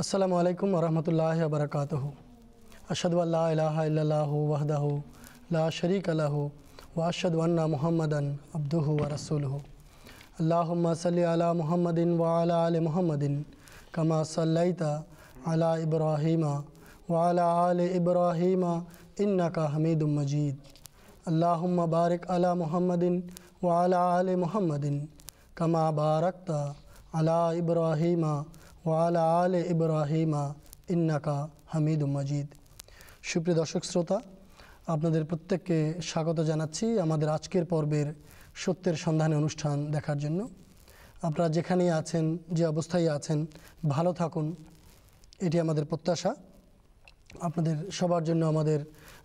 السلام علیکم ورحمۃ اللہ وبرکاتہ اشد اللہ وبرکاتہ ارشد وَلّ اللّہ وََدہ الشریک الّلہ واشد علّہ محمدن ابد الرسول اللّہ علی محمد الٰ عل محمد کما صلیت علی ابراہیم علّہ ابراہیمہ ول علیہ ابراہیمہ انََََََََََّاہمید المجيد اللہ المبارق محمد محمدن ول عل محمدن کمہ بارکل ابراہیمہ ওয়ালা আল ইব্রাহিমা ইন্নাকা হামিদ মাজিদ সুপ্রিয় দর্শক শ্রোতা আপনাদের প্রত্যেককে স্বাগত জানাচ্ছি আমাদের আজকের পর্বের সত্যের সন্ধানে অনুষ্ঠান দেখার জন্য আপনারা যেখানেই আছেন যে অবস্থায় আছেন ভালো থাকুন এটি আমাদের প্রত্যাশা আপনাদের সবার জন্য আমাদের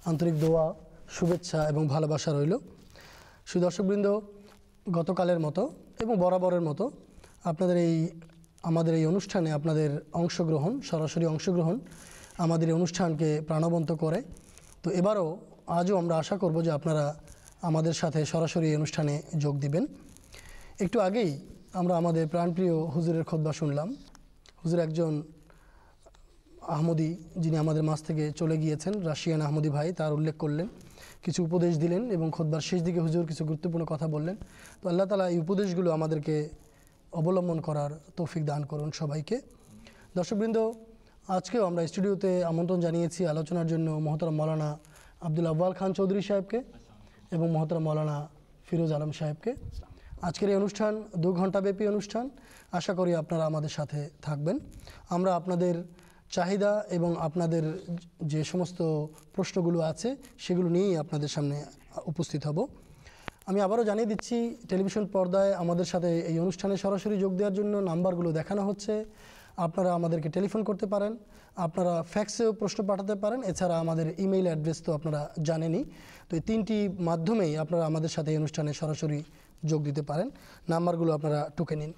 আন্তরিক দোয়া শুভেচ্ছা এবং ভালোবাসা রইল সুদর্শকবৃন্দ গতকালের মতো এবং বরাবরের মতো আপনাদের এই আমাদের এই অনুষ্ঠানে আপনাদের অংশগ্রহণ সরাসরি অংশগ্রহণ আমাদের এই অনুষ্ঠানকে প্রাণবন্ত করে তো এবারও আজও আমরা আশা করব যে আপনারা আমাদের সাথে সরাসরি অনুষ্ঠানে যোগ দিবেন একটু আগেই আমরা আমাদের প্রাণপ্রিয় হুজুরের খোদবা শুনলাম হুজুর একজন আহমদি যিনি আমাদের মাছ থেকে চলে গিয়েছেন রাশিয়ান আহমদি ভাই তার উল্লেখ করলেন কিছু উপদেশ দিলেন এবং খোদ্বার শেষ দিকে হুজুর কিছু গুরুত্বপূর্ণ কথা বললেন তো আল্লাহ তালা এই উপদেশগুলো আমাদেরকে অবলম্বন করার তৌফিক দান করুন সবাইকে দর্শকবৃন্দ আজকেও আমরা স্টুডিওতে আমন্ত্রণ জানিয়েছি আলোচনার জন্য মহতারাম মৌলানা আব্দুল আব্বাল খান চৌধুরী সাহেবকে এবং মহতারাম মৌলানা ফিরোজ আলম সাহেবকে আজকের এই অনুষ্ঠান দু ঘণ্টাব্যাপী অনুষ্ঠান আশা করি আপনারা আমাদের সাথে থাকবেন আমরা আপনাদের চাহিদা এবং আপনাদের যে সমস্ত প্রশ্নগুলো আছে সেগুলো নিয়েই আপনাদের সামনে উপস্থিত হব আমি আবারও জানিয়ে দিচ্ছি টেলিভিশন পর্দায় আমাদের সাথে এই অনুষ্ঠানে সরাসরি যোগ দেওয়ার জন্য নাম্বারগুলো দেখানো হচ্ছে আপনারা আমাদেরকে টেলিফোন করতে পারেন আপনারা ফ্যাক্সেও প্রশ্ন পাঠাতে পারেন এছাড়া আমাদের ইমেইল অ্যাড্রেস তো আপনারা জানেনই তো এই তিনটি মাধ্যমেই আপনারা আমাদের সাথে এই অনুষ্ঠানে সরাসরি যোগ দিতে পারেন নাম্বারগুলো আপনারা টুকে নিন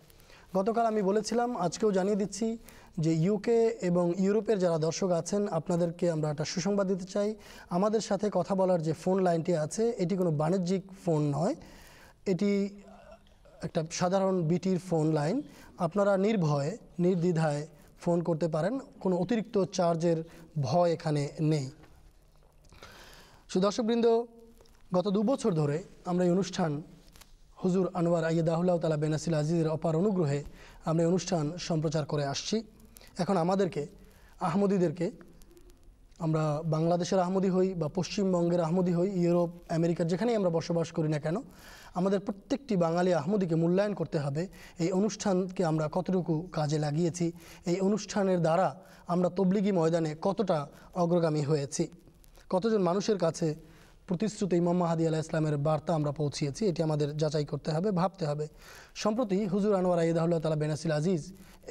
গতকাল আমি বলেছিলাম আজকেও জানিয়ে দিচ্ছি যে ইউকে এবং ইউরোপের যারা দর্শক আছেন আপনাদেরকে আমরা একটা সুসংবাদ দিতে চাই আমাদের সাথে কথা বলার যে ফোন লাইনটি আছে এটি কোনো বাণিজ্যিক ফোন নয় এটি একটা সাধারণ বিটির ফোন লাইন আপনারা নির্ভয়ে নির্দ্বিধায় ফোন করতে পারেন কোনো অতিরিক্ত চার্জের ভয় এখানে নেই সুদর্শকবৃন্দ গত দু বছর ধরে আমরা এই অনুষ্ঠান হুজুর আনোয়ার আইয়েদাহুল্লাহ তালা বেনাসিল আজিজের অপার অনুগ্রহে আমরা এই অনুষ্ঠান সম্প্রচার করে আসছি এখন আমাদেরকে আহমদিদেরকে আমরা বাংলাদেশের আহমদি হই বা পশ্চিমবঙ্গের আহমদি হই ইউরোপ আমেরিকার যেখানেই আমরা বসবাস করি না কেন আমাদের প্রত্যেকটি বাঙালি আহমদিকে মূল্যায়ন করতে হবে এই অনুষ্ঠানকে আমরা কতটুকু কাজে লাগিয়েছি এই অনুষ্ঠানের দ্বারা আমরা তবলিগি ময়দানে কতটা অগ্রগামী হয়েছি কতজন মানুষের কাছে প্রতিশ্রুতি ইমাম মাহাদি আলাহ ইসলামের বার্তা আমরা পৌঁছিয়েছি এটি আমাদের যাচাই করতে হবে ভাবতে হবে সম্প্রতি হুজুর আনোয়ার আইদাহুল্লাহ তালা বেনাসিল আজিজ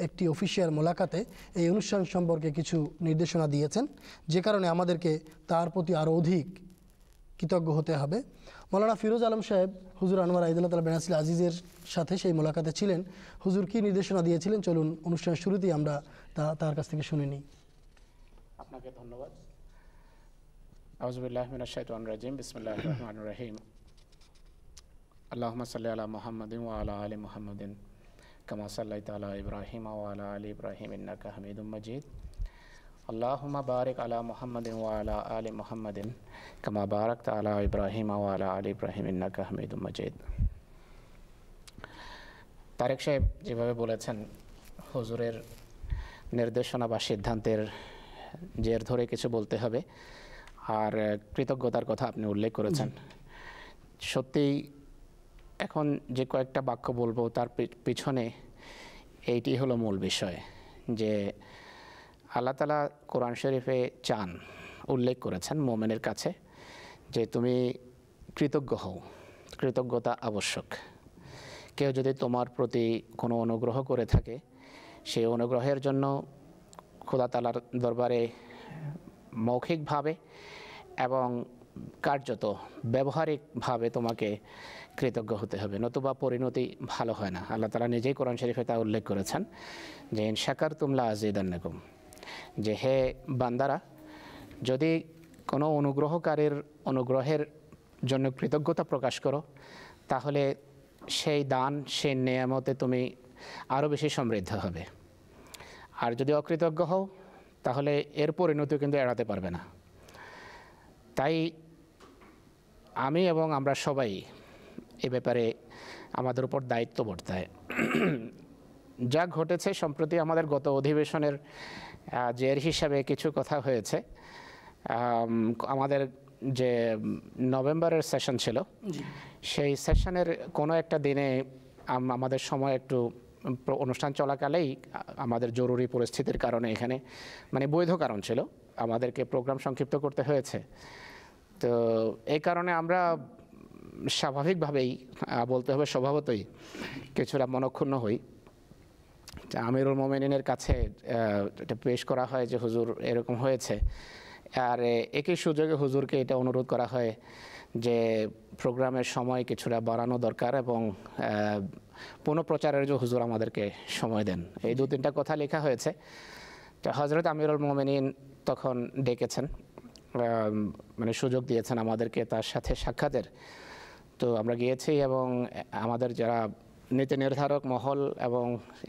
একটি অফিসিয়াল মোলাকাতে এই অনুষ্ঠান সম্পর্কে কিছু নির্দেশনা দিয়েছেন যে কারণে আমাদেরকে তার প্রতি আরও অধিক কৃতজ্ঞ হতে হবে মৌলানা ফিরোজ আলম সাহেব হুজুর আনোয়ার আইদুল্লাহ তালা বেনাসিল আজিজের সাথে সেই মোলাকাতে ছিলেন হুজুর কি নির্দেশনা দিয়েছিলেন চলুন অনুষ্ঠানের শুরুতেই আমরা তা তার কাছ থেকে শুনে নিই আপনাকে ধন্যবাদ أعوذ بالله من الشيطان الرجيم بسم الله الرحمن الرحيم اللهم صل على محمد وعلى آل محمد كما صليت على إبراهيم وعلى آل إبراهيم إنك حميد مجيد اللهم بارك على محمد وعلى آل محمد كما باركت على إبراهيم وعلى آل إبراهيم إنك حميد مجيد তারেক সাহেব যেভাবে বলেছেন হুজুরের নির্দেশনা বা সিদ্ধান্তের জের ধরে কিছু বলতে হবে আর কৃতজ্ঞতার কথা আপনি উল্লেখ করেছেন সত্যিই এখন যে কয়েকটা বাক্য বলবো তার পিছনে এইটি হলো মূল বিষয় যে আল্লাহ তালা কোরআন শরীফে চান উল্লেখ করেছেন মোমেনের কাছে যে তুমি কৃতজ্ঞ হও কৃতজ্ঞতা আবশ্যক কেউ যদি তোমার প্রতি কোনো অনুগ্রহ করে থাকে সেই অনুগ্রহের জন্য খোদা তালার দরবারে মৌখিকভাবে এবং কার্যত ব্যবহারিকভাবে তোমাকে কৃতজ্ঞ হতে হবে নতুবা পরিণতি ভালো হয় না আল্লাহ তালা নিজেই কোরআন শরীফে তা উল্লেখ করেছেন যে ইন শাকার তুমলা আজিদান্নকুম যে হে বান্দারা যদি কোনো অনুগ্রহকারীর অনুগ্রহের জন্য কৃতজ্ঞতা প্রকাশ করো তাহলে সেই দান সেই নিয়ামতে তুমি আরও বেশি সমৃদ্ধ হবে আর যদি অকৃতজ্ঞ হও তাহলে এর পরিণতিও কিন্তু এড়াতে পারবে না তাই আমি এবং আমরা সবাই এ ব্যাপারে আমাদের উপর দায়িত্ব বর্তায় যা ঘটেছে সম্প্রতি আমাদের গত অধিবেশনের জের হিসাবে কিছু কথা হয়েছে আমাদের যে নভেম্বরের সেশন ছিল সেই সেশনের কোনো একটা দিনে আমাদের সময় একটু অনুষ্ঠান চলাকালেই আমাদের জরুরি পরিস্থিতির কারণে এখানে মানে বৈধ কারণ ছিল আমাদেরকে প্রোগ্রাম সংক্ষিপ্ত করতে হয়েছে তো এই কারণে আমরা স্বাভাবিকভাবেই বলতে হবে স্বভাবতই কিছুটা মনক্ষুণ্ণ হই আমিরুল মোমেনিনের কাছে এটা পেশ করা হয় যে হুজুর এরকম হয়েছে আর একই সুযোগে হুজুরকে এটা অনুরোধ করা হয় যে প্রোগ্রামের সময় কিছুটা বাড়ানো দরকার এবং পুনঃপ্রচারের যে হুজুর আমাদেরকে সময় দেন এই দু তিনটা কথা লেখা হয়েছে তো হজরত আমিরুল মোমেনিন তখন ডেকেছেন মানে সুযোগ দিয়েছেন আমাদেরকে তার সাথে সাক্ষাতের তো আমরা গিয়েছি এবং আমাদের যারা নীতি নির্ধারক মহল এবং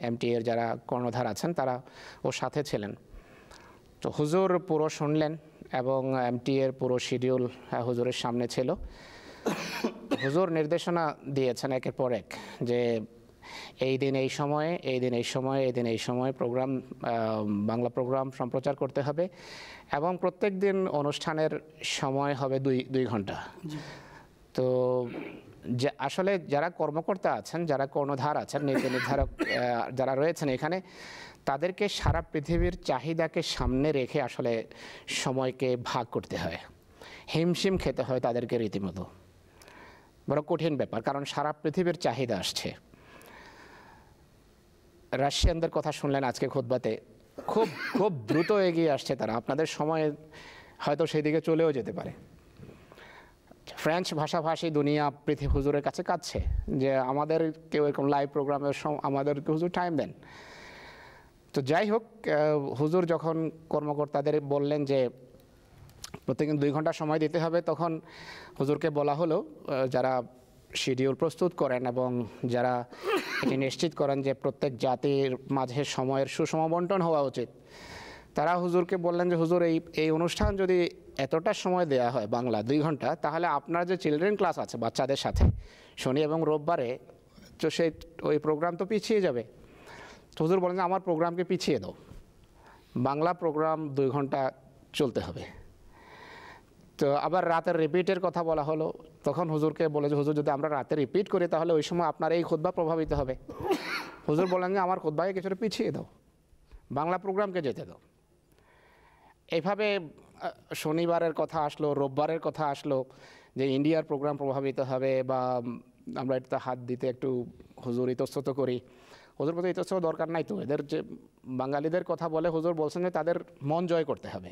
এমটি এর যারা কর্ণধার আছেন তারা ওর সাথে ছিলেন তো হুজুর পুরো শুনলেন এবং এমটি এর পুরো শিডিউল হ্যাঁ, হুজুরের সামনে ছিল হুজুর নির্দেশনা দিয়েছেন একের পর এক যে এই দিন এই সময়ে এই দিন এই সময়ে এই দিন এই সময়ে প্রোগ্রাম বাংলা প্রোগ্রাম সম্প্রচার করতে হবে এবং প্রত্যেক দিন অনুষ্ঠানের সময় হবে দুই দুই ঘন্টা তো যে আসলে যারা কর্মকর্তা আছেন যারা কর্ণধার আছেন নীতি নির্ধারক যারা রয়েছেন এখানে তাদেরকে সারা পৃথিবীর চাহিদাকে সামনে রেখে আসলে সময়কে ভাগ করতে হয় হিমশিম খেতে হয় তাদেরকে রীতিমতো বড় কঠিন ব্যাপার কারণ সারা পৃথিবীর চাহিদা আসছে রাশিয়ানদের কথা শুনলেন আজকে খোদবাতে খুব খুব দ্রুত এগিয়ে আসছে তারা আপনাদের সময় হয়তো সেই দিকে চলেও যেতে পারে ফ্রেঞ্চ ভাষাভাষী দুনিয়া পৃথিবী হুজুরের কাছে কাঁদছে যে আমাদের কেউ এরকম লাইভ প্রোগ্রামের আমাদের হুজুর টাইম দেন তো যাই হোক হুজুর যখন কর্মকর্তাদের বললেন যে প্রত্যেকদিন দুই ঘন্টা সময় দিতে হবে তখন হুজুরকে বলা হলো যারা শিডিউল প্রস্তুত করেন এবং যারা এটি নিশ্চিত করেন যে প্রত্যেক জাতির মাঝে সময়ের সুষম বন্টন হওয়া উচিত তারা হুজুরকে বললেন যে হুজুর এই এই অনুষ্ঠান যদি এতটা সময় দেয়া হয় বাংলা দুই ঘন্টা তাহলে আপনার যে চিলড্রেন ক্লাস আছে বাচ্চাদের সাথে শনি এবং রোববারে তো সেই ওই প্রোগ্রাম তো পিছিয়ে যাবে তো হুজুর বলেন যে আমার প্রোগ্রামকে পিছিয়ে দাও বাংলা প্রোগ্রাম দুই ঘন্টা চলতে হবে তো আবার রাতের রিপিটের কথা বলা হলো তখন হুজুরকে বলে যে হুজুর যদি আমরা রাতে রিপিট করি তাহলে ওই সময় আপনার এই খোদবা প্রভাবিত হবে হুজুর বলেন যে আমার খোদবাকে কিছুটা পিছিয়ে দাও বাংলা প্রোগ্রামকে যেতে দাও এইভাবে শনিবারের কথা আসলো রোববারের কথা আসলো যে ইন্ডিয়ার প্রোগ্রাম প্রভাবিত হবে বা আমরা একটু হাত দিতে একটু হুজুর ইতস্তত করি হুজুর বলতে ইতস্তত দরকার নাই তো এদের যে বাঙালিদের কথা বলে হুজুর বলছেন যে তাদের মন জয় করতে হবে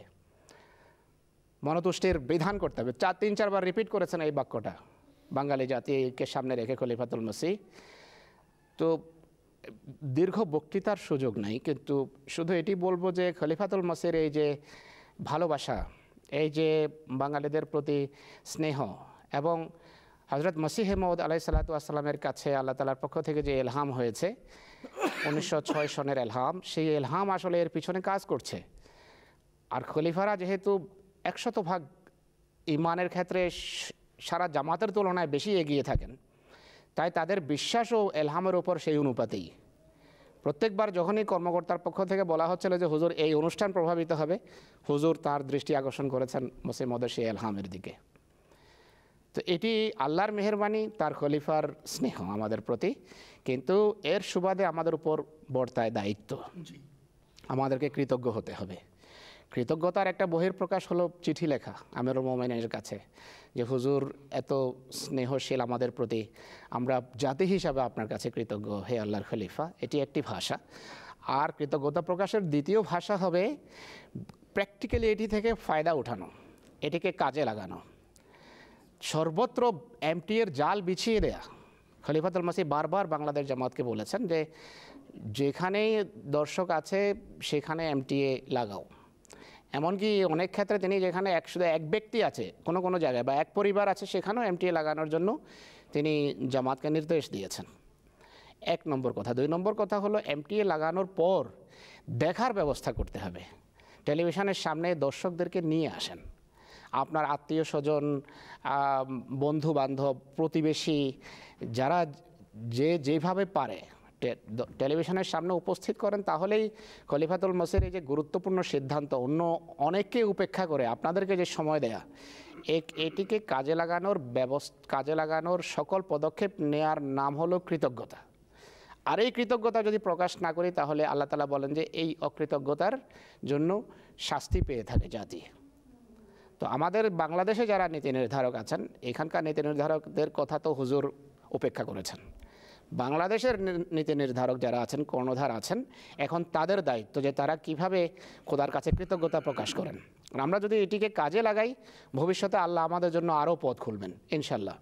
মনতুষ্টির বিধান করতে হবে চার তিন চারবার রিপিট করেছেন এই বাক্যটা বাঙালি জাতিকে সামনে রেখে খলিফাতুল মসি তো দীর্ঘ বক্তৃতার সুযোগ নাই কিন্তু শুধু এটি বলবো যে খলিফাতুল মসির এই যে ভালোবাসা এই যে বাঙালিদের প্রতি স্নেহ এবং হজরত মসিহ মৌদ আলাই সালাতু আসসালামের কাছে আল্লাহ তালার পক্ষ থেকে যে এলহাম হয়েছে উনিশশো সনের এলহাম সেই এলহাম আসলে এর পিছনে কাজ করছে আর খলিফারা যেহেতু একশত ভাগ ইমানের ক্ষেত্রে সারা জামাতের তুলনায় বেশি এগিয়ে থাকেন তাই তাদের বিশ্বাস ও এলহামের ওপর সেই অনুপাতেই প্রত্যেকবার যখনই কর্মকর্তার পক্ষ থেকে বলা হচ্ছিল যে হুজুর এই অনুষ্ঠান প্রভাবিত হবে হুজুর তার দৃষ্টি আকর্ষণ করেছেন মুসিমদের সেই এলহামের দিকে তো এটি আল্লাহর মেহরবানি তার খলিফার স্নেহ আমাদের প্রতি কিন্তু এর সুবাদে আমাদের উপর বর্তায় দায়িত্ব আমাদেরকে কৃতজ্ঞ হতে হবে কৃতজ্ঞতার একটা বহির প্রকাশ হলো চিঠি লেখা আমির মোমেনের কাছে যে হুজুর এত স্নেহশীল আমাদের প্রতি আমরা জাতি হিসাবে আপনার কাছে কৃতজ্ঞ হে আল্লাহর খলিফা এটি একটি ভাষা আর কৃতজ্ঞতা প্রকাশের দ্বিতীয় ভাষা হবে প্র্যাকটিক্যালি এটি থেকে ফায়দা উঠানো এটিকে কাজে লাগানো সর্বত্র এমটিএর জাল বিছিয়ে দেয়া খলিফাতুল মাসি বারবার বাংলাদেশ জামাতকে বলেছেন যে যেখানেই দর্শক আছে সেখানে এমটিএ লাগাও এমনকি অনেক ক্ষেত্রে তিনি যেখানে এক শুধু এক ব্যক্তি আছে কোনো কোনো জায়গায় বা এক পরিবার আছে সেখানেও এমটিএ লাগানোর জন্য তিনি জামাতকে নির্দেশ দিয়েছেন এক নম্বর কথা দুই নম্বর কথা হলো এমটিএ লাগানোর পর দেখার ব্যবস্থা করতে হবে টেলিভিশনের সামনে দর্শকদেরকে নিয়ে আসেন আপনার আত্মীয় স্বজন বন্ধু বান্ধব প্রতিবেশী যারা যে যেভাবে পারে টেলিভিশনের সামনে উপস্থিত করেন তাহলেই খলিফাতুল মসির এই যে গুরুত্বপূর্ণ সিদ্ধান্ত অন্য অনেককে উপেক্ষা করে আপনাদেরকে যে সময় দেয়া এক এটিকে কাজে লাগানোর ব্যবস্থা কাজে লাগানোর সকল পদক্ষেপ নেয়ার নাম হলো কৃতজ্ঞতা আর এই কৃতজ্ঞতা যদি প্রকাশ না করি তাহলে আল্লাহ তালা বলেন যে এই অকৃতজ্ঞতার জন্য শাস্তি পেয়ে থাকে জাতি তো আমাদের বাংলাদেশে যারা নীতি নির্ধারক আছেন এখানকার নীতি নির্ধারকদের কথা তো হুজুর উপেক্ষা করেছেন বাংলাদেশের নীতি নির্ধারক যারা আছেন কর্ণধার আছেন এখন তাদের দায়িত্ব যে তারা কিভাবে খোদার কাছে কৃতজ্ঞতা প্রকাশ করেন আমরা যদি এটিকে কাজে লাগাই ভবিষ্যতে আল্লাহ আমাদের জন্য আরও পথ খুলবেন ইনশাল্লাহ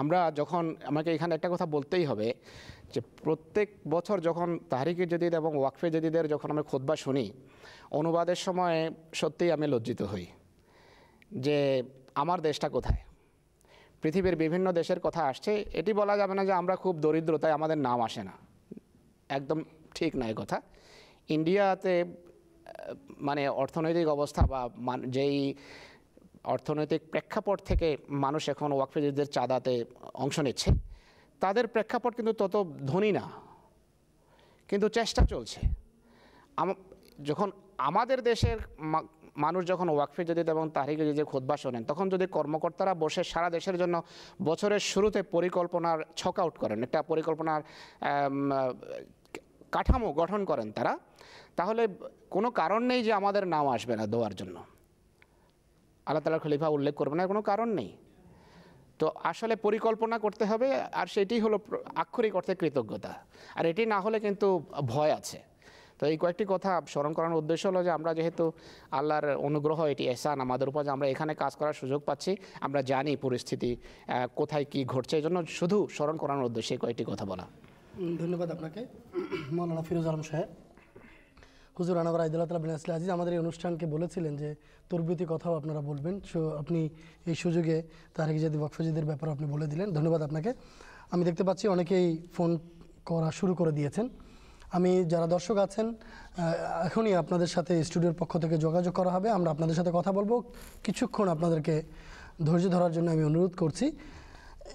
আমরা যখন আমাকে এখানে একটা কথা বলতেই হবে যে প্রত্যেক বছর যখন তাহারিকে জদিদ এবং ওয়াকফে জদিদের যখন আমি খোদবা শুনি অনুবাদের সময় সত্যিই আমি লজ্জিত হই যে আমার দেশটা কোথায় পৃথিবীর বিভিন্ন দেশের কথা আসছে এটি বলা যাবে না যে আমরা খুব দরিদ্র তাই আমাদের নাম আসে না একদম ঠিক নয় কথা ইন্ডিয়াতে মানে অর্থনৈতিক অবস্থা বা যেই অর্থনৈতিক প্রেক্ষাপট থেকে মানুষ এখন ওয়াকফিজদের চাঁদাতে অংশ নিচ্ছে তাদের প্রেক্ষাপট কিন্তু তত ধনী না কিন্তু চেষ্টা চলছে যখন আমাদের দেশের মানুষ যখন ওয়াকফে যদি এবং তাহরিকে যদি খোদবা শোনেন তখন যদি কর্মকর্তারা বসে সারা দেশের জন্য বছরের শুরুতে পরিকল্পনার ছক আউট করেন একটা পরিকল্পনার কাঠামো গঠন করেন তারা তাহলে কোনো কারণ নেই যে আমাদের নাম আসবে না দেওয়ার জন্য আল্লাহ তালা খলিফা উল্লেখ করবে না কোনো কারণ নেই তো আসলে পরিকল্পনা করতে হবে আর সেটি হলো আক্ষরিক অর্থে কৃতজ্ঞতা আর এটি না হলে কিন্তু ভয় আছে তো এই কয়েকটি কথা স্মরণ করার উদ্দেশ্য হলো যে আমরা যেহেতু আল্লাহর অনুগ্রহ এটি এহসান আমাদের উপর যে আমরা এখানে কাজ করার সুযোগ পাচ্ছি আমরা জানি পরিস্থিতি কোথায় কি ঘটছে এই জন্য শুধু স্মরণ করানোর উদ্দেশ্যে কয়েকটি কথা বলা ধন্যবাদ আপনাকে মৌলানা ফিরোজ আলম সাহেব হুজুর আনোয়ার আইদুল্লাহ বিন আসলে আজিজ আমাদের এই অনুষ্ঠানকে বলেছিলেন যে তরবিতি কথাও আপনারা বলবেন সো আপনি এই সুযোগে তারেক যদি বকফজিদের ব্যাপারে আপনি বলে দিলেন ধন্যবাদ আপনাকে আমি দেখতে পাচ্ছি অনেকেই ফোন করা শুরু করে দিয়েছেন আমি যারা দর্শক আছেন এখনই আপনাদের সাথে স্টুডিওর পক্ষ থেকে যোগাযোগ করা হবে আমরা আপনাদের সাথে কথা বলবো কিছুক্ষণ আপনাদেরকে ধৈর্য ধরার জন্য আমি অনুরোধ করছি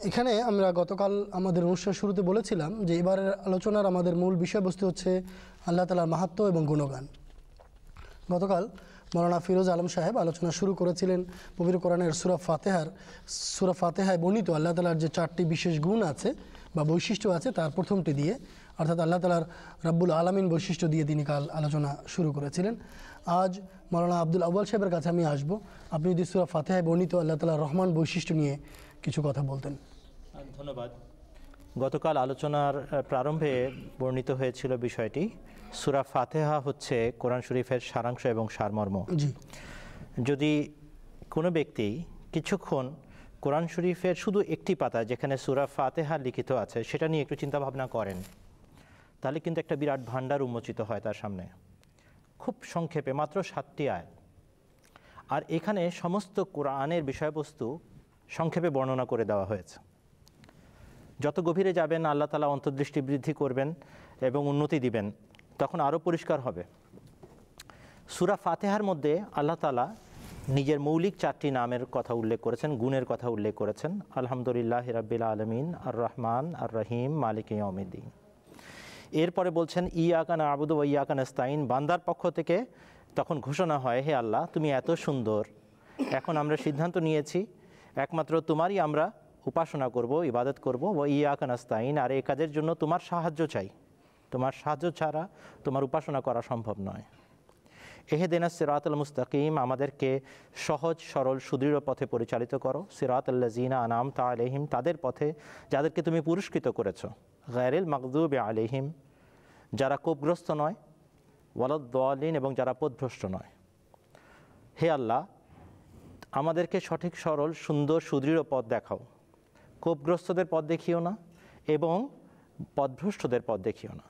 এখানে আমরা গতকাল আমাদের অনুষ্ঠান শুরুতে বলেছিলাম যে এবারের আলোচনার আমাদের মূল বিষয়বস্তু হচ্ছে আল্লাহ তালার মাহাত্ম এবং গুণগান গতকাল মৌলানা ফিরোজ আলম সাহেব আলোচনা শুরু করেছিলেন পবির কোরআনের সুরা ফাতেহার সুরা ফাতেহায় বর্ণিত আল্লাহ তালার যে চারটি বিশেষ গুণ আছে বা বৈশিষ্ট্য আছে তার প্রথমটি দিয়ে অর্থাৎ আল্লাহ তালার রাব্বুল আলমিন বৈশিষ্ট্য দিয়ে তিনি কাল আলোচনা শুরু করেছিলেন আজ মৌলানা আব্দুল আব্বাল সাহেবের কাছে আমি আসব আপনি যদি সুরা ফাতেহায় বর্ণিত আল্লাহ তালার রহমান বৈশিষ্ট্য নিয়ে কিছু কথা বলতেন ধন্যবাদ গতকাল আলোচনার প্রারম্ভে বর্ণিত হয়েছিল বিষয়টি সুরা ফাতেহা হচ্ছে কোরআন শরীফের সারাংশ এবং সারমর্ম জি যদি কোনো ব্যক্তি কিছুক্ষণ কোরআন শরীফের শুধু একটি পাতা যেখানে সুরা ফাতেহা লিখিত আছে সেটা নিয়ে একটু চিন্তাভাবনা করেন তাহলে কিন্তু একটা বিরাট ভাণ্ডার উন্মোচিত হয় তার সামনে খুব সংক্ষেপে মাত্র সাতটি আয়াত আর এখানে সমস্ত কোরআনের বিষয়বস্তু সংক্ষেপে বর্ণনা করে দেওয়া হয়েছে যত গভীরে যাবেন আল্লাহ তালা অন্তর্দৃষ্টি বৃদ্ধি করবেন এবং উন্নতি দিবেন তখন আরও পরিষ্কার হবে সুরা ফাতেহার মধ্যে আল্লাহ তালা নিজের মৌলিক চারটি নামের কথা উল্লেখ করেছেন গুণের কথা উল্লেখ করেছেন আলহামদুলিল্লাহ হিরাবিল আলমিন আর রহমান আর রহিম মালিক ইয়মিদ্দিন এরপরে বলছেন ইয়াকান আবুদ ও ইয়াকান স্তাইন বান্দার পক্ষ থেকে তখন ঘোষণা হয় হে আল্লাহ তুমি এত সুন্দর এখন আমরা সিদ্ধান্ত নিয়েছি একমাত্র তোমারই আমরা উপাসনা করব ইবাদত করব ও ইয়াকান স্তাইন আর এই কাজের জন্য তোমার সাহায্য চাই তোমার সাহায্য ছাড়া তোমার উপাসনা করা সম্ভব নয় এহেদেনা সিরাতুল মুস্তাকিম আমাদেরকে সহজ সরল সুদৃঢ় পথে পরিচালিত করো আল্লাহ জিনা আনাম তা আলহিম তাদের পথে যাদেরকে তুমি পুরস্কৃত করেছো গায়রিল মাকদুব আলিহিম যারা কোপগ্রস্ত নয় ওয়ালদ্দিন এবং যারা পদভ্রষ্ট নয় হে আল্লাহ আমাদেরকে সঠিক সরল সুন্দর সুদৃঢ় পথ দেখাও কোপগ্রস্তদের পথ দেখিও না এবং পদভ্রষ্টদের পথ দেখিও না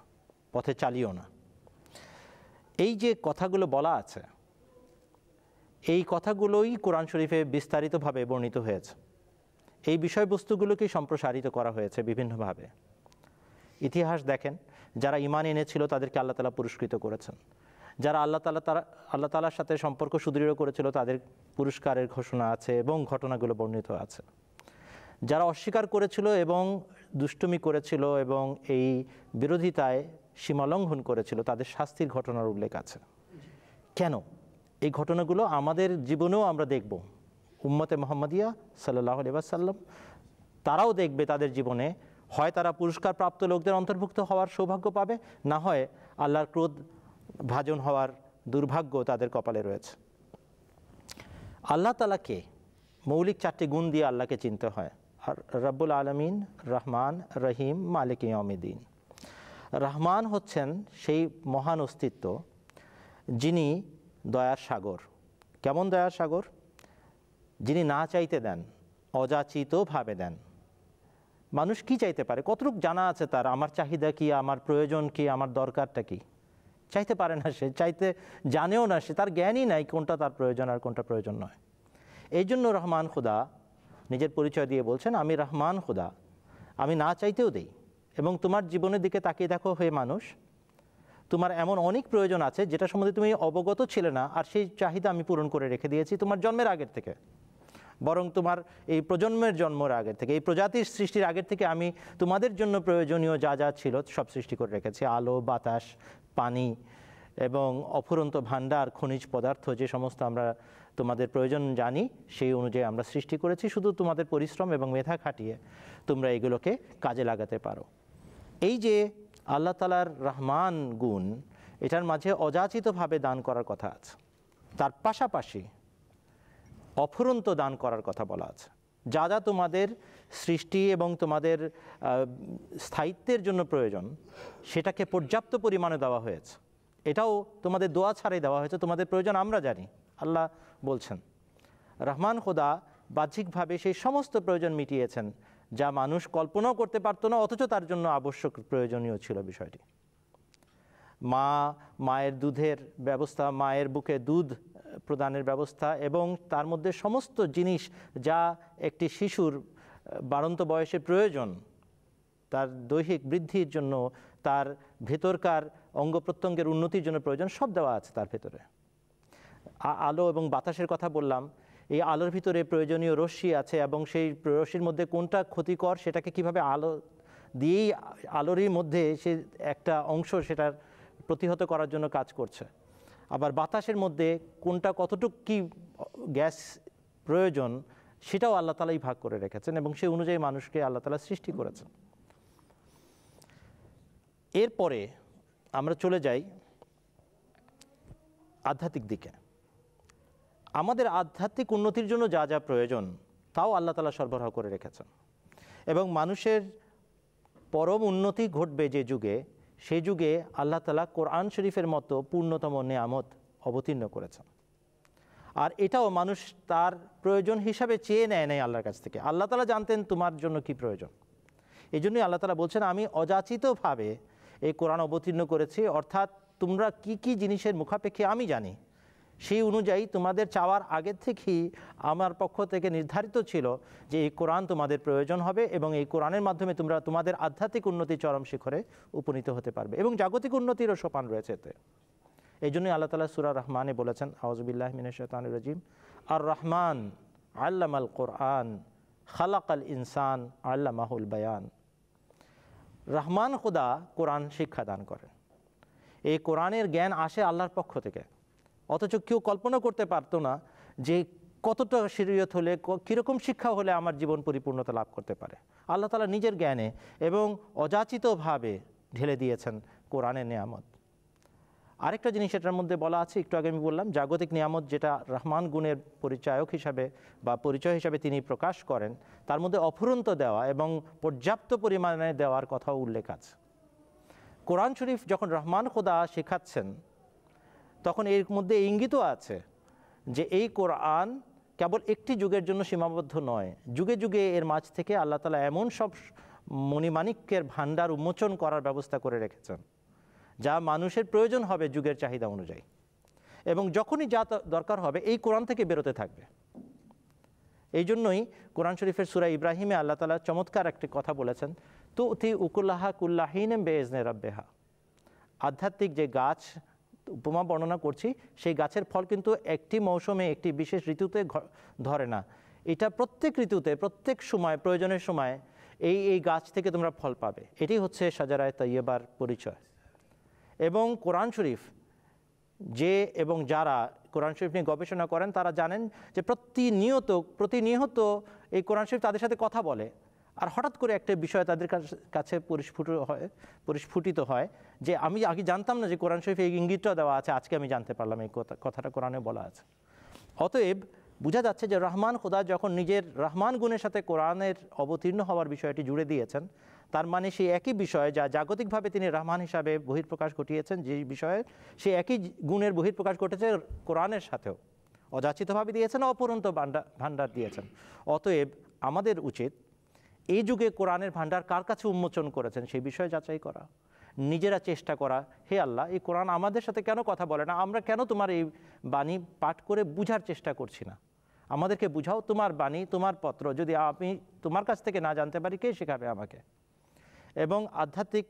পথে চালিও না এই যে কথাগুলো বলা আছে এই কথাগুলোই কোরআন শরীফে বিস্তারিতভাবে বর্ণিত হয়েছে এই বিষয়বস্তুগুলোকে সম্প্রসারিত করা হয়েছে বিভিন্নভাবে ইতিহাস দেখেন যারা ইমান এনেছিল তাদেরকে আল্লাহ তালা পুরস্কৃত করেছেন যারা আল্লাহ তালা তারা আল্লাহ তালার সাথে সম্পর্ক সুদৃঢ় করেছিল তাদের পুরস্কারের ঘোষণা আছে এবং ঘটনাগুলো বর্ণিত আছে যারা অস্বীকার করেছিল এবং দুষ্টুমি করেছিল এবং এই বিরোধিতায় সীমালঙ্ঘন করেছিল তাদের শাস্তির ঘটনার উল্লেখ আছে কেন এই ঘটনাগুলো আমাদের জীবনেও আমরা দেখব উম্মতে মোহাম্মদিয়া সাল্লাহ আলিবাসাল্লাম তারাও দেখবে তাদের জীবনে হয় তারা পুরস্কার প্রাপ্ত লোকদের অন্তর্ভুক্ত হওয়ার সৌভাগ্য পাবে না হয় আল্লাহর ক্রোধ ভাজন হওয়ার দুর্ভাগ্য তাদের কপালে রয়েছে আল্লাহ তালাকে মৌলিক চারটি গুণ দিয়ে আল্লাহকে চিনতে হয় রব্বুল আলমিন রহমান রহিম মালিক ইয়মিদ্দিন রহমান হচ্ছেন সেই মহান অস্তিত্ব যিনি দয়ার সাগর কেমন দয়ার সাগর যিনি না চাইতে দেন অযাচিতভাবে দেন মানুষ কি চাইতে পারে কতটুকু জানা আছে তার আমার চাহিদা কি আমার প্রয়োজন কি আমার দরকারটা কি চাইতে পারে না সে চাইতে জানেও না সে তার জ্ঞানই নাই কোনটা তার প্রয়োজন আর কোনটা প্রয়োজন নয় এই জন্য রহমান খুদা নিজের পরিচয় দিয়ে বলছেন আমি রহমান খুদা আমি না চাইতেও দেই এবং তোমার জীবনের দিকে তাকিয়ে দেখো হয়ে মানুষ তোমার এমন অনেক প্রয়োজন আছে যেটা সম্বন্ধে তুমি অবগত ছিলে না আর সেই চাহিদা আমি পূরণ করে রেখে দিয়েছি তোমার জন্মের আগের থেকে বরং তোমার এই প্রজন্মের জন্মর আগের থেকে এই প্রজাতির সৃষ্টির আগের থেকে আমি তোমাদের জন্য প্রয়োজনীয় যা যা ছিল সব সৃষ্টি করে রেখেছি আলো বাতাস পানি এবং অফুরন্ত ভাণ্ডার খনিজ পদার্থ যে সমস্ত আমরা তোমাদের প্রয়োজন জানি সেই অনুযায়ী আমরা সৃষ্টি করেছি শুধু তোমাদের পরিশ্রম এবং মেধা খাটিয়ে তোমরা এগুলোকে কাজে লাগাতে পারো এই যে আল্লাহ তালার রহমান গুণ এটার মাঝে অযাচিতভাবে দান করার কথা আছে তার পাশাপাশি অফুরন্ত দান করার কথা বলা আছে যা যা তোমাদের সৃষ্টি এবং তোমাদের স্থায়িত্বের জন্য প্রয়োজন সেটাকে পর্যাপ্ত পরিমাণে দেওয়া হয়েছে এটাও তোমাদের দোয়া ছাড়াই দেওয়া হয়েছে তোমাদের প্রয়োজন আমরা জানি আল্লাহ বলছেন রহমান খোদা বাহ্যিকভাবে সেই সমস্ত প্রয়োজন মিটিয়েছেন যা মানুষ কল্পনাও করতে পারতো না অথচ তার জন্য আবশ্যক প্রয়োজনীয় ছিল বিষয়টি মা মায়ের দুধের ব্যবস্থা মায়ের বুকে দুধ প্রদানের ব্যবস্থা এবং তার মধ্যে সমস্ত জিনিস যা একটি শিশুর বাড়ন্ত বয়সে প্রয়োজন তার দৈহিক বৃদ্ধির জন্য তার ভেতরকার অঙ্গ প্রত্যঙ্গের উন্নতির জন্য প্রয়োজন সব দেওয়া আছে তার ভেতরে আলো এবং বাতাসের কথা বললাম এই আলোর ভিতরে প্রয়োজনীয় রশ্মি আছে এবং সেই রশ্মির মধ্যে কোনটা ক্ষতিকর সেটাকে কিভাবে আলো দিয়েই আলোরই মধ্যে সে একটা অংশ সেটার প্রতিহত করার জন্য কাজ করছে আবার বাতাসের মধ্যে কোনটা কতটুকু কি গ্যাস প্রয়োজন সেটাও আল্লাহ তালাই ভাগ করে রেখেছেন এবং সেই অনুযায়ী মানুষকে আল্লাহ তালা সৃষ্টি করেছেন এরপরে আমরা চলে যাই আধ্যাত্মিক দিকে আমাদের আধ্যাত্মিক উন্নতির জন্য যা যা প্রয়োজন তাও আল্লাহ তালা সরবরাহ করে রেখেছেন এবং মানুষের পরম উন্নতি ঘটবে যে যুগে সেই যুগে আল্লাহ তালা কোরআন শরীফের মতো পূর্ণতম নেয়ামত অবতীর্ণ করেছেন আর এটাও মানুষ তার প্রয়োজন হিসাবে চেয়ে নেয় নেয় আল্লাহর কাছ থেকে আল্লাহ তালা জানতেন তোমার জন্য কি প্রয়োজন এই জন্যই আল্লাহ তালা বলছেন আমি অযাচিতভাবে এই কোরআন অবতীর্ণ করেছি অর্থাৎ তোমরা কি কি জিনিসের মুখাপেক্ষে আমি জানি সেই অনুযায়ী তোমাদের চাওয়ার আগে থেকেই আমার পক্ষ থেকে নির্ধারিত ছিল যে এই কোরআন তোমাদের প্রয়োজন হবে এবং এই কোরআনের মাধ্যমে তোমরা তোমাদের আধ্যাত্মিক উন্নতি চরম শিখরে উপনীত হতে পারবে এবং জাগতিক উন্নতিরও সোপান রয়েছে এতে এই জন্যই আল্লাহ তালা সুরা রহমানে বলেছেন আওয়াজবিল্লাহ মিনশান রাজিম আর রহমান আল্লাম আল কোরআন খালাক আল ইনসান আল্লাহ মাহুল বায়ান রহমান খুদা কোরআন শিক্ষা দান করেন এই কোরআনের জ্ঞান আসে আল্লাহর পক্ষ থেকে অথচ কেউ কল্পনা করতে পারতো না যে কতটা শিরিয়ত হলে কীরকম শিক্ষা হলে আমার জীবন পরিপূর্ণতা লাভ করতে পারে আল্লাহ তালা নিজের জ্ঞানে এবং অযাচিতভাবে ঢেলে দিয়েছেন কোরআনের নিয়ামত আরেকটা জিনিস এটার মধ্যে বলা আছে একটু আগে আমি বললাম জাগতিক নিয়ামত যেটা রহমান গুণের পরিচায়ক হিসাবে বা পরিচয় হিসাবে তিনি প্রকাশ করেন তার মধ্যে অফুরন্ত দেওয়া এবং পর্যাপ্ত পরিমাণে দেওয়ার কথাও উল্লেখ আছে কোরআন শরীফ যখন রহমান খোদা শেখাচ্ছেন তখন এর মধ্যে ইঙ্গিতও আছে যে এই কোরআন কেবল একটি যুগের জন্য সীমাবদ্ধ নয় যুগে যুগে এর মাঝ থেকে আল্লাহ তালা এমন সব মণিমাণিক্যের ভাণ্ডার উন্মোচন করার ব্যবস্থা করে রেখেছেন যা মানুষের প্রয়োজন হবে যুগের চাহিদা অনুযায়ী এবং যখনই যা দরকার হবে এই কোরআন থেকে বেরোতে থাকবে এই জন্যই কোরআন শরীফের সুরা ইব্রাহিমে আল্লাহ তালা চমৎকার একটি কথা বলেছেন তু উথি উকুল্লাহা কুল্লাহিন বেজনে রব্বেহা আধ্যাত্মিক যে গাছ উপমা বর্ণনা করছি সেই গাছের ফল কিন্তু একটি মৌসুমে একটি বিশেষ ঋতুতে ধরে না এটা প্রত্যেক ঋতুতে প্রত্যেক সময় প্রয়োজনের সময় এই এই গাছ থেকে তোমরা ফল পাবে এটি হচ্ছে সাজারায় তৈয়বার পরিচয় এবং কোরআন শরীফ যে এবং যারা কোরআন শরীফ নিয়ে গবেষণা করেন তারা জানেন যে প্রতিনিয়ত প্রতিনিয়ত এই কোরআন শরীফ তাদের সাথে কথা বলে আর হঠাৎ করে একটা বিষয় তাদের কাছে পরিস্ফুট হয় পরিস্ফুটিত হয় যে আমি আগে জানতাম না যে কোরআন শরীফ এই ইঙ্গিতটা দেওয়া আছে আজকে আমি জানতে পারলাম এই কথাটা কোরআনে বলা আছে অতএব বোঝা যাচ্ছে যে রহমান খোদা যখন নিজের রহমান গুণের সাথে কোরআনের অবতীর্ণ হওয়ার বিষয়টি জুড়ে দিয়েছেন তার মানে সেই একই বিষয় যা জাগতিকভাবে তিনি রহমান হিসাবে বহির্প্রকাশ ঘটিয়েছেন যে বিষয়ে সে একই গুণের বহির্প্রকাশ ঘটেছে কোরআনের সাথেও অযাচিতভাবে দিয়েছেন অপরন্ত ভাণ্ডার দিয়েছেন অতএব আমাদের উচিত এই যুগে কোরআনের ভাণ্ডার কার কাছে উন্মোচন করেছেন সেই বিষয়ে যাচাই করা নিজেরা চেষ্টা করা হে আল্লাহ এই কোরআন আমাদের সাথে কেন কথা বলে না আমরা কেন তোমার এই বাণী পাঠ করে বুঝার চেষ্টা করছি না আমাদেরকে বুঝাও তোমার বাণী তোমার পত্র যদি আমি তোমার কাছ থেকে না জানতে পারি কে শেখাবে আমাকে এবং আধ্যাত্মিক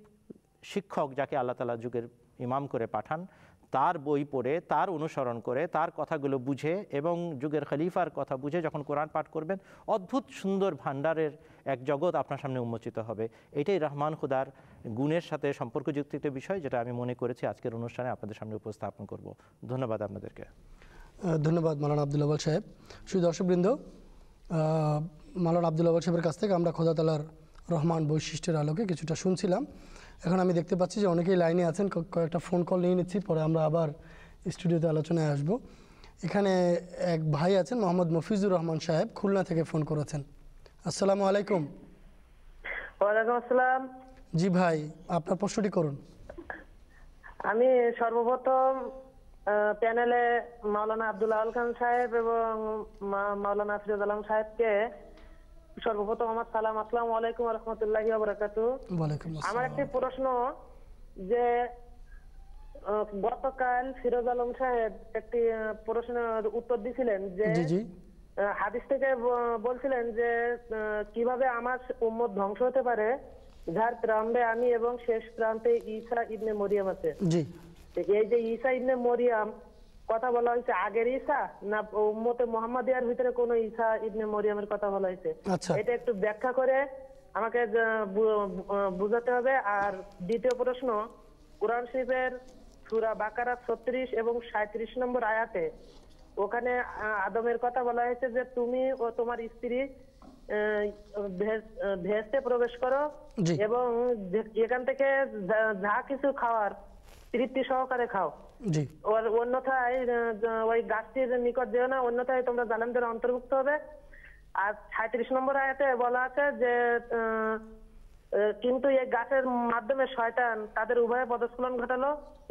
শিক্ষক যাকে আল্লাহ তালা যুগের ইমাম করে পাঠান তার বই পড়ে তার অনুসরণ করে তার কথাগুলো বুঝে এবং যুগের খলিফার কথা বুঝে যখন কোরআন পাঠ করবেন অদ্ভুত সুন্দর ভাণ্ডারের এক জগৎ আপনার সামনে উন্মোচিত হবে এটাই রহমান খুদার গুণের সাথে সম্পর্কযুক্ত একটা বিষয় যেটা আমি মনে করেছি আজকের অনুষ্ঠানে আপনাদের সামনে উপস্থাপন করব ধন্যবাদ আপনাদেরকে ধন্যবাদ মালান আবদুল্লাহ সাহেব শুধু দর্শকবৃন্দ মালানা সাহেবের কাছ থেকে আমরা খোদাতালার রহমান বৈশিষ্ট্যের আলোকে কিছুটা শুনছিলাম এখন আমি দেখতে পাচ্ছি যে অনেকেই লাইনে আছেন কয়েকটা ফোন কল নিয়ে নিচ্ছি পরে আমরা আবার স্টুডিওতে আলোচনায় আসব এখানে এক ভাই আছেন মোহাম্মদ মফিজুর রহমান সাহেব খুলনা থেকে ফোন করেছেন আসসালামু আলাইকুম ওয়ালাইকুম আসসালাম জি ভাই আপনার প্রশ্নটি করুন আমি সর্বপ্রথম প্যানেলে মাওলানা আবদুল্লাহ আল খান সাহেব এবং মাওলানা ফিরোজ আলম সাহেবকে সর্বপ্রথম আমার সালাম আসসালাম আলাইকুম রহমতুল্লাহ আমার একটি প্রশ্ন যে গতকাল ফিরোজ আলম সাহেব একটি প্রশ্নের উত্তর দিছিলেন যে হাদিস থেকে বলছিলেন যে কিভাবে আমার উম্মত ধ্বংস হতে পারে যার প্রান্তে আমি এবং শেষ প্রান্তে ঈসা ইবনে মরিয়াম আছে এই যে ঈসা ইবনে মরিয়াম কথা বলা হয়েছে আগের ঈসা না উম্মতে মোহাম্মদিয়ার ভিতরে কোন ঈসা ইবনে মরিয়ামের কথা বলা হয়েছে আচ্ছা। এটা একটু ব্যাখ্যা করে আমাকে বুঝাতে হবে আর দ্বিতীয় প্রশ্ন কোরআন শরীফের সুরা বাকারা ছত্রিশ এবং সাঁত্রিশ নম্বর আয়াতে ওখানে আদমের কথা বলা হয়েছে যে তুমি ও তোমার স্ত্রী ভেস্তে প্রবেশ করো এবং এখান থেকে যা কিছু খাওয়ার তৃপ্তি সহকারে খাও ওই গাছটির নিকট যেও না অন্যথায় তোমরা জালেমদের অন্তর্ভুক্ত হবে আর সাঁত্রিশ নম্বর আয়াতে বলা আছে যে কিন্তু এই গাছের মাধ্যমে শয়তান তাদের উভয়ে পদস্খলন ঘটালো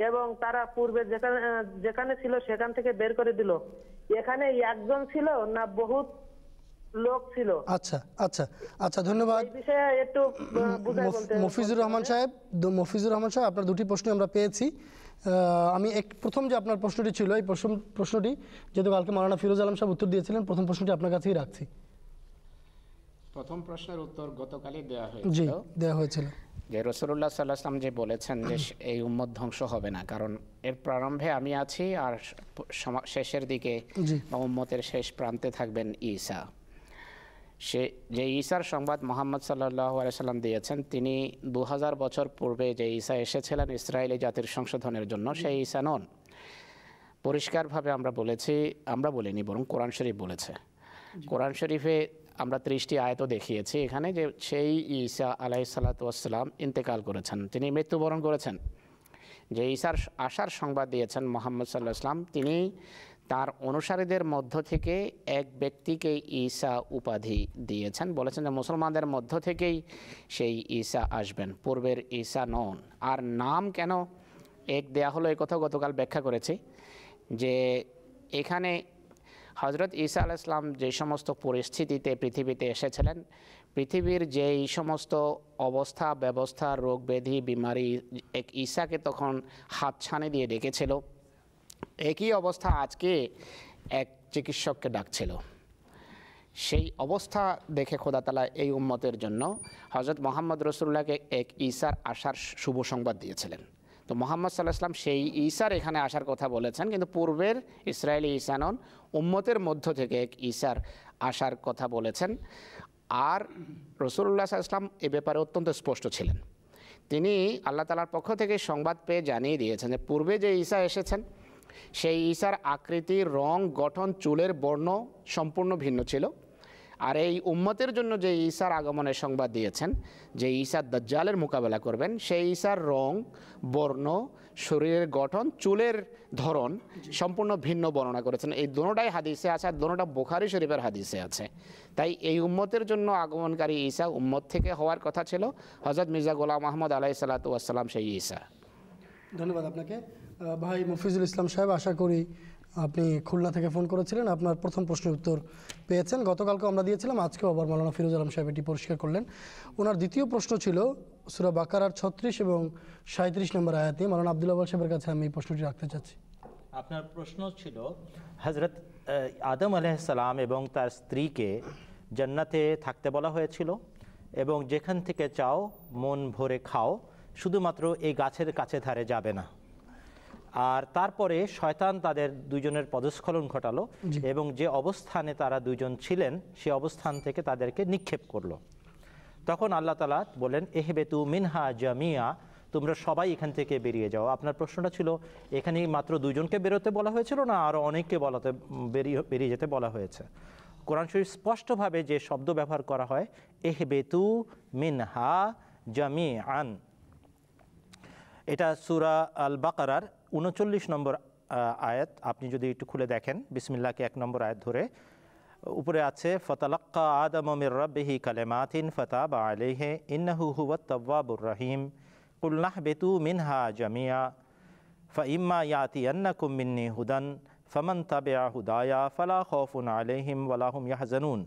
এবং তারা পূর্বে যেখানে যেখানে ছিল সেখান থেকে বের করে দিল এখানে একজন ছিল না বহুত লোক ছিল আচ্ছা আচ্ছা আচ্ছা ধন্যবাদ একটু মফিজুর রহমান সাহেব মফিজুর রহমান সাহেব আপনার দুটি প্রশ্ন আমরা পেয়েছি আমি এক প্রথম যে আপনার প্রশ্নটি ছিল এই প্রশ্ন প্রশ্নটি যেহেতু কালকে মারানা ফিরোজ আলম সাহেব উত্তর দিয়েছিলেন প্রথম প্রশ্নটি আপনার কাছেই রাখছি প্রথম প্রশ্নের উত্তর গতকালই দেওয়া হয়েছিল জি দেওয়া হয়েছিল যে রসুল্লাহ সাল্লাহাম যে বলেছেন যে এই উম্মত ধ্বংস হবে না কারণ এর প্রারম্ভে আমি আছি আর শেষের দিকে উম্মতের শেষ প্রান্তে থাকবেন ইসা সে যে ঈসার সংবাদ মোহাম্মদ সাল্লাহ আলাইসাল্লাম দিয়েছেন তিনি দু বছর পূর্বে যে ঈসা এসেছিলেন ইসরায়েলি জাতির সংশোধনের জন্য সেই ঈসা নন পরিষ্কারভাবে আমরা বলেছি আমরা বলিনি বরং কোরআন শরীফ বলেছে কোরআন শরীফে আমরা ত্রিশটি আয়ত দেখিয়েছি এখানে যে সেই ঈসা আলাহি সাল্লাতাম ইন্তেকাল করেছেন তিনি মৃত্যুবরণ করেছেন যে ঈসার আশার সংবাদ দিয়েছেন মোহাম্মদ সাল্লাহ আসলাম তিনি তার অনুসারীদের মধ্য থেকে এক ব্যক্তিকে ঈশা উপাধি দিয়েছেন বলেছেন যে মুসলমানদের মধ্য থেকেই সেই ঈশা আসবেন পূর্বের ঈশা নন আর নাম কেন এক দেয়া হলো এ কথা গতকাল ব্যাখ্যা করেছি যে এখানে হজরত ঈসা আল ইসলাম যে সমস্ত পরিস্থিতিতে পৃথিবীতে এসেছিলেন পৃথিবীর যেই সমস্ত অবস্থা ব্যবস্থা রোগ ব্যাধি বিমারি এক ঈশাকে তখন হাত ছানে দিয়ে ডেকেছিল একই অবস্থা আজকে এক চিকিৎসককে ডাকছিল সেই অবস্থা দেখে খোদাতালা এই উম্মতের জন্য হজরত মোহাম্মদ রসুল্লাহকে এক ঈশার আসার শুভ সংবাদ দিয়েছিলেন তো মোহাম্মদ সাল্লাহ ইসলাম সেই ঈশার এখানে আসার কথা বলেছেন কিন্তু পূর্বের ইসরায়েলি ঈশানন উম্মতের মধ্য থেকে এক ঈশার আসার কথা বলেছেন আর রসুল্লাহ সাল্লাম এ ব্যাপারে অত্যন্ত স্পষ্ট ছিলেন তিনি আল্লাহ তালার পক্ষ থেকে সংবাদ পেয়ে জানিয়ে দিয়েছেন যে পূর্বে যে ঈশা এসেছেন সেই ঈশার আকৃতি রং গঠন চুলের বর্ণ সম্পূর্ণ ভিন্ন ছিল আর এই উম্মতের জন্য যে ঈশার আগমনের সংবাদ দিয়েছেন যে ঈশার দজ্জালের মোকাবেলা করবেন সেই ঈশার রং বর্ণ শরীরের গঠন চুলের ধরন সম্পূর্ণ ভিন্ন বর্ণনা করেছেন এই দোনোটাই হাদিসে আছে আর দুটা বোখারি শরীফের হাদিসে আছে তাই এই উম্মতের জন্য আগমনকারী ঈশা উম্মত থেকে হওয়ার কথা ছিল হজরত মির্জা গোলাম আহমদ আলাহি সাল্লাতু সেই ঈশা ধন্যবাদ আপনাকে ভাই মুফিজুল ইসলাম সাহেব আশা করি আপনি খুলনা থেকে ফোন করেছিলেন আপনার প্রথম প্রশ্নের উত্তর পেয়েছেন গতকালকে আমরা দিয়েছিলাম আজকেও আবার মৌলানা ফিরোজ আলম সাহেব এটি পরিষ্কার করলেন ওনার দ্বিতীয় প্রশ্ন ছিল সুরা বাকারার ছত্রিশ এবং সাঁত্রিশ নম্বর আয়াতে মৌলানা আবদুল্লাহ সাহেবের কাছে আমি এই প্রশ্নটি রাখতে চাচ্ছি আপনার প্রশ্ন ছিল হজরত আদম আলাইসালাম এবং তার স্ত্রীকে জান্নাতে থাকতে বলা হয়েছিল এবং যেখান থেকে চাও মন ভরে খাও শুধুমাত্র এই গাছের কাছে ধারে যাবে না আর তারপরে শয়তান তাদের দুজনের পদস্খলন ঘটালো এবং যে অবস্থানে তারা দুজন ছিলেন সে অবস্থান থেকে তাদেরকে নিক্ষেপ করলো তখন আল্লাহ তালা বলেন এহেবেতু মিনহা জামিয়া তোমরা সবাই এখান থেকে বেরিয়ে যাও আপনার প্রশ্নটা ছিল এখানে মাত্র দুজনকে বেরোতে বলা হয়েছিল না আরও অনেককে বলাতে বেরিয়ে বেরিয়ে যেতে বলা হয়েছে কোরআন শরীফ স্পষ্টভাবে যে শব্দ ব্যবহার করা হয় এহবেতু মিনহা জামি আন এটা সুরা আল বাকারার উনচল্লিশ নম্বর আয়াত আপনি যদি একটু খুলে দেখেন বিসমিল্লাকে এক নম্বর আয়াত ধরে উপরে আছে ফতালাক্কা আদমের রব্বিহি কালেমাথিন ফতাব আলেহে ইন্নাহু হুয়াত তব্বাবুর রহিম কুল্লাহ বেতু মিনহা জামিয়া ফাইম্মা ইয়াতি আন্নাকুম মিন্নি হুদান ফমন তাবেয়া হুদায়া ফলা খফুন আলেহিম ওয়ালাহুম ইয়াহজানুন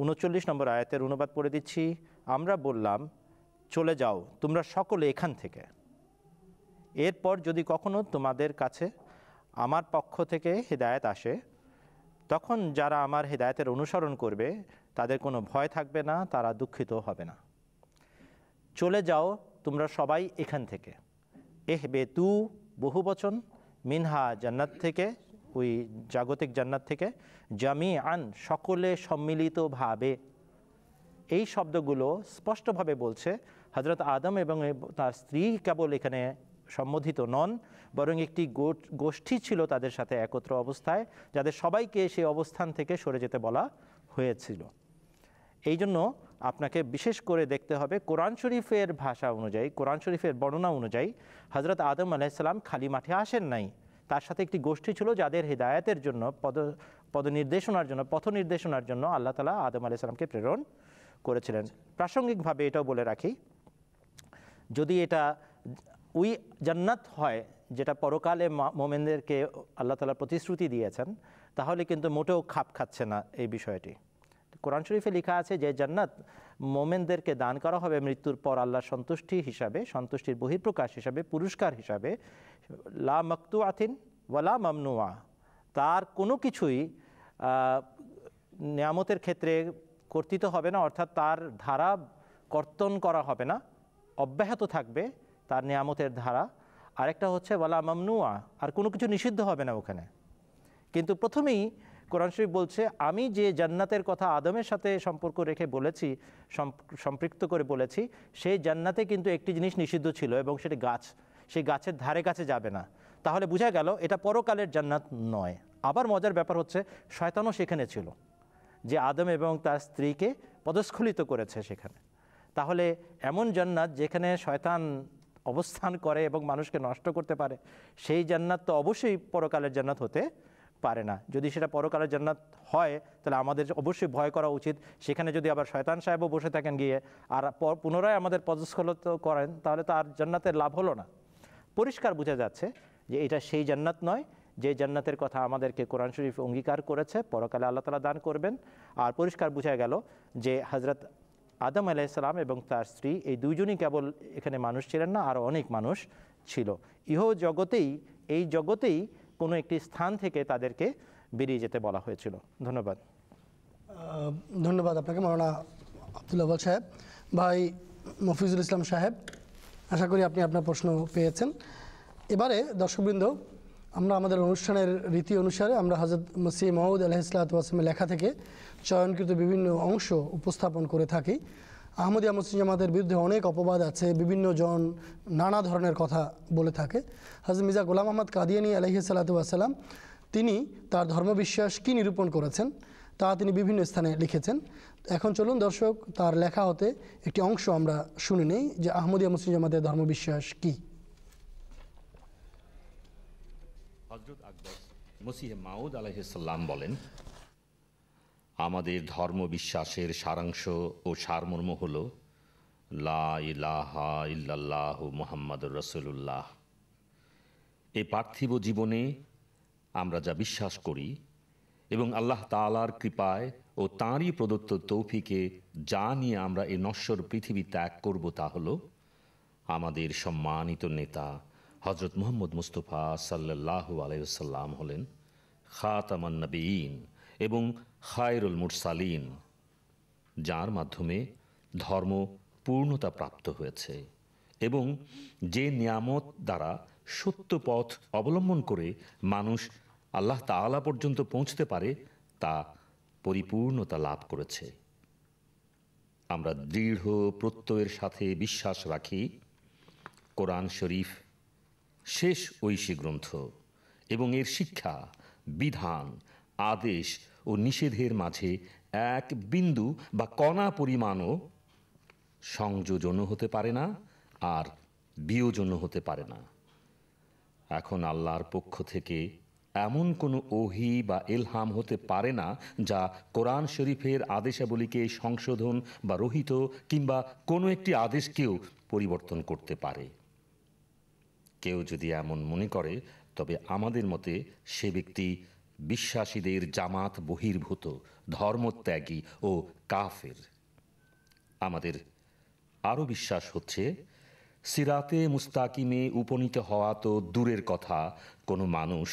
উনচল্লিশ নম্বর আয়াতের অনুবাদ পড়ে দিচ্ছি আমরা বললাম চলে যাও তোমরা সকলে এখান থেকে এরপর যদি কখনো তোমাদের কাছে আমার পক্ষ থেকে হেদায়েত আসে তখন যারা আমার হেদায়তের অনুসরণ করবে তাদের কোনো ভয় থাকবে না তারা দুঃখিত হবে না চলে যাও তোমরা সবাই এখান থেকে এহ তু বহু বচন মিনহা জান্নাত থেকে ওই জাগতিক জান্নাত থেকে জামি আন সকলে সম্মিলিতভাবে এই শব্দগুলো স্পষ্টভাবে বলছে হজরত আদম এবং তার স্ত্রী কেবল এখানে সম্বোধিত নন বরং একটি গোষ্ঠী ছিল তাদের সাথে একত্র অবস্থায় যাদের সবাইকে সেই অবস্থান থেকে সরে যেতে বলা হয়েছিল এই জন্য আপনাকে বিশেষ করে দেখতে হবে কোরআন শরীফের ভাষা অনুযায়ী কোরআন শরীফের বর্ণনা অনুযায়ী হজরত আদম আলাইসালাম খালি মাঠে আসেন নাই তার সাথে একটি গোষ্ঠী ছিল যাদের হৃদায়তের জন্য পদ পদনির্দেশনার জন্য পথ নির্দেশনার জন্য আল্লাহ তালা আদম আলাইসাল্লামকে প্রেরণ করেছিলেন প্রাসঙ্গিকভাবে এটাও বলে রাখি যদি এটা ওই জান্নাত হয় যেটা পরকালে মোমেনদেরকে আল্লাহ তালা প্রতিশ্রুতি দিয়েছেন তাহলে কিন্তু মোটেও খাপ খাচ্ছে না এই বিষয়টি কোরআন শরীফে লেখা আছে যে জান্নাত মোমেনদেরকে দান করা হবে মৃত্যুর পর আল্লাহ সন্তুষ্টি হিসাবে সন্তুষ্টির বহিঃপ্রকাশ হিসাবে পুরস্কার হিসাবে লা মক্তু আথিন ওয়ালা মামনুয়া তার কোনো কিছুই নিয়ামতের ক্ষেত্রে কর্তৃত হবে না অর্থাৎ তার ধারা কর্তন করা হবে না অব্যাহত থাকবে তার নিয়ামতের ধারা আরেকটা হচ্ছে ওয়ালা মামনুয়া আর কোনো কিছু নিষিদ্ধ হবে না ওখানে কিন্তু প্রথমেই কোরআন শরীফ বলছে আমি যে জান্নাতের কথা আদমের সাথে সম্পর্ক রেখে বলেছি সম্পৃক্ত করে বলেছি সেই জান্নাতে কিন্তু একটি জিনিস নিষিদ্ধ ছিল এবং সেটি গাছ সেই গাছের ধারে কাছে যাবে না তাহলে বোঝা গেল এটা পরকালের জান্নাত নয় আবার মজার ব্যাপার হচ্ছে শয়তানও সেখানে ছিল যে আদম এবং তার স্ত্রীকে পদস্খলিত করেছে সেখানে তাহলে এমন জান্নাত যেখানে শয়তান অবস্থান করে এবং মানুষকে নষ্ট করতে পারে সেই জান্নাত তো অবশ্যই পরকালের জান্নাত হতে পারে না যদি সেটা পরকালের জান্নাত হয় তাহলে আমাদের অবশ্যই ভয় করা উচিত সেখানে যদি আবার শয়তান সাহেবও বসে থাকেন গিয়ে আর পুনরায় আমাদের পদস্খলিত করেন তাহলে তো আর জান্নাতের লাভ হলো না পরিষ্কার বোঝা যাচ্ছে যে এটা সেই জান্নাত নয় যে জান্নাতের কথা আমাদেরকে কোরআন শরীফ অঙ্গীকার করেছে পরকালে আল্লাহ তালা দান করবেন আর পরিষ্কার বুঝা গেল যে হজরত আদম আলাইসালাম এবং তার স্ত্রী এই দুইজনই কেবল এখানে মানুষ ছিলেন না আরও অনেক মানুষ ছিল ইহ জগতেই এই জগতেই কোনো একটি স্থান থেকে তাদেরকে বেরিয়ে যেতে বলা হয়েছিল ধন্যবাদ ধন্যবাদ আপনাকে মৌলানা আবদুল্লাহ সাহেব ভাই মফিজুল ইসলাম সাহেব আশা করি আপনি আপনার প্রশ্ন পেয়েছেন এবারে দর্শকবৃন্দ আমরা আমাদের অনুষ্ঠানের রীতি অনুসারে আমরা হজরত মসি মহমুদ আলহ লেখা থেকে চয়নকৃত বিভিন্ন অংশ উপস্থাপন করে থাকি আহমদিয়া মুসলিম জামাতের বিরুদ্ধে অনেক অপবাদ আছে বিভিন্ন জন নানা ধরনের কথা বলে থাকে হাজর মির্জা গোলাম আহমদ কাদিয়ানি আলহি তিনি তার ধর্মবিশ্বাস কি নিরূপণ করেছেন তা তিনি বিভিন্ন স্থানে লিখেছেন এখন চলুন দর্শক তার লেখা হতে একটি অংশ আমরা শুনে নেই যে আহমদিয়া মুসলিম জামাতের ধর্মবিশ্বাস কী হজরত আকবর মাউদ আলহিসাল্লাম বলেন আমাদের ধর্মবিশ্বাসের সারাংশ ও সারমর্ম হল লা ইলাহা ইল্লাল্লাহ মোহাম্মদ রসুল্লাহ এ পার্থিব জীবনে আমরা যা বিশ্বাস করি এবং আল্লাহ তালার কৃপায় ও তাঁরই প্রদত্ত তৌফিকে যা নিয়ে আমরা এ নশ্বর পৃথিবী ত্যাগ করব তা হল আমাদের সম্মানিত নেতা হজরত মোহাম্মদ মুস্তফা সাল্লাহ আলাইসাল্লাম হলেন খাতামান্নবীন এবং খায়রুল মুরসালিন যার মাধ্যমে ধর্ম পূর্ণতা প্রাপ্ত হয়েছে এবং যে নিয়ামত দ্বারা সত্য পথ অবলম্বন করে মানুষ আল্লাহ তালা পর্যন্ত পৌঁছতে পারে তা পরিপূর্ণতা লাভ করেছে আমরা দৃঢ় প্রত্যয়ের সাথে বিশ্বাস রাখি কোরআন শরীফ শেষ ঐশী গ্রন্থ এবং এর শিক্ষা বিধান আদেশ ও নিষেধের মাঝে এক বিন্দু বা কণা পরিমাণও সংযোজনও হতে পারে না আর বিয়োজনও হতে পারে না এখন আল্লাহর পক্ষ থেকে এমন কোনো ওহি বা এলহাম হতে পারে না যা কোরআন শরীফের আদেশাবলীকে সংশোধন বা রহিত কিংবা কোনো একটি আদেশকেও পরিবর্তন করতে পারে কেউ যদি এমন মনে করে তবে আমাদের মতে সে ব্যক্তি বিশ্বাসীদের জামাত বহির্ভূত ধর্মত্যাগী ও কাফের আমাদের আরও বিশ্বাস হচ্ছে সিরাতে মুস্তাকিমে উপনীত হওয়া তো দূরের কথা কোনো মানুষ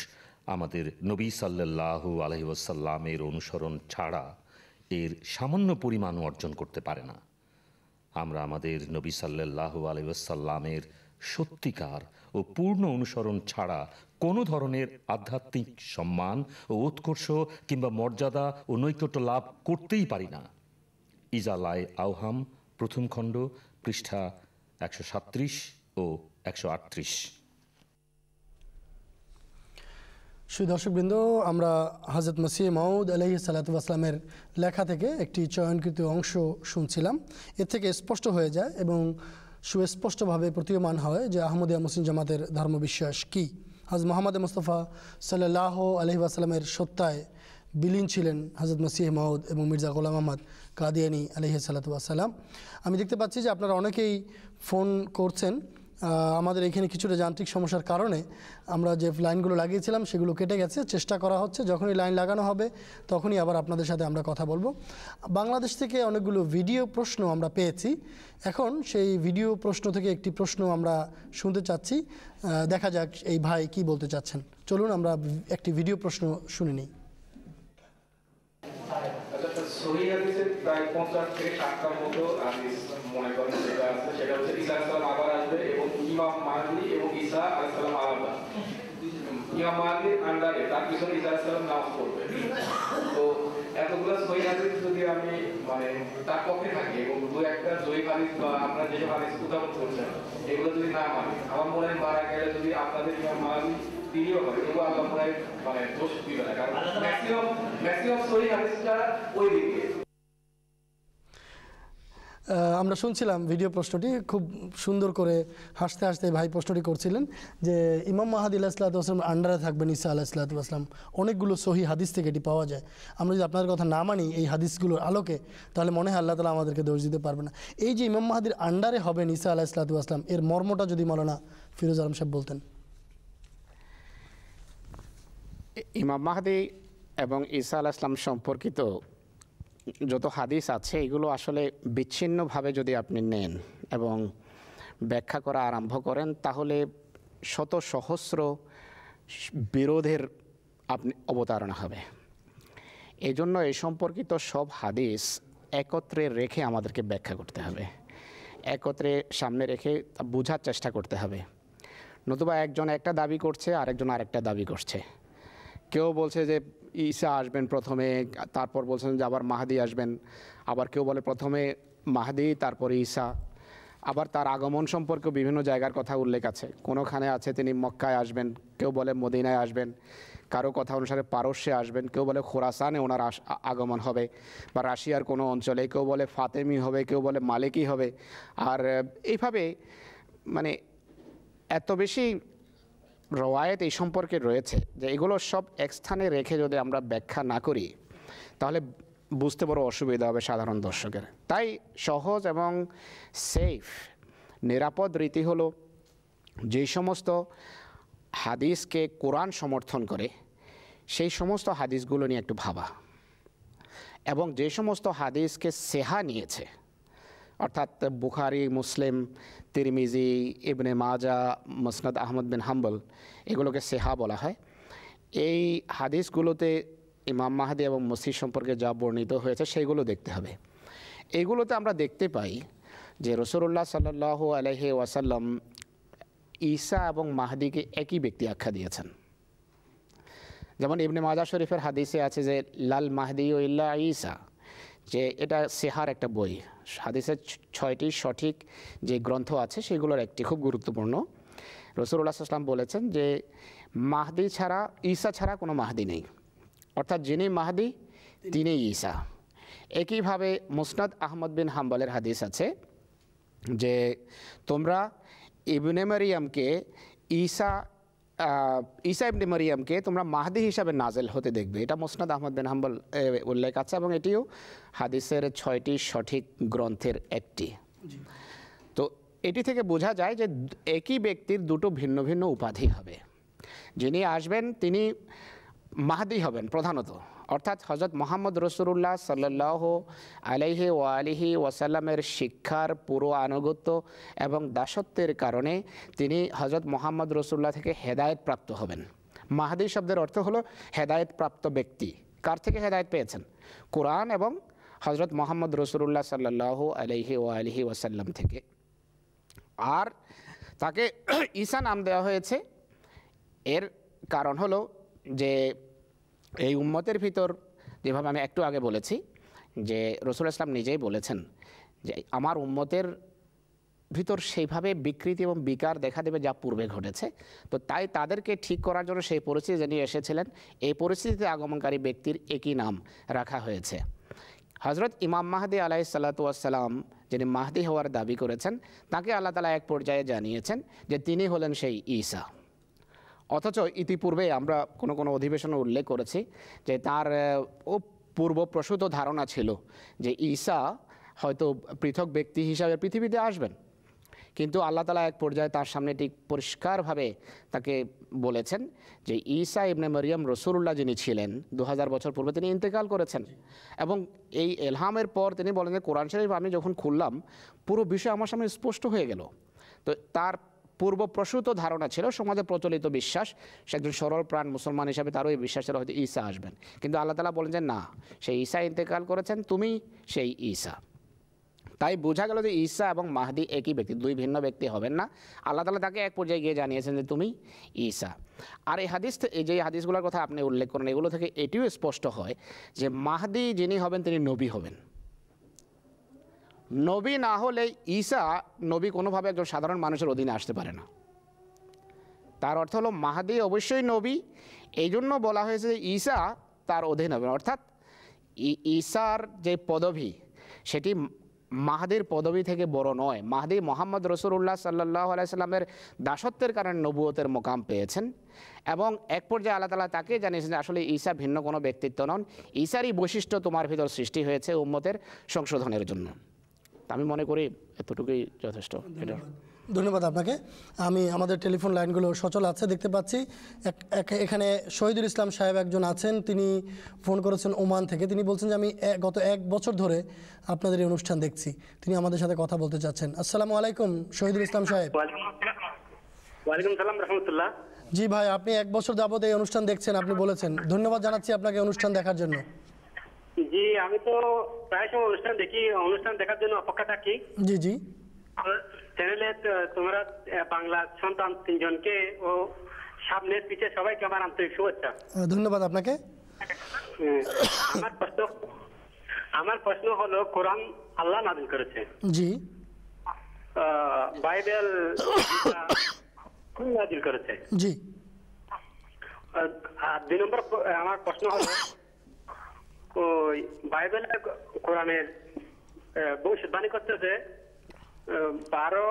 আমাদের নবী সাল্লাহ আলহিউসাল্লামের অনুসরণ ছাড়া এর সামান্য পরিমাণও অর্জন করতে পারে না আমরা আমাদের নবী সাল্লাহ আলহিউসাল্লামের সত্যিকার ও পূর্ণ অনুসরণ ছাড়া কোনো ধরনের আধ্যাত্মিক সম্মান ও উৎকর্ষ কিংবা মর্যাদা ও নৈকট্য লাভ করতেই পারি না ইজালায় আওহাম প্রথম খণ্ড পৃষ্ঠা একশো ও একশো সুদর্শকবৃন্দ আমরা হাজরত মসিহ মাউদ আলহি সালাতামের লেখা থেকে একটি চয়নকৃত অংশ শুনছিলাম এর থেকে স্পষ্ট হয়ে যায় এবং সুস্পষ্টভাবে প্রতীয়মান হয় যে আহমদিয়া মুসলিম জামাতের ধর্মবিশ্বাস কী হাজ মোহাম্মদ মুস্তফা সাল্লাহ আলহিবাসাল্লামের সত্তায় বিলীন ছিলেন হাজরত মসিহ মাউদ এবং মির্জা গোলাম আহমদ কাদিয়ানি আলহি সাল্লাতাম আমি দেখতে পাচ্ছি যে আপনারা অনেকেই ফোন করছেন আমাদের এখানে কিছুটা যান্ত্রিক সমস্যার কারণে আমরা যে লাইনগুলো লাগিয়েছিলাম সেগুলো কেটে গেছে চেষ্টা করা হচ্ছে যখনই লাইন লাগানো হবে তখনই আবার আপনাদের সাথে আমরা কথা বলবো বাংলাদেশ থেকে অনেকগুলো ভিডিও প্রশ্ন আমরা পেয়েছি এখন সেই ভিডিও প্রশ্ন থেকে একটি প্রশ্ন আমরা শুনতে চাচ্ছি দেখা যাক এই ভাই কি বলতে চাচ্ছেন চলুন আমরা একটি ভিডিও প্রশ্ন শুনে নিই মনে করেন সেটা হচ্ছে ইমাম মাহাদি এবং ঈসা আলাইসালাম আলাদা ইমাম মাহাদির আন্ডারে তার পিছনে ঈসা আলাইসালাম নামাজ পড়বে তো এতগুলো সহি হাদিস যদি আমি মানে তার পক্ষে থাকি এবং দু একটা জয়ী হাদিস বা আপনার যে হাদিস উদাহরণ করছেন এগুলো যদি না মানে আমার মনে হয় মারা গেলে যদি আপনাদের ইমাম মাহাদি তিনিও হয় এবং আল্লাহ মানে দোষ দিবে না কারণ ম্যাক্সিমাম ম্যাক্সিমাম সহি হাদিসটা ওই দিকে আমরা শুনছিলাম ভিডিও প্রশ্নটি খুব সুন্দর করে হাসতে হাসতে ভাই প্রশ্নটি করছিলেন যে ইমাম মাহাদি আসলাম আন্ডারে থাকবেন ইসা আসলাম অনেকগুলো সহি হাদিস থেকে এটি পাওয়া যায় আমরা যদি আপনাদের কথা না মানি এই হাদিসগুলোর আলোকে তাহলে মনে হয় আল্লাহ তালা আমাদেরকে দোষ দিতে পারবে না এই যে ইমাম মাহাদির আন্ডারে হবেন ইসা আসলাম এর মর্মটা যদি মালানা ফিরোজ আলম সাহেব বলতেন ইমাম মাহাদি এবং ঈসা আলাহিসাম সম্পর্কিত যত হাদিস আছে এগুলো আসলে বিচ্ছিন্নভাবে যদি আপনি নেন এবং ব্যাখ্যা করা আরম্ভ করেন তাহলে শত সহস্র বিরোধের আপনি অবতারণা হবে এজন্য এ সম্পর্কিত সব হাদিস একত্রে রেখে আমাদেরকে ব্যাখ্যা করতে হবে একত্রে সামনে রেখে বোঝার চেষ্টা করতে হবে নতুবা একজন একটা দাবি করছে আরেকজন আরেকটা দাবি করছে কেউ বলছে যে ঈশা আসবেন প্রথমে তারপর বলছেন যে আবার মাহাদি আসবেন আবার কেউ বলে প্রথমে মাহাদি তারপরে ঈশা আবার তার আগমন সম্পর্কে বিভিন্ন জায়গার কথা উল্লেখ আছে কোনোখানে আছে তিনি মক্কায় আসবেন কেউ বলে মদিনায় আসবেন কারো কথা অনুসারে পারস্যে আসবেন কেউ বলে খোরাসানে ওনার আগমন হবে বা রাশিয়ার কোনো অঞ্চলে কেউ বলে ফাতেমি হবে কেউ বলে মালিকই হবে আর এইভাবে মানে এত বেশি রওয়ায়ত এই সম্পর্কে রয়েছে যে এগুলো সব এক স্থানে রেখে যদি আমরা ব্যাখ্যা না করি তাহলে বুঝতে বড় অসুবিধা হবে সাধারণ দর্শকের তাই সহজ এবং সেফ নিরাপদ রীতি হলো যেই সমস্ত হাদিসকে কোরআন সমর্থন করে সেই সমস্ত হাদিসগুলো নিয়ে একটু ভাবা এবং যে সমস্ত হাদিসকে সেহা নিয়েছে অর্থাৎ বুখারি মুসলিম তিরমিজি ইবনে মাজা মসনদ আহমদ বিন হাম্বল এগুলোকে সেহা বলা হয় এই হাদিসগুলোতে ইমাম মাহাদি এবং মসজিদ সম্পর্কে যা বর্ণিত হয়েছে সেইগুলো দেখতে হবে এগুলোতে আমরা দেখতে পাই যে রসুল্লাহ সাল্লাহ আলহি ওয়াসাল্লাম ঈসা এবং মাহাদিকে একই ব্যক্তি আখ্যা দিয়েছেন যেমন ইবনে মাজা শরীফের হাদিসে আছে যে লাল মাহদি ও ইল্লা ঈসা যে এটা সেহার একটা বই হাদিসের ছয়টি সঠিক যে গ্রন্থ আছে সেগুলোর একটি খুব গুরুত্বপূর্ণ রসুল্লাহ সাল্লাম বলেছেন যে মাহদি ছাড়া ঈসা ছাড়া কোনো মাহদি নেই অর্থাৎ যিনি মাহদি তিনি ঈসা একইভাবে মুসনাদ আহমদ বিন হাম্বলের হাদিস আছে যে তোমরা ইবনে মারিয়ামকে ঈসা ঈসা ইবনে মরিয়ামকে তোমরা মাহদি হিসাবে নাজেল হতে দেখবে এটা মোসনাদ আহমদ বিন হাম্বল উল্লেখ আছে এবং এটিও হাদিসের ছয়টি সঠিক গ্রন্থের একটি তো এটি থেকে বোঝা যায় যে একই ব্যক্তির দুটো ভিন্ন ভিন্ন উপাধি হবে যিনি আসবেন তিনি মাহাদি হবেন প্রধানত অর্থাৎ হজরত মোহাম্মদ রসুল্লাহ সাল্লাহ আলহি ও আলিহি ওয়াসাল্লামের শিক্ষার পুরো আনুগত্য এবং দাসত্বের কারণে তিনি হজরত মোহাম্মদ রসুল্লাহ থেকে হেদায়ত প্রাপ্ত হবেন মাহাদি শব্দের অর্থ হলো প্রাপ্ত ব্যক্তি কার থেকে হেদায়ত পেয়েছেন কোরআন এবং হজরত মোহাম্মদ রসুল্লাহ সাল্লাহ আলহি ও আলহি ওয়াসাল্লাম থেকে আর তাকে ঈসা নাম দেওয়া হয়েছে এর কারণ হলো যে এই উম্মতের ভিতর যেভাবে আমি একটু আগে বলেছি যে রসুল ইসলাম নিজেই বলেছেন যে আমার উম্মতের ভিতর সেইভাবে বিকৃতি এবং বিকার দেখা দেবে যা পূর্বে ঘটেছে তো তাই তাদেরকে ঠিক করার জন্য সেই পরিস্থিতি যিনি এসেছিলেন এই পরিস্থিতিতে আগমনকারী ব্যক্তির একই নাম রাখা হয়েছে হজরত ইমাম মাহদি আলাহ সাল্লাতুয়াসাল্লাম যিনি মাহদি হওয়ার দাবি করেছেন তাকে আল্লাহ তালা এক পর্যায়ে জানিয়েছেন যে তিনি হলেন সেই ঈসা অথচ ইতিপূর্বে আমরা কোনো কোনো অধিবেশনে উল্লেখ করেছি যে তার ও পূর্বপ্রসূত ধারণা ছিল যে ঈশা হয়তো পৃথক ব্যক্তি হিসাবে পৃথিবীতে আসবেন কিন্তু আল্লাহ তালা এক পর্যায়ে তার সামনে ঠিক পরিষ্কারভাবে তাকে বলেছেন যে ঈসা ইবনে মরিয়াম রসুল্লাহ যিনি ছিলেন দু বছর পূর্বে তিনি ইন্তেকাল করেছেন এবং এই এলহামের পর তিনি বলেন যে কোরআন শরীফ আমি যখন খুললাম পুরো বিষয় আমার সামনে স্পষ্ট হয়ে গেল তো তার পূর্বপ্রসূত ধারণা ছিল সমাজে প্রচলিত বিশ্বাস সে একজন সরল প্রাণ মুসলমান হিসাবে তারও এই বিশ্বাসের হয়তো ঈসা আসবেন কিন্তু আল্লাহ তালা বলেন যে না সেই ঈসা ইন্তেকাল করেছেন তুমি সেই ঈসা তাই বোঝা গেল যে ঈসা এবং মাহদি একই ব্যক্তি দুই ভিন্ন ব্যক্তি হবেন না আল্লাহ তালা তাকে এক পর্যায়ে গিয়ে জানিয়েছেন যে তুমি ঈসা আর এই হাদিস এই যে হাদিসগুলোর কথা আপনি উল্লেখ করেন এগুলো থেকে এটিও স্পষ্ট হয় যে মাহদি যিনি হবেন তিনি নবী হবেন নবী না হলে ঈসা নবী কোনোভাবে একজন সাধারণ মানুষের অধীনে আসতে পারে না তার অর্থ হলো মাহাদি অবশ্যই নবী এই জন্য বলা হয়েছে যে ঈসা তার অধীন হবে অর্থাৎ ঈশার যে পদবি সেটি মাহাদির পদবি থেকে বড় নয় মাহাদি মোহাম্মদ রসুল্লাহ সাল্লাহ আলাইসাল্লামের দাসত্বের কারণে নবুয়তের মোকাম পেয়েছেন এবং এক পর্যায়ে আল্লাহ তালা তাকে জানিয়েছেন আসলে ঈশা ভিন্ন কোনো ব্যক্তিত্ব নন ঈশারই বৈশিষ্ট্য তোমার ভিতর সৃষ্টি হয়েছে উম্মতের সংশোধনের জন্য আমি মনে করি এতটুকুই যথেষ্ট এটা ধন্যবাদ আপনাকে আমি আমাদের টেলিফোন লাইনগুলো সচল আছে দেখতে পাচ্ছি এখানে শহীদুল ইসলাম সাহেব একজন আছেন তিনি ফোন করেছেন ওমান থেকে তিনি বলছেন যে আমি গত এক বছর ধরে আপনাদের এই অনুষ্ঠান দেখছি তিনি আমাদের সাথে কথা বলতে চাচ্ছেন আসসালামু আলাইকুম শহীদুল ইসলাম সাহেব জি ভাই আপনি এক বছর যাবত এই অনুষ্ঠান দেখছেন আপনি বলেছেন ধন্যবাদ জানাচ্ছি আপনাকে অনুষ্ঠান দেখার জন্য জি আমি তো প্রায় সময় অনুষ্ঠান দেখি অনুষ্ঠান দেখার জন্য অপেক্ষা থাকি জি জি চ্যানেলে তোমরা বাংলা সন্তান তিনজনকে ও সামনের পিছে সবাইকে আমার আন্তরিক শুভেচ্ছা ধন্যবাদ আপনাকে হ্যাঁ, আমার প্রশ্ন আমার প্রশ্ন হলো কোরআন আল্লাহ নাজিল করেছে জি বাইবেল নাজিল করেছে জি দুই নম্বর আমার প্রশ্ন হলো ওই কোরআনের ভবিষ্যৎবাণী বারো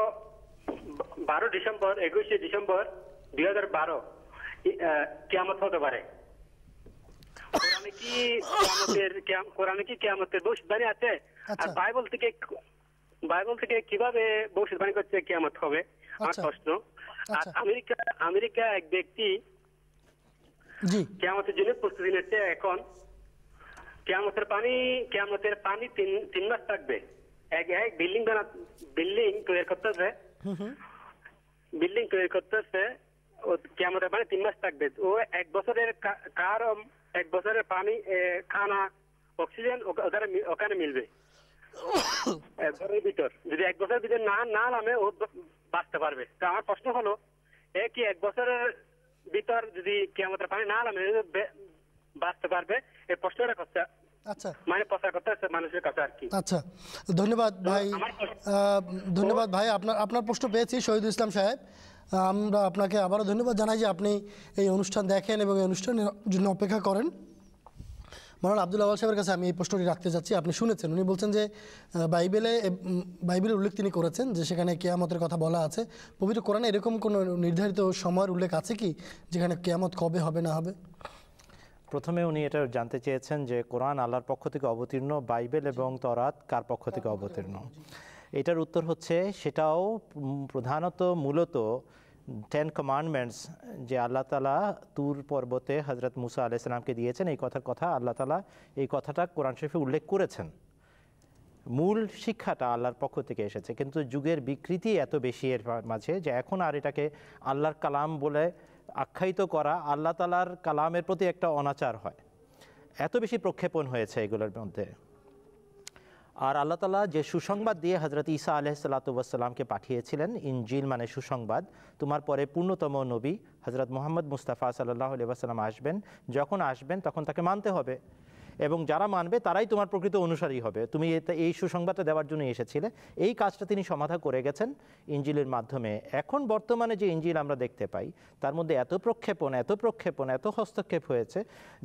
বারো ডিসেম্বর একুশে ডিসেম্বর দুই হাজার বারো কেয়ামত হতে পারে কোরআনে কি কেয়ামতের কোরআনে কি কেয়ামতের ভবিষ্যৎবাণী আছে আর আচ্ছা। বাইবেল থেকে বাইবেল থেকে কিভাবে ভবিষ্যৎবাণী করছে কেয়ামত হবে আমার আচ্ছা। প্রশ্ন আর আচ্ছা। আমেরিকা আমেরিকা এক ব্যক্তি কেয়ামতের জন্য প্রস্তুতি নিচ্ছে এখন কেমতের পানি কেমতের পানি তিন তিন মাস থাকবে এক এক বিল্ডিং বানা বিল্ডিং তৈরি করতেছে বিল্ডিং তৈরি করতেছে ও কেমতের পানি তিন মাস থাকবে ও এক বছরের কার এক বছরের পানি খানা অক্সিজেন ওখানে মিলবে এক বছরের ভিতর যদি এক বছরের ভিতর না না নামে ও বাঁচতে পারবে তো আমার প্রশ্ন হলো এ কি এক বছরের ভিতর যদি কেয়ামতের পানি না নামে বাঁচতে পারবে এই আচ্ছা। মানে আচ্ছা, ধন্যবাদ ভাই ধন্যবাদ ভাই আপনার আপনার প্রশ্ন পেয়েছি সাহেব আমরা আপনাকে আবারও ধন্যবাদ জানাই যে আপনি এই অনুষ্ঠান দেখেন এবং এই অপেক্ষা করেন আব্দুল সাহেবের কাছে আমি এই প্রশ্নটি রাখতে চাচ্ছি আপনি শুনেছেন উনি বলছেন যে বাইবেলে বাইবেলের উল্লেখ তিনি করেছেন যে সেখানে কেয়ামতের কথা বলা আছে পবিত্র কোরআনে এরকম কোনো নির্ধারিত সময়ের উল্লেখ আছে কি যেখানে কেয়ামত কবে হবে না হবে প্রথমে উনি এটা জানতে চেয়েছেন যে কোরআন আল্লাহর পক্ষ থেকে অবতীর্ণ বাইবেল এবং তরাত কার পক্ষ থেকে অবতীর্ণ এটার উত্তর হচ্ছে সেটাও প্রধানত মূলত টেন কমান্ডমেন্টস যে আল্লাহ তালা তুর পর্বতে হজরত মুসা আলাহ সালামকে দিয়েছেন এই কথার কথা আল্লাহ তালা এই কথাটা কোরআন শরীফে উল্লেখ করেছেন মূল শিক্ষাটা আল্লাহর পক্ষ থেকে এসেছে কিন্তু যুগের বিকৃতি এত বেশি এর মাঝে যে এখন আর এটাকে আল্লাহর কালাম বলে আখ্যায়িত করা আল্লাহ তালার কালামের প্রতি একটা অনাচার হয় এত বেশি প্রক্ষেপণ হয়েছে এগুলোর মধ্যে আর আল্লাহ তালা যে সুসংবাদ দিয়ে হজরত ঈসা আলহ সাল্লাতুবাসাল্লামকে পাঠিয়েছিলেন ইনজিল মানে সুসংবাদ তোমার পরে পূর্ণতম নবী হজরত মোহাম্মদ মুস্তাফা সাল্লাহ সাল্লাম আসবেন যখন আসবেন তখন তাকে মানতে হবে এবং যারা মানবে তারাই তোমার প্রকৃত অনুসারী হবে তুমি এই সুসংবাদটা দেওয়ার জন্য এসেছিলে এই কাজটা তিনি সমাধা করে গেছেন ইঞ্জিলের মাধ্যমে এখন বর্তমানে যে ইঞ্জিল আমরা দেখতে পাই তার মধ্যে এত প্রক্ষেপণ এত প্রক্ষেপণ এত হস্তক্ষেপ হয়েছে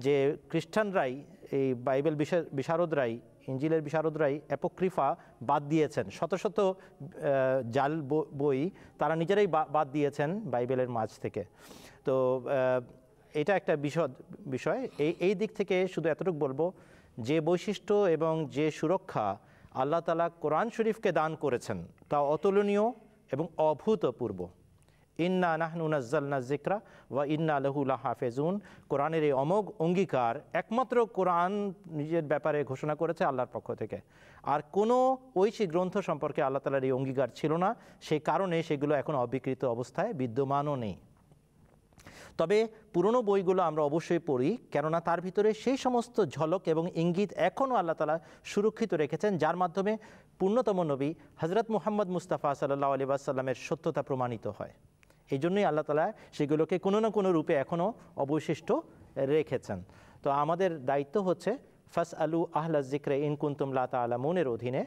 যে খ্রিস্টানরাই এই বাইবেল বিশারদরাই ইঞ্জিলের বিশারদরাই অ্যাপোক্রিফা বাদ দিয়েছেন শত শত জাল বই তারা নিজেরাই বাদ দিয়েছেন বাইবেলের মাঝ থেকে তো এটা একটা বিশদ বিষয় এই এই দিক থেকে শুধু এতটুকু বলবো যে বৈশিষ্ট্য এবং যে সুরক্ষা আল্লাহ তালা কোরআন শরীফকে দান করেছেন তা অতুলনীয় এবং অভূতপূর্ব ইন্না নাহনুনাজ্জালনা জিকরা বা ইন্না লাহুলা হাফেজুন কোরআনের এই অমোঘ অঙ্গীকার একমাত্র কোরআন নিজের ব্যাপারে ঘোষণা করেছে আল্লাহর পক্ষ থেকে আর কোনো ঐশী গ্রন্থ সম্পর্কে আল্লাহ তালার এই অঙ্গীকার ছিল না সেই কারণে সেগুলো এখন অবিকৃত অবস্থায় বিদ্যমানও নেই তবে পুরনো বইগুলো আমরা অবশ্যই পড়ি কেননা তার ভিতরে সেই সমস্ত ঝলক এবং ইঙ্গিত এখনও আল্লাহ তালা সুরক্ষিত রেখেছেন যার মাধ্যমে পূর্ণতম নবী হজরত মুহাম্মদ মুস্তাফা সাল্লা আলী আসাল্লামের সত্যতা প্রমাণিত হয় এই জন্যই আল্লাহ তালা সেগুলোকে কোনো না কোনো রূপে এখনও অবশিষ্ট রেখেছেন তো আমাদের দায়িত্ব হচ্ছে ফাস আলু আহলা জিক্রে ইনকুন্তুম লাতা মনের অধীনে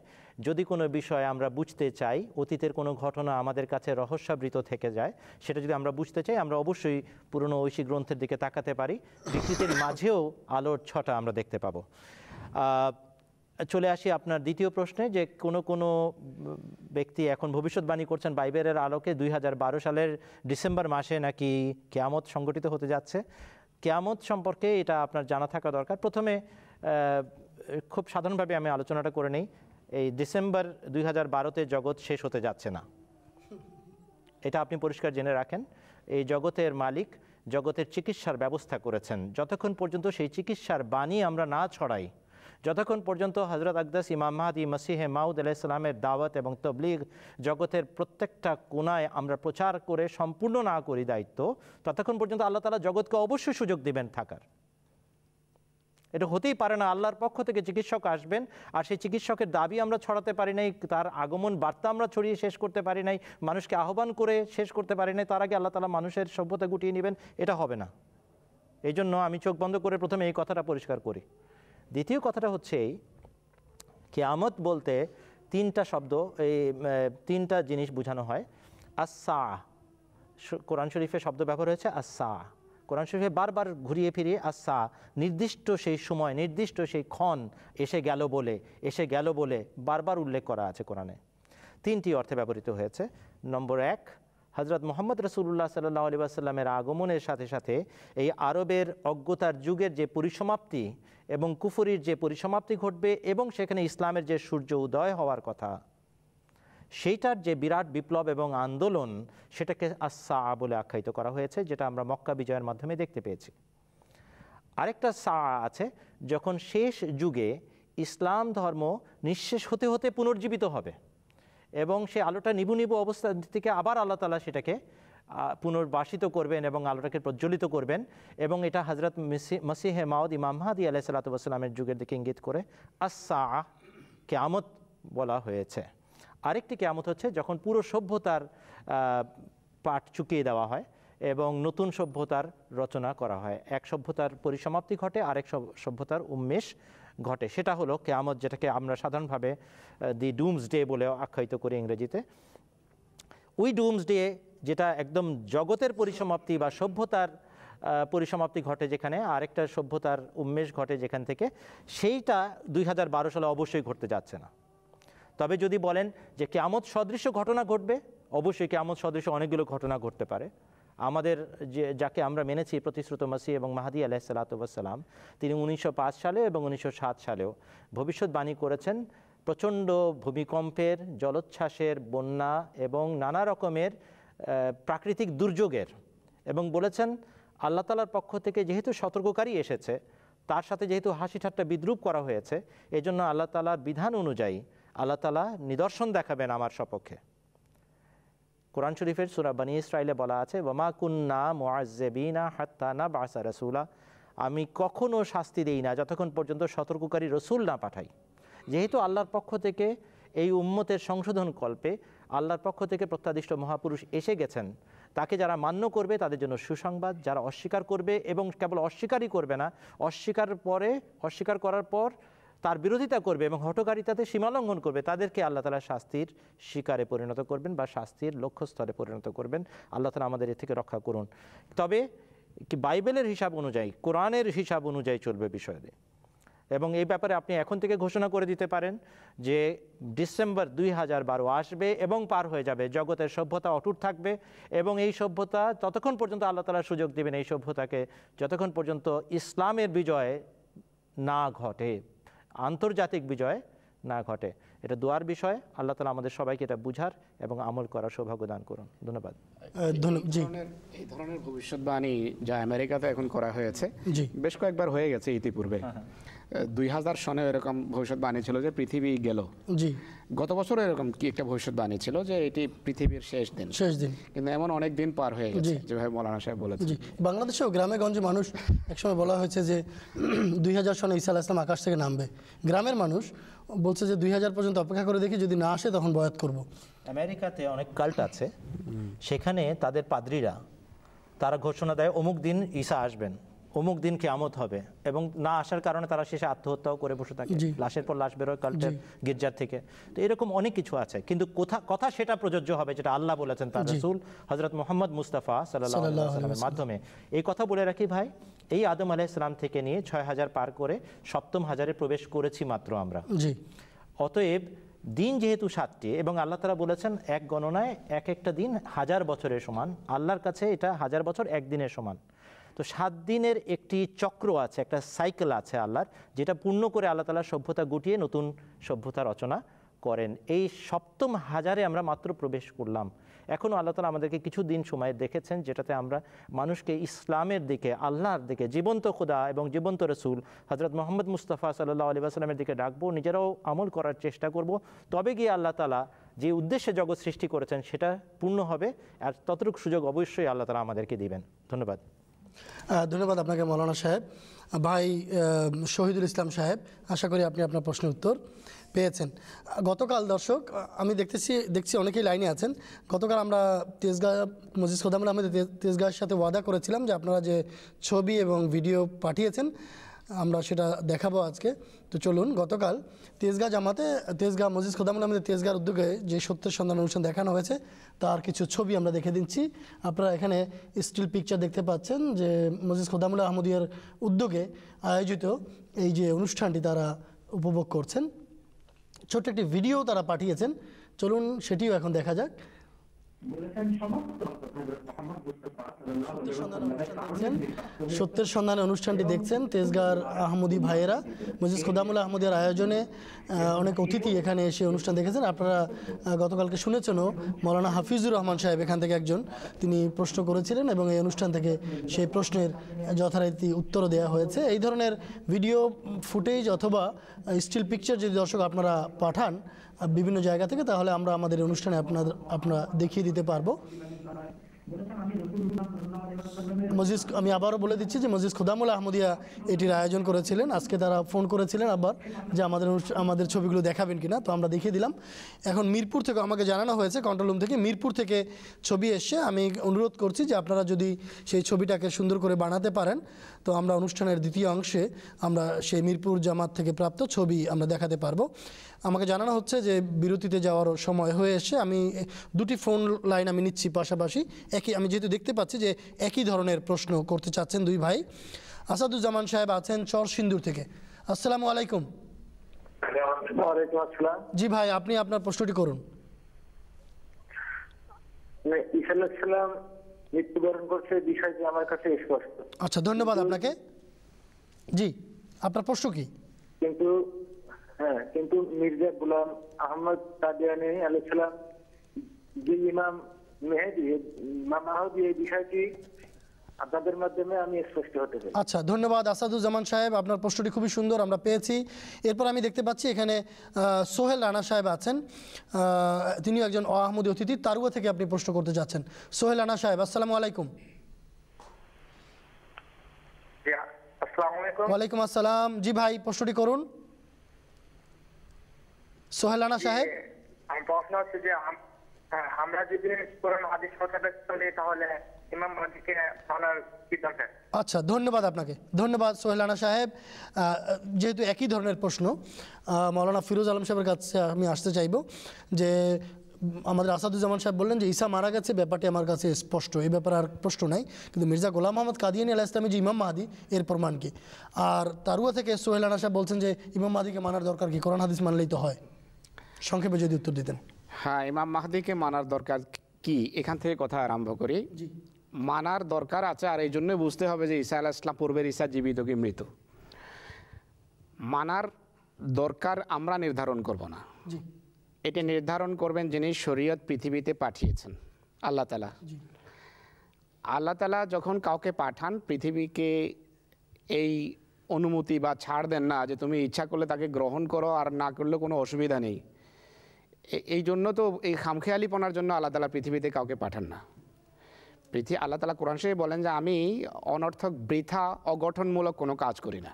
যদি কোনো বিষয় আমরা বুঝতে চাই অতীতের কোনো ঘটনা আমাদের কাছে রহস্যাবৃত থেকে যায় সেটা যদি আমরা বুঝতে চাই আমরা অবশ্যই পুরনো ঐশী গ্রন্থের দিকে তাকাতে পারি বিকৃতির মাঝেও আলোর ছটা আমরা দেখতে পাবো চলে আসি আপনার দ্বিতীয় প্রশ্নে যে কোনো কোনো ব্যক্তি এখন ভবিষ্যৎবাণী করছেন বাইবেলের আলোকে দুই সালের ডিসেম্বর মাসে নাকি কেয়ামত সংগঠিত হতে যাচ্ছে কেয়ামত সম্পর্কে এটা আপনার জানা থাকা দরকার প্রথমে খুব সাধারণভাবে আমি আলোচনাটা করে নেই এই ডিসেম্বর দুই হাজার বারোতে জগৎ শেষ হতে যাচ্ছে না এটা আপনি পরিষ্কার জেনে রাখেন এই জগতের মালিক জগতের চিকিৎসার ব্যবস্থা করেছেন যতক্ষণ পর্যন্ত সেই চিকিৎসার বাণী আমরা না ছড়াই যতক্ষণ পর্যন্ত হজরত আকদাস ইমাম মাহাদি মসিহে মাউদ আলাইসালামের দাওয়াত এবং তবলিগ জগতের প্রত্যেকটা কোনায় আমরা প্রচার করে সম্পূর্ণ না করি দায়িত্ব ততক্ষণ পর্যন্ত আল্লাহ তালা জগৎকে অবশ্যই সুযোগ দিবেন থাকার এটা হতেই পারে না আল্লাহর পক্ষ থেকে চিকিৎসক আসবেন আর সেই চিকিৎসকের দাবি আমরা ছড়াতে পারি নাই তার আগমন বার্তা আমরা ছড়িয়ে শেষ করতে পারি নাই মানুষকে আহ্বান করে শেষ করতে পারি নাই তার আগে আল্লাহ তালা মানুষের সভ্যতা গুটিয়ে নেবেন এটা হবে না এই জন্য আমি চোখ বন্ধ করে প্রথমে এই কথাটা পরিষ্কার করি দ্বিতীয় কথাটা হচ্ছে এই কেয়ামত বলতে তিনটা শব্দ এই তিনটা জিনিস বোঝানো হয় আসা কোরআন শরীফে শব্দ ব্যবহার হয়েছে আসা কোরআন শরীফে বারবার ঘুরিয়ে ফিরিয়ে আসা আচ্ছা, নির্দিষ্ট সেই সময় নির্দিষ্ট সেই ক্ষণ এসে গেল বলে এসে গেল বলে বারবার উল্লেখ করা আছে কোরআনে তিনটি অর্থে ব্যবহৃত হয়েছে নম্বর এক হজরত মোহাম্মদ রসুল্লাহ সাল্লাহ আলী আসাল্লামের আগমনের সাথে সাথে এই আরবের অজ্ঞতার যুগের যে পরিসমাপ্তি এবং কুফুরির যে পরিসমাপ্তি ঘটবে এবং সেখানে ইসলামের যে সূর্য উদয় হওয়ার কথা সেইটার যে বিরাট বিপ্লব এবং আন্দোলন সেটাকে আসা বলে আখ্যায়িত করা হয়েছে যেটা আমরা মক্কা বিজয়ের মাধ্যমে দেখতে পেয়েছি আরেকটা সা আছে যখন শেষ যুগে ইসলাম ধর্ম নিঃশেষ হতে হতে পুনর্জীবিত হবে এবং সে আলোটা নিবু নিবু অবস্থা থেকে আবার আল্লাহ তালা সেটাকে পুনর্বাসিত করবেন এবং আলোটাকে প্রজ্বলিত করবেন এবং এটা হজরত মসিহে মাউদ ইমামহাদি আলাহ সাল্লা সাল্লামের যুগের দিকে ইঙ্গিত করে আসা কেয়ামত বলা হয়েছে আরেকটি কেয়ামত হচ্ছে যখন পুরো সভ্যতার পাঠ চুকিয়ে দেওয়া হয় এবং নতুন সভ্যতার রচনা করা হয় এক সভ্যতার পরিসমাপ্তি ঘটে আরেক সভ্যতার উন্মেষ ঘটে সেটা হলো কেয়ামত যেটাকে আমরা সাধারণভাবে দি ডুমস ডে বলেও আখ্যায়িত করি ইংরেজিতে উই ডুমস ডে যেটা একদম জগতের পরিসমাপ্তি বা সভ্যতার পরিসমাপ্তি ঘটে যেখানে আরেকটা সভ্যতার উন্মেষ ঘটে যেখান থেকে সেইটা দুই সালে অবশ্যই ঘটতে যাচ্ছে না তবে যদি বলেন যে কেমত সদৃশ ঘটনা ঘটবে অবশ্যই কেমত সদৃশ অনেকগুলো ঘটনা ঘটতে পারে আমাদের যে যাকে আমরা মেনেছি প্রতিশ্রুত মাসি এবং মাহাদি আলাহ সালাতাম তিনি উনিশশো সালে এবং উনিশশো সালেও ভবিষ্যৎবাণী করেছেন প্রচণ্ড ভূমিকম্পের জলোচ্ছ্বাসের বন্যা এবং নানা রকমের প্রাকৃতিক দুর্যোগের এবং বলেছেন আল্লাহ তালার পক্ষ থেকে যেহেতু সতর্ককারী এসেছে তার সাথে যেহেতু হাসি ঠাট্টা বিদ্রুপ করা হয়েছে এজন্য আল্লাহ তালার বিধান অনুযায়ী আল্লাহ তালা নিদর্শন দেখাবেন আমার সপক্ষে কোরআন শরীফের বানী ইসরায়েলে বলা আছে বামা কুন্না মোয়াজেবিনা হাত্তা না বাসা রসুলা আমি কখনও শাস্তি দিই না যতক্ষণ পর্যন্ত সতর্ককারী রসুল না পাঠাই যেহেতু আল্লাহর পক্ষ থেকে এই উম্মতের সংশোধন কল্পে আল্লাহর পক্ষ থেকে প্রত্যাদিষ্ট মহাপুরুষ এসে গেছেন তাকে যারা মান্য করবে তাদের জন্য সুসংবাদ যারা অস্বীকার করবে এবং কেবল অস্বীকারই করবে না অস্বীকার পরে অস্বীকার করার পর তার বিরোধিতা করবে এবং হটকারিতাতে সীমালঙ্ঘন করবে তাদেরকে আল্লাহ তালা শাস্তির শিকারে পরিণত করবেন বা শাস্তির লক্ষ্যস্থলে পরিণত করবেন আল্লাহ তালা আমাদের এ থেকে রক্ষা করুন তবে কি বাইবেলের হিসাব অনুযায়ী কোরআনের হিসাব অনুযায়ী চলবে বিষয়টি এবং এই ব্যাপারে আপনি এখন থেকে ঘোষণা করে দিতে পারেন যে ডিসেম্বর দুই হাজার বারো আসবে এবং পার হয়ে যাবে জগতের সভ্যতা অটুট থাকবে এবং এই সভ্যতা ততক্ষণ পর্যন্ত আল্লাহ তালা সুযোগ দেবেন এই সভ্যতাকে যতক্ষণ পর্যন্ত ইসলামের বিজয় না ঘটে আন্তর্জাতিক বিজয় না ঘটে এটা দোয়ার বিষয় আল্লাহ তালা আমাদের সবাইকে এটা বুঝার এবং আমল করার সৌভাগ্য দান করুন ধন্যবাদ এই ধরনের ভবিষ্যৎবাণী যা আমেরিকাতে এখন করা হয়েছে বেশ কয়েকবার হয়ে গেছে ইতিপূর্বে হ্যাঁ, হ্যাঁ। দুই হাজার সনে এরকম ভবিষ্যৎবাণী ছিল যে পৃথিবী গেল জি গত বছর এরকম কি একটা ভবিষ্যৎবাণী ছিল যে এটি পৃথিবীর শেষ দিন শেষ দিন কিন্তু এমন অনেক দিন পার হয়ে গেছে যেভাবে মৌলানা সাহেব বলেছেন বাংলাদেশেও গ্রামে গঞ্জে মানুষ একসময় বলা হয়েছে যে দুই হাজার সনে ইসা ইসলাম আকাশ থেকে নামবে গ্রামের মানুষ বলছে যে দুই হাজার পর্যন্ত অপেক্ষা করে দেখি যদি না আসে তখন বয়াত করব আমেরিকাতে অনেক কাল্ট আছে সেখানে তাদের পাদ্রীরা তারা ঘোষণা দেয় অমুক দিন ঈশা আসবেন অমুক দিন কেয়ামত হবে এবং না আসার কারণে তারা শেষে আত্মহত্যাও করে বসে থাকে লাশের পর লাশ বেরোয় কাল্টের গির্জার থেকে তো এরকম অনেক কিছু আছে কিন্তু কোথা কথা সেটা প্রযোজ্য হবে যেটা আল্লাহ বলেছেন তার রসুল হজরত মোহাম্মদ মুস্তাফা সাল্লামের মাধ্যমে এই কথা বলে রাখি ভাই এই আদম আলাহ ইসলাম থেকে নিয়ে ছয় হাজার পার করে সপ্তম হাজারে প্রবেশ করেছি মাত্র আমরা অতএব দিন যেহেতু সাতটি এবং আল্লাহ তারা বলেছেন এক গণনায় এক একটা দিন হাজার বছরের সমান আল্লাহর কাছে এটা হাজার বছর একদিনের সমান তো সাত দিনের একটি চক্র আছে একটা সাইকেল আছে আল্লাহর যেটা পূর্ণ করে আল্লাহ তালার সভ্যতা গুটিয়ে নতুন সভ্যতা রচনা করেন এই সপ্তম হাজারে আমরা মাত্র প্রবেশ করলাম এখনও আল্লাহ তালা আমাদেরকে কিছু দিন সময় দেখেছেন যেটাতে আমরা মানুষকে ইসলামের দিকে আল্লাহর দিকে জীবন্ত খুদা এবং জীবন্ত রসুল হজরত মোহাম্মদ মুস্তফা সাল্লাহ আলী আসলামের দিকে ডাকবো নিজেরাও আমল করার চেষ্টা করব তবে গিয়ে আল্লাহ তালা যে উদ্দেশ্যে জগৎ সৃষ্টি করেছেন সেটা পূর্ণ হবে আর ততটুকু সুযোগ অবশ্যই আল্লাহ তালা আমাদেরকে দিবেন ধন্যবাদ ধন্যবাদ আপনাকে মৌলানা সাহেব ভাই শহীদুল ইসলাম সাহেব আশা করি আপনি আপনার প্রশ্নের উত্তর পেয়েছেন গতকাল দর্শক আমি দেখতেছি দেখছি অনেকেই লাইনে আছেন গতকাল আমরা তেজগাঁ মজিদ খোদামুল আহমেদ তেজগাঁয়ের সাথে ওয়াদা করেছিলাম যে আপনারা যে ছবি এবং ভিডিও পাঠিয়েছেন আমরা সেটা দেখাবো আজকে তো চলুন গতকাল তেজগাঁ জামাতে তেজগাঁ মজিদ খোদামুল আহমেদ তেজগাঁর উদ্যোগে যে সত্যের সন্ধান অনুষ্ঠান দেখানো হয়েছে তার কিছু ছবি আমরা দেখে দিচ্ছি আপনারা এখানে স্টিল পিকচার দেখতে পাচ্ছেন যে মজিদ খোদামুল আহমদিয়ার উদ্যোগে আয়োজিত এই যে অনুষ্ঠানটি তারা উপভোগ করছেন ছোট্ট একটি ভিডিও তারা পাঠিয়েছেন চলুন সেটিও এখন দেখা যাক সত্যের সন্ধানে অনুষ্ঠানটি দেখছেন তেজগার আহমদি ভাইয়েরা মজিদ খুদামুল আহমদের আয়োজনে অনেক অতিথি এখানে এসে অনুষ্ঠান দেখেছেন আপনারা গতকালকে শুনেছেনও মৌলানা হাফিজুর রহমান সাহেব এখান থেকে একজন তিনি প্রশ্ন করেছিলেন এবং এই অনুষ্ঠান থেকে সেই প্রশ্নের যথারীতি উত্তর দেওয়া হয়েছে এই ধরনের ভিডিও ফুটেজ অথবা স্টিল পিকচার যদি দর্শক আপনারা পাঠান বিভিন্ন জায়গা থেকে তাহলে আমরা আমাদের অনুষ্ঠানে আপনার আপনারা দেখিয়ে দিতে পারবো মজিদ আমি আবারও বলে দিচ্ছি যে মজিজ খুদামুল আহমদিয়া এটির আয়োজন করেছিলেন আজকে তারা ফোন করেছিলেন আবার যে আমাদের আমাদের ছবিগুলো দেখাবেন কিনা তো আমরা দেখিয়ে দিলাম এখন মিরপুর থেকে আমাকে জানানো হয়েছে কন্ট্রোল রুম থেকে মিরপুর থেকে ছবি এসছে আমি অনুরোধ করছি যে আপনারা যদি সেই ছবিটাকে সুন্দর করে বানাতে পারেন তো আমরা অনুষ্ঠানের দ্বিতীয় অংশে আমরা সেই মিরপুর জামাত থেকে প্রাপ্ত ছবি আমরা দেখাতে পারবো আমাকে জানানো হচ্ছে যে বিরতিতে যাওয়ার সময় হয়ে এসছে আমি দুটি ফোন লাইন আমি নিচ্ছি পাশাপাশি একই আমি যেহেতু দেখতে পাচ্ছি যে একই ধরনের প্রশ্ন করতে চাচ্ছেন দুই ভাই আসাদুজ্জামান সাহেব আছেন চর চরসিন্দুর থেকে আসসালামু আলাইকুম জি ভাই আপনি আপনার প্রশ্নটি করুন মৃত্যুবরণ করছে বিষয়টি আমার কাছে স্পষ্ট আচ্ছা ধন্যবাদ আপনাকে জি আপনার প্রশ্ন কি কিন্তু হ্যাঁ কিন্তু মির্জা গুলাম আহমদ কাদিয়ানি আলাইসালাম যে ইমাম মেহেদি মামা এই বিষয়টি আপনাদের মাধ্যমে আমি স্পষ্ট হতে আচ্ছা ধন্যবাদ আসাদুজ্জামান সাহেব আপনার প্রশ্নটি খুবই সুন্দর আমরা পেয়েছি এরপর আমি দেখতে পাচ্ছি এখানে সোহেল রানা সাহেব আছেন তিনি একজন আহমদী অতিথি তারুয়া থেকে আপনি প্রশ্ন করতে যাচ্ছেন সোহেল রানা সাহেব আসসালামু আলাইকুম ওয়ালাইকুম আসসালাম জি ভাই প্রশ্নটি করুন সোহেল রানা সাহেব আমার প্রশ্ন হচ্ছে যে হ্যাঁ, আচ্ছা ধন্যবাদ আপনাকে ধন্যবাদ সোহেল আনা সাহেব যেহেতু একই ধরনের প্রশ্ন মৌলানা ফিরোজ আলম সাহেবের কাছে আমি আসতে চাইব যে আমাদের আসাদুজ্জামান সাহেব বললেন যে ইসা মারা গেছে ব্যাপারটি আমার কাছে স্পষ্ট এই ব্যাপারে আর প্রশ্ন নাই কিন্তু মির্জা গোলাম মোহাম্মদ কাদিয়ানি আলাহ ইসলামী যে ইমাম মাহাদি এর প্রমাণ কি আর তারুয়া থেকে সোহেল আনা সাহেব বলছেন যে ইমাম মাহাদিকে মানার দরকার কি কোরআন হাদিস মানলেই তো হয় সংক্ষেপে যদি উত্তর দিতেন হ্যাঁ ইমাম মাহাদিকে মানার দরকার কি এখান থেকে কথা আরম্ভ করি মানার দরকার আছে আর এই জন্য বুঝতে হবে যে ঈসা আল্লাহ ইসলাম পূর্বের ঈসা জীবিত কি মৃত মানার দরকার আমরা নির্ধারণ করব না এটি নির্ধারণ করবেন যিনি শরীয়ত পৃথিবীতে পাঠিয়েছেন আল্লাহ তালা আল্লাহ তালা যখন কাউকে পাঠান পৃথিবীকে এই অনুমতি বা ছাড় দেন না যে তুমি ইচ্ছা করলে তাকে গ্রহণ করো আর না করলে কোনো অসুবিধা নেই এই জন্য তো এই খামখেয়ালিপনার জন্য আল্লাহ তালা পৃথিবীতে কাউকে পাঠান না পৃথিবী আল্লাহ তালা কোরআন শরীফ বলেন যে আমি অনর্থক বৃথা অগঠনমূলক কোনো কাজ করি না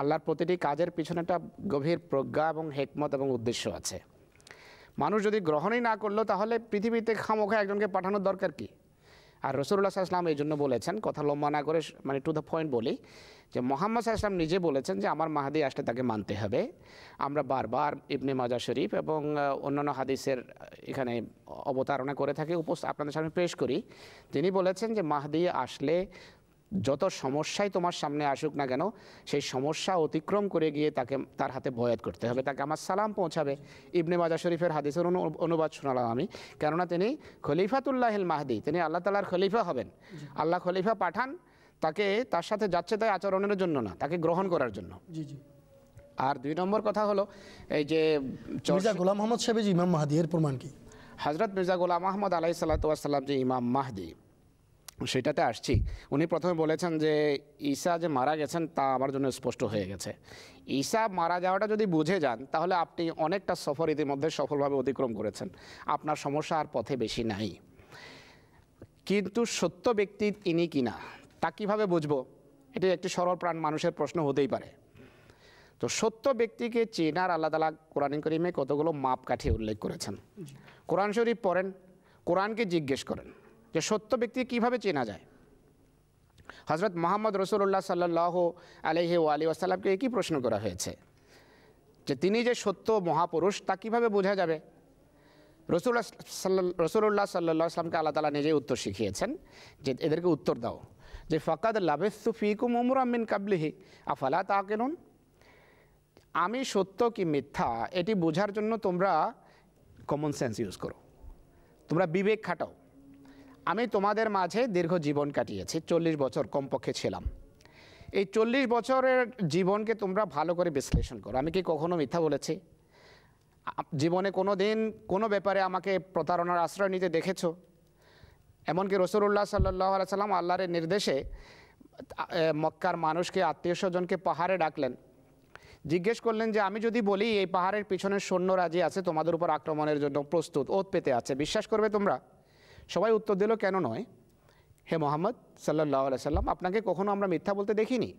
আল্লাহর প্রতিটি কাজের পিছনে একটা গভীর প্রজ্ঞা এবং হেকমত এবং উদ্দেশ্য আছে মানুষ যদি গ্রহণই না করলো তাহলে পৃথিবীতে খামোখা একজনকে পাঠানোর দরকার কী আর রসুল্লাহ সাল্লাম এই জন্য বলেছেন কথা লম্বা না করে মানে টু দ্য পয়েন্ট বলি যে মোহাম্মদ সাল্লাম নিজে বলেছেন যে আমার মাহাদি আসলে তাকে মানতে হবে আমরা বারবার ইবনে মাজা শরীফ এবং অন্যান্য হাদিসের এখানে অবতারণা করে থাকি উপস্থ আপনাদের সামনে পেশ করি তিনি বলেছেন যে মাহাদি আসলে যত সমস্যাই তোমার সামনে আসুক না কেন সেই সমস্যা অতিক্রম করে গিয়ে তাকে তার হাতে বয়াত করতে হবে তাকে আমার সালাম পৌঁছাবে ইবনে মাজা শরীফের হাদিসের অনুবাদ শোনালাম আমি কেননা তিনি খলিফাতুল্লাহিল মাহদি তিনি আল্লাহ তালার খলিফা হবেন আল্লাহ খলিফা পাঠান তাকে তার সাথে যাচ্ছে তাই আচরণের জন্য না তাকে গ্রহণ করার জন্য জি জি আর দুই নম্বর কথা হলো এই যে মির্জা গোলাম মোহাম্মদ সাহেব ইমাম মাহাদি এর প্রমাণ কি হজরত মির্জা গোলাম আহমদ আলাই সাল্লাম যে ইমাম মাহদি সেটাতে আসছি উনি প্রথমে বলেছেন যে ঈশা যে মারা গেছেন তা আমার জন্য স্পষ্ট হয়ে গেছে ঈশা মারা যাওয়াটা যদি বুঝে যান তাহলে আপনি অনেকটা সফর ইতিমধ্যে সফলভাবে অতিক্রম করেছেন আপনার সমস্যা আর পথে বেশি নাই কিন্তু সত্য ব্যক্তি ইনি কিনা তা কীভাবে বুঝবো এটি একটি সরল প্রাণ মানুষের প্রশ্ন হতেই পারে তো সত্য ব্যক্তিকে চেনার আল্লাহ তালা কোরআন করিমে কতগুলো মাপকাঠি উল্লেখ করেছেন কোরআন শরীফ পড়েন কোরআনকে জিজ্ঞেস করেন যে সত্য ব্যক্তি কিভাবে চেনা যায় হজরত মোহাম্মদ রসুল্লাহ সাল্লাহ আলহি আলী আসসালামকে একই প্রশ্ন করা হয়েছে যে তিনি যে সত্য মহাপুরুষ তা কীভাবে বোঝা যাবে রসুল্লাহ সাল্লা রসুল্লাহ সাল্লাহ আসলামকে আল্লাহ তালা নিজেই উত্তর শিখিয়েছেন যে এদেরকে উত্তর দাও যে ফকাদ লাভেসু ফিকুম আমিন কাবলিহি আফালা তা কেনুন আমি সত্য কি মিথ্যা এটি বোঝার জন্য তোমরা কমন সেন্স ইউজ করো তোমরা বিবেক খাটাও আমি তোমাদের মাঝে দীর্ঘ জীবন কাটিয়েছি চল্লিশ বছর কমপক্ষে ছিলাম এই চল্লিশ বছরের জীবনকে তোমরা ভালো করে বিশ্লেষণ করো আমি কি কখনো মিথ্যা বলেছি জীবনে কোনো দিন কোনো ব্যাপারে আমাকে প্রতারণার আশ্রয় নিতে দেখেছ এমনকি রসুল্লাহ সাল্লাহ সাল্লাম আল্লাহরের নির্দেশে মক্কার মানুষকে আত্মীয় স্বজনকে পাহাড়ে ডাকলেন জিজ্ঞেস করলেন যে আমি যদি বলি এই পাহাড়ের পিছনে সৈন্যরাজি আছে তোমাদের উপর আক্রমণের জন্য প্রস্তুত ওত পেতে আছে বিশ্বাস করবে তোমরা সবাই উত্তর দিল কেন নয় হে মোহাম্মদ সাল্লাহ সাল্লাম আপনাকে কখনো আমরা মিথ্যা বলতে দেখিনি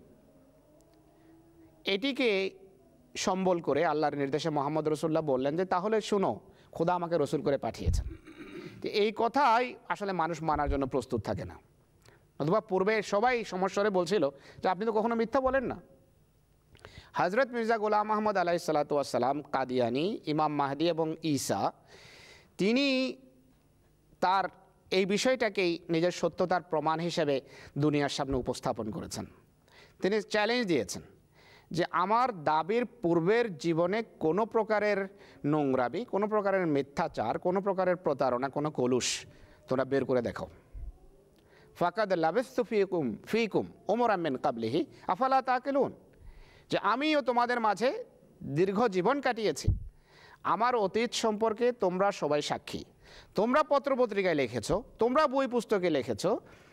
এটিকে সম্বল করে আল্লাহর নির্দেশে মোহাম্মদ রসুল্লাহ বললেন যে তাহলে শুনো খোদা আমাকে রসুল করে পাঠিয়েছেন এই কথাই আসলে মানুষ মানার জন্য প্রস্তুত থাকে না অথবা পূর্বে সবাই সমস্যারে বলছিল যে আপনি তো কখনো মিথ্যা বলেন না হজরত মির্জা গোলাম আহমদ আলাহি সালাতাম কাদিয়ানি ইমাম মাহদি এবং ঈসা তিনি তার এই বিষয়টাকেই নিজের সত্যতার প্রমাণ হিসেবে দুনিয়ার সামনে উপস্থাপন করেছেন তিনি চ্যালেঞ্জ দিয়েছেন যে আমার দাবির পূর্বের জীবনে কোনো প্রকারের নোংরাবি কোনো প্রকারের মিথ্যাচার কোনো প্রকারের প্রতারণা কোনো কলুষ তোমরা বের করে দেখো ফাকাদ লাবেস্তু ফিকুম ফিকুম ওমর আমেন কাবলিহি আফালা তাকেলুন যে আমিও তোমাদের মাঝে দীর্ঘ জীবন কাটিয়েছি আমার অতীত সম্পর্কে তোমরা সবাই সাক্ষী তোমরা পত্রপত্রিকায় লিখেছ তোমরা বই পুস্তকে লিখেছ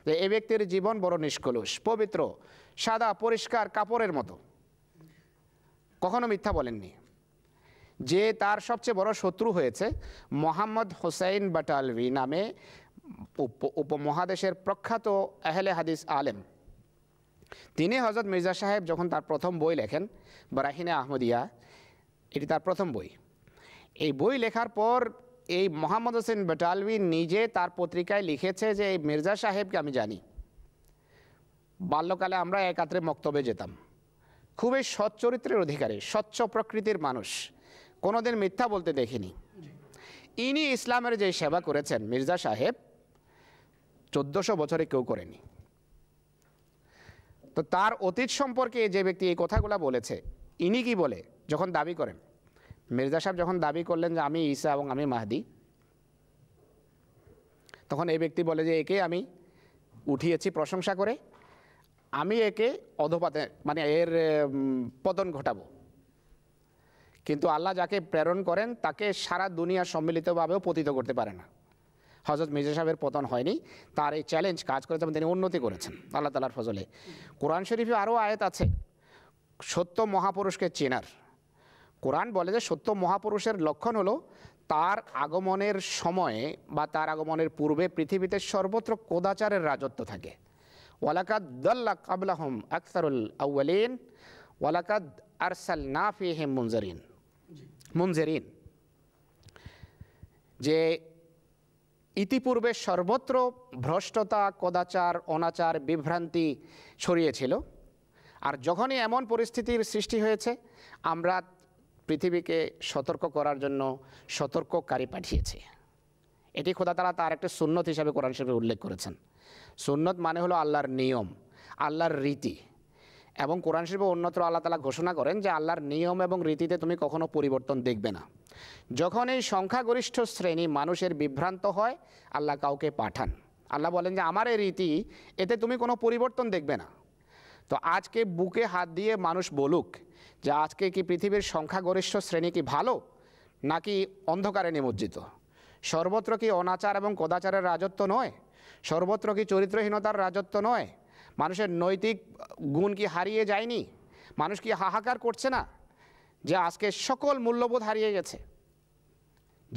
যে এ ব্যক্তির জীবন বড় নিষ্কলুষ পবিত্র সাদা পরিষ্কার কাপড়ের মতো কখনো মিথ্যা বলেননি যে তার সবচেয়ে বড় শত্রু হয়েছে মোহাম্মদ হোসাইন বাটালভি নামে উপমহাদেশের প্রখ্যাত আহলে হাদিস আলেম তিনি হজরত মির্জা সাহেব যখন তার প্রথম বই লেখেন বরাহিনে আহমদিয়া এটি তার প্রথম বই এই বই লেখার পর এই মোহাম্মদ হোসেন বেটালভি নিজে তার পত্রিকায় লিখেছে যে এই মির্জা সাহেবকে আমি জানি বাল্যকালে আমরা একাত্রে মক্তবে যেতাম খুবই সচ্চরিত্রের অধিকারী স্বচ্ছ প্রকৃতির মানুষ কোনোদিন মিথ্যা বলতে দেখিনি ইনি ইসলামের যে সেবা করেছেন মির্জা সাহেব চোদ্দশো বছরে কেউ করেনি তো তার অতীত সম্পর্কে যে ব্যক্তি এই কথাগুলো বলেছে ইনি কি বলে যখন দাবি করেন মির্জা সাহেব যখন দাবি করলেন যে আমি ঈসা এবং আমি মাহদি তখন এই ব্যক্তি বলে যে একে আমি উঠিয়েছি প্রশংসা করে আমি একে অধপাতে মানে এর পতন ঘটাবো কিন্তু আল্লাহ যাকে প্রেরণ করেন তাকে সারা দুনিয়া সম্মিলিতভাবেও পতিত করতে পারে না হজরত মির্জা সাহেবের পতন হয়নি তার এই চ্যালেঞ্জ কাজ করে তিনি উন্নতি করেছেন আল্লাহ তালার ফজলে কোরআন শরীফে আরও আয়াত আছে সত্য মহাপুরুষকে চেনার কোরআন বলে যে সত্য মহাপুরুষের লক্ষণ হলো তার আগমনের সময়ে বা তার আগমনের পূর্বে পৃথিবীতে সর্বত্র কোদাচারের রাজত্ব থাকে ওয়ালাকাদ দল্লা কাবলাহম আকসারুল আউ্বালিন ওয়ালাকাদ আরসাল না ফিহেম মুনজারিন মুনজেরিন যে ইতিপূর্বে সর্বত্র ভ্রষ্টতা কদাচার অনাচার বিভ্রান্তি ছড়িয়েছিল আর যখনই এমন পরিস্থিতির সৃষ্টি হয়েছে আমরা পৃথিবীকে সতর্ক করার জন্য সতর্ককারী পাঠিয়েছে এটি খোদা তারা তার একটা সুন্নত হিসাবে কোরআন হিসেবে উল্লেখ করেছেন সুন্নত মানে হলো আল্লাহর নিয়ম আল্লাহর রীতি এবং কোরআন শরীফে অন্যত্র আল্লাহ তালা ঘোষণা করেন যে আল্লাহর নিয়ম এবং রীতিতে তুমি কখনো পরিবর্তন দেখবে না যখন এই সংখ্যাগরিষ্ঠ শ্রেণী মানুষের বিভ্রান্ত হয় আল্লাহ কাউকে পাঠান আল্লাহ বলেন যে আমার এই রীতি এতে তুমি কোনো পরিবর্তন দেখবে না তো আজকে বুকে হাত দিয়ে মানুষ বলুক যে আজকে কি পৃথিবীর সংখ্যাগরিষ্ঠ শ্রেণী কি ভালো নাকি অন্ধকারে নিমজ্জিত সর্বত্র কি অনাচার এবং কদাচারের রাজত্ব নয় সর্বত্র কি চরিত্রহীনতার রাজত্ব নয় মানুষের নৈতিক গুণ কি হারিয়ে যায়নি মানুষ কি হাহাকার করছে না যে আজকে সকল মূল্যবোধ হারিয়ে গেছে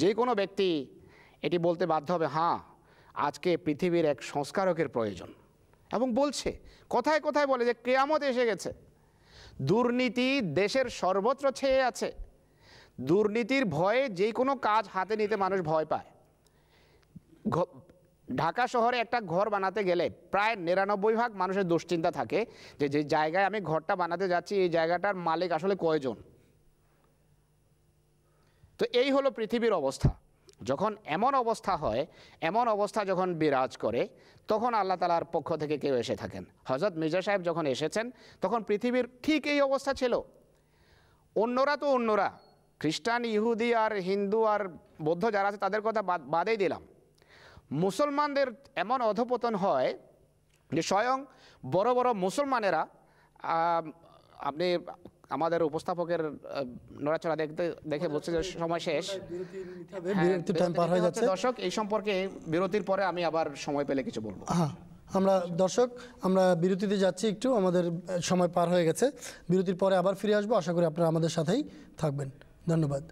যে কোনো ব্যক্তি এটি বলতে বাধ্য হবে হ্যাঁ আজকে পৃথিবীর এক সংস্কারকের প্রয়োজন এবং বলছে কথায় কথায় বলে যে কেয়ামত এসে গেছে দুর্নীতি দেশের সর্বত্র ছেয়ে আছে দুর্নীতির ভয়ে যে কোনো কাজ হাতে নিতে মানুষ ভয় পায় ঢাকা শহরে একটা ঘর বানাতে গেলে প্রায় নিরানব্বই ভাগ মানুষের দুশ্চিন্তা থাকে যে যে জায়গায় আমি ঘরটা বানাতে যাচ্ছি এই জায়গাটার মালিক আসলে কয়জন তো এই হলো পৃথিবীর অবস্থা যখন এমন অবস্থা হয় এমন অবস্থা যখন বিরাজ করে তখন আল্লাহ তালার পক্ষ থেকে কেউ এসে থাকেন হজরত মির্জা সাহেব যখন এসেছেন তখন পৃথিবীর ঠিক এই অবস্থা ছিল অন্যরা তো অন্যরা খ্রিস্টান ইহুদি আর হিন্দু আর বৌদ্ধ যারা আছে তাদের কথা বাদেই দিলাম মুসলমানদের এমন অধপতন হয় যে স্বয়ং বড় বড় মুসলমানেরা আপনি আমাদের উপস্থাপকের নড়াচড়া দেখতে দেখে বলছে যে সময় শেষ হ্যাঁ, দর্শক এই সম্পর্কে বিরতির পরে আমি আবার সময় পেলে কিছু বলবো আমরা দর্শক আমরা বিরতিতে যাচ্ছি একটু আমাদের সময় পার হয়ে গেছে বিরতির পরে আবার ফিরে আসবো আশা করি আপনারা আমাদের সাথেই থাকবেন ধন্যবাদ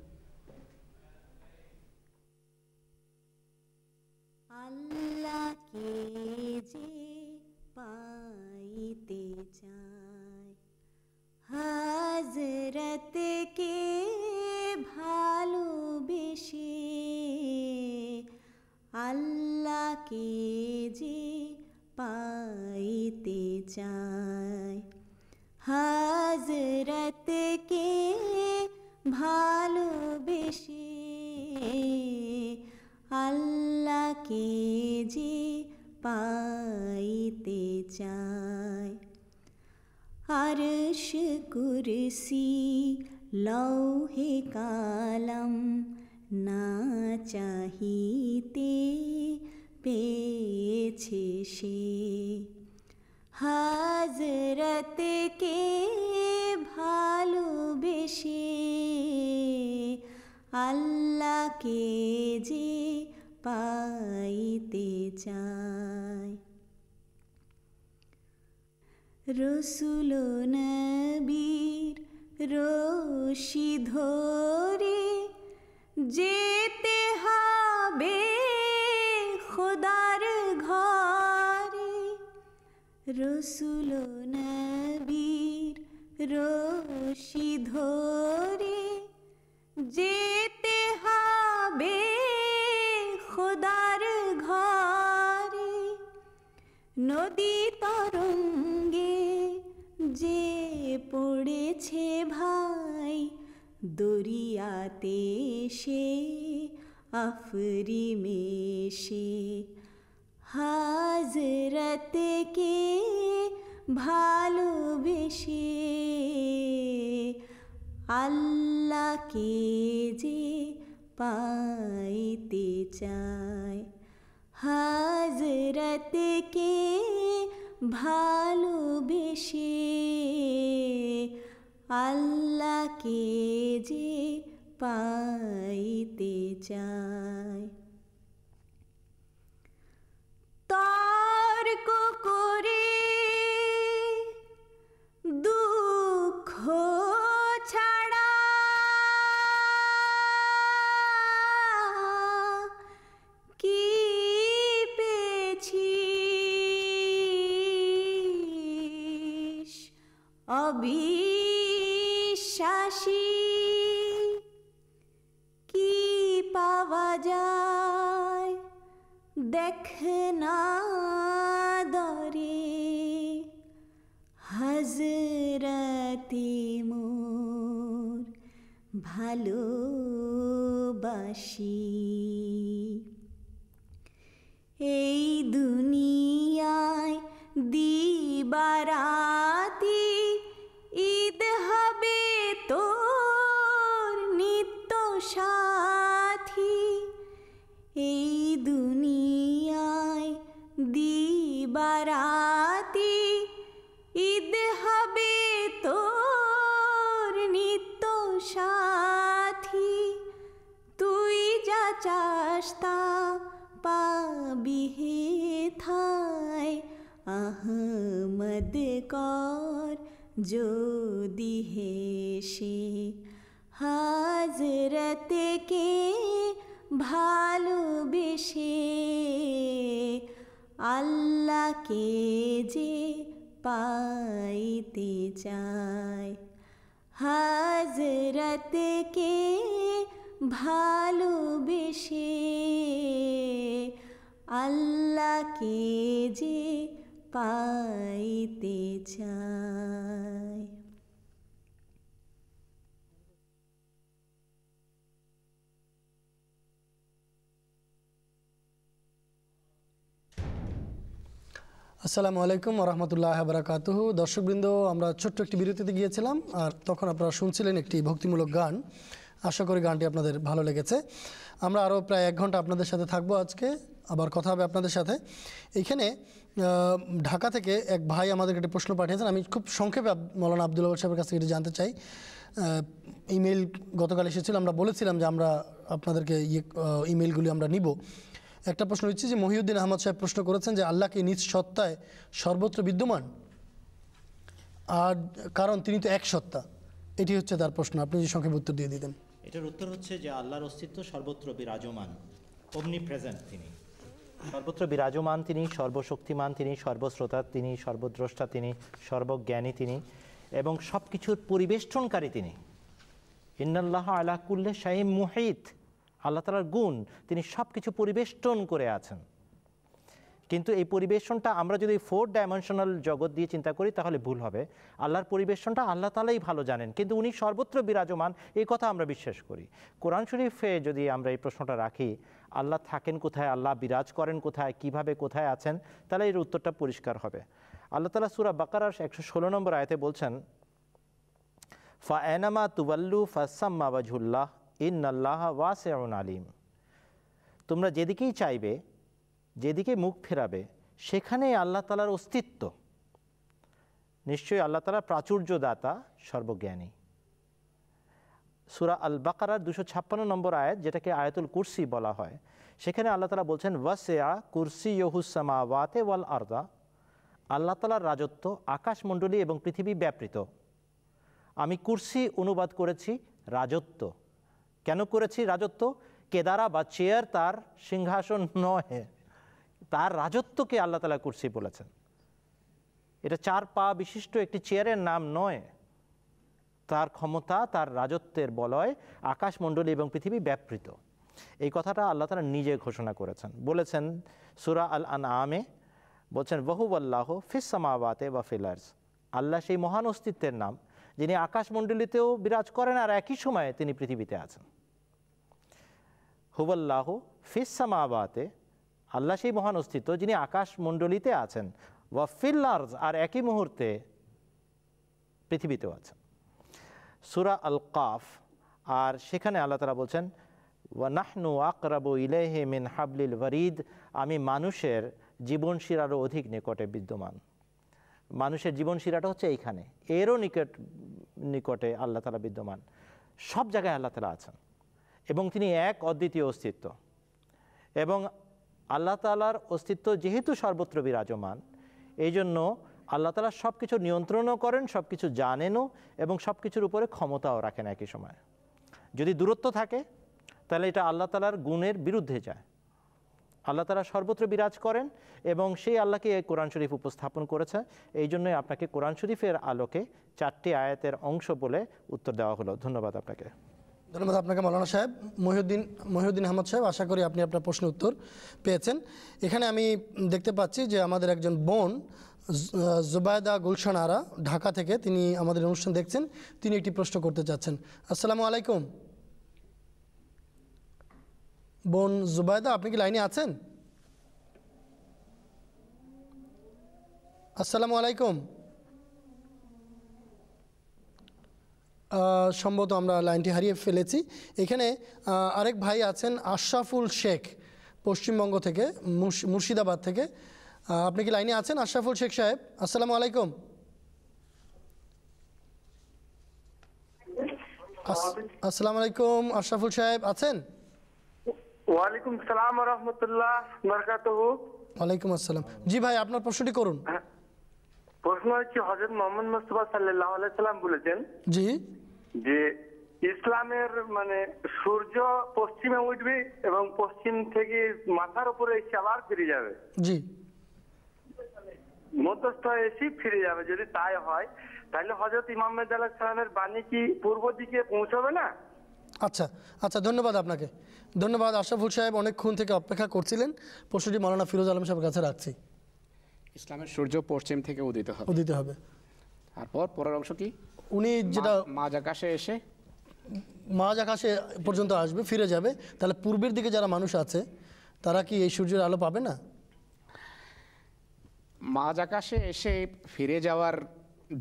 আল্লাহ পাইতে চান হাজরতকে ভালোবেসে আল্লাহকে যে পাইতে চায় হাজরত হাজরতকে ভালোবেসে আল্লাহকে যে পাইতে চায় अर्श कुर्सी लौहे कालम না চাহিতে পেয়েছে সে হাজরতকে ভালোবেসে আল্লাহকে যে পাইতে চায় রসুল নবীর রশি ধরে যেতে হবে খোদার ঘরে রসুল নবীর রশি ধরে যেতে হবে খোদার ঘরে নদী তরঙ্গ যে পড়েছে ভাই দরিয়াতে সে আফরি মেশে হাজরতকে ভালোবেসে আল্লাহকে যে পাইতে চায় কে ভালোবেসে আল্লাহকে যে পাইতে চায় তর্ক করে দুঃখ দেখনা দরে হজরতি মোর ভালোবাসি এই দুনিয়ায় দিবারা কর যদি হেসে হাজরতকে ভালোবেসে আল্লাহকে যে পাইতে চায় হাজরতকে ভালোবেসে আল্লাহকে যে পাইতে চায় আসসালামু আলাইকুম রহমতুল্লাহ বারাকাতুহু দর্শকবৃন্দ আমরা ছোট্ট একটি বিরতিতে গিয়েছিলাম আর তখন আপনারা শুনছিলেন একটি ভক্তিমূলক গান আশা করি গানটি আপনাদের ভালো লেগেছে আমরা আরও প্রায় এক ঘন্টা আপনাদের সাথে থাকবো আজকে আবার কথা হবে আপনাদের সাথে এখানে ঢাকা থেকে এক ভাই আমাদেরকে একটা প্রশ্ন পাঠিয়েছেন আমি খুব সংক্ষেপে মৌলানা আব্দুল সাহেবের কাছ থেকে এটা জানতে চাই ইমেল গতকাল এসেছিল আমরা বলেছিলাম যে আমরা আপনাদেরকে ইয়ে ইমেলগুলি আমরা নিব একটা প্রশ্ন হচ্ছে যে মহিউদ্দিন আহমদ সাহেব প্রশ্ন করেছেন যে আল্লাহকে নিজ সত্তায় সর্বত্র বিদ্যমান আর কারণ তিনি তো এক সত্তা এটি হচ্ছে তার প্রশ্ন আপনি যে সংক্ষেপে উত্তর দিয়ে দিতেন এটার উত্তর হচ্ছে যে আল্লাহর অস্তিত্ব সর্বত্র বিরাজমান অগ্নি প্রেজেন্ট তিনি সর্বত্র বিরাজমান তিনি সর্বশক্তিমান তিনি সর্বশ্রোতা তিনি সর্বদ্রষ্টা তিনি সর্বজ্ঞানী তিনি এবং সব কিছুর পরিবেষ্টনকারী তিনি ইন্নাল্লাহ কুল্লে শাহিম মুহিত আল্লাহ তালার গুণ তিনি সব কিছু পরিবেষ্টন করে আছেন কিন্তু এই পরিবেশনটা আমরা যদি ফোর ডাইমেনশনাল জগৎ দিয়ে চিন্তা করি তাহলে ভুল হবে আল্লাহর পরিবেশনটা আল্লাহ তালাই ভালো জানেন কিন্তু উনি সর্বত্র বিরাজমান এই কথা আমরা বিশ্বাস করি কোরআন শরীফে যদি আমরা এই প্রশ্নটা রাখি আল্লাহ থাকেন কোথায় আল্লাহ বিরাজ করেন কোথায় কিভাবে কোথায় আছেন তাহলে এর উত্তরটা পরিষ্কার হবে আল্লাহ তালা সুরা বাকার একশো ষোলো নম্বর আয়তে বলছেন ফা এনামা তুবাল্লু ফাসাম্মাবাজুল্লাহ ইন আল্লাহ ওয়াসেউন আলিম তোমরা যেদিকেই চাইবে যেদিকে মুখ ফেরাবে সেখানেই আল্লাহ তালার অস্তিত্ব নিশ্চয়ই আল্লাহ তালা প্রাচুর্যদাতা সর্বজ্ঞানী সুরা আল বাকারার দুশো ছাপ্পান্ন নম্বর আয়াত যেটাকে আয়াতুল কুরসি বলা হয় সেখানে আল্লাহ তালা বলছেন ওয়াসেয়া কুরসি ইয়হুসামা ওয়াতে ওয়াল আর্দা আল্লাহ তালার রাজত্ব আকাশমণ্ডলী এবং পৃথিবী ব্যাপৃত আমি কুরসি অনুবাদ করেছি রাজত্ব কেন করেছি রাজত্ব কেদারা বা চেয়ার তার সিংহাসন নয় তার রাজত্বকে আল্লাহ তালা কুরসি বলেছেন এটা চার পা বিশিষ্ট একটি চেয়ারের নাম নয় তার ক্ষমতা তার রাজত্বের বলয় আকাশমণ্ডলী এবং পৃথিবী ব্যাপৃত এই কথাটা আল্লাহ তালা নিজে ঘোষণা করেছেন বলেছেন সুরা আল আন আমে বলছেন বহুবল্লাহ ফিসামাবাতে বা ফিলার্স আল্লাহ সেই মহান অস্তিত্বের নাম যিনি আকাশমণ্ডলীতেও বিরাজ করেন আর একই সময়ে তিনি পৃথিবীতে আছেন হুবল্লাহ ফিসামাবাতে আল্লাহ সেই মহান অস্তিত্ব যিনি আকাশ মণ্ডলীতে আছেন ওয়া ওয়াফিল্লার্জ আর একই মুহূর্তে পৃথিবীতেও আছেন সুরা আল কাফ আর সেখানে আল্লাহ তালা বলছেন নাহনু আকরাবু ইলেহে মিন হাবলিল ওয়ারিদ আমি মানুষের জীবনশিরারও অধিক নিকটে বিদ্যমান মানুষের জীবনশিরাটা হচ্ছে এইখানে এরও নিকট নিকটে আল্লাহ তালা বিদ্যমান সব জায়গায় আল্লাহ তালা আছেন এবং তিনি এক অদ্বিতীয় অস্তিত্ব এবং আল্লাহ তালার অস্তিত্ব যেহেতু সর্বত্র বিরাজমান এই জন্য আল্লাহ তালা সব কিছু নিয়ন্ত্রণও করেন সব কিছু জানেনও এবং সব কিছুর উপরে ক্ষমতাও রাখেন একই সময় যদি দূরত্ব থাকে তাহলে এটা আল্লাহ তালার গুণের বিরুদ্ধে যায় আল্লাহ তালা সর্বত্র বিরাজ করেন এবং সেই আল্লাহকে কোরআন শরীফ উপস্থাপন করেছে এই জন্যই আপনাকে কোরআন শরীফের আলোকে চারটি আয়াতের অংশ বলে উত্তর দেওয়া হলো ধন্যবাদ আপনাকে ধন্যবাদ আপনাকে মৌলানা সাহেব মহিউদ্দিন মহিউদ্দিন আহমদ সাহেব আশা করি আপনি আপনার প্রশ্নের উত্তর পেয়েছেন এখানে আমি দেখতে পাচ্ছি যে আমাদের একজন বোন জুবায়দা গুলশান আরা ঢাকা থেকে তিনি আমাদের অনুষ্ঠান দেখছেন তিনি একটি প্রশ্ন করতে চাচ্ছেন আসসালামু আলাইকুম বোন জুবায়দা আপনি কি লাইনে আছেন আসসালামু আলাইকুম সম্ভবত আমরা লাইনটি হারিয়ে ফেলেছি এখানে আরেক ভাই আছেন আশরাফুল শেখ পশ্চিমবঙ্গ থেকে মুর্শিদাবাদ থেকে আপনি কি লাইনে আছেন আশরাফুল শেখ সাহেব আসসালামু আলাইকুম আসসালামু আলাইকুম আশরাফুল সাহেব আছেন ওয়ালাইকুম আসসালাম রহমতুল্লাহ বরকাতুহু ওয়ালাইকুম আসসালাম জি ভাই আপনার প্রশ্নটি করুন হ্যাঁ। প্রশ্ন হচ্ছে হজরত মোহাম্মদ মুস্তফা সাল্লাহ সাল্লাম বলেছেন জি যে ইসলামের মানে সূর্য পশ্চিমে উঠবে এবং পশ্চিম থেকে মাথার উপরে এসে আবার ফিরে যাবে জি মধ্যস্থ এসে ফিরে যাবে যদি তাই হয় তাহলে হজরত ইমাম আলাহ সালামের বাণী কি পূর্ব দিকে পৌঁছবে না আচ্ছা আচ্ছা ধন্যবাদ আপনাকে ধন্যবাদ আশরাফুল সাহেব অনেকক্ষণ থেকে অপেক্ষা করছিলেন পশুটি মৌলানা ফিরোজ আলম সাহেবের কাছে রাখছি ইসলামের সূর্য পশ্চিম থেকে উদিত হবে উদিত হবে তারপর পরের অংশ কি উনি যেটা মাঝ আকাশে এসে মাঝ আকাশে পর্যন্ত আসবে ফিরে যাবে তাহলে পূর্বের দিকে যারা মানুষ আছে তারা কি এই সূর্যের আলো পাবে না মাঝ আকাশে এসে ফিরে যাওয়ার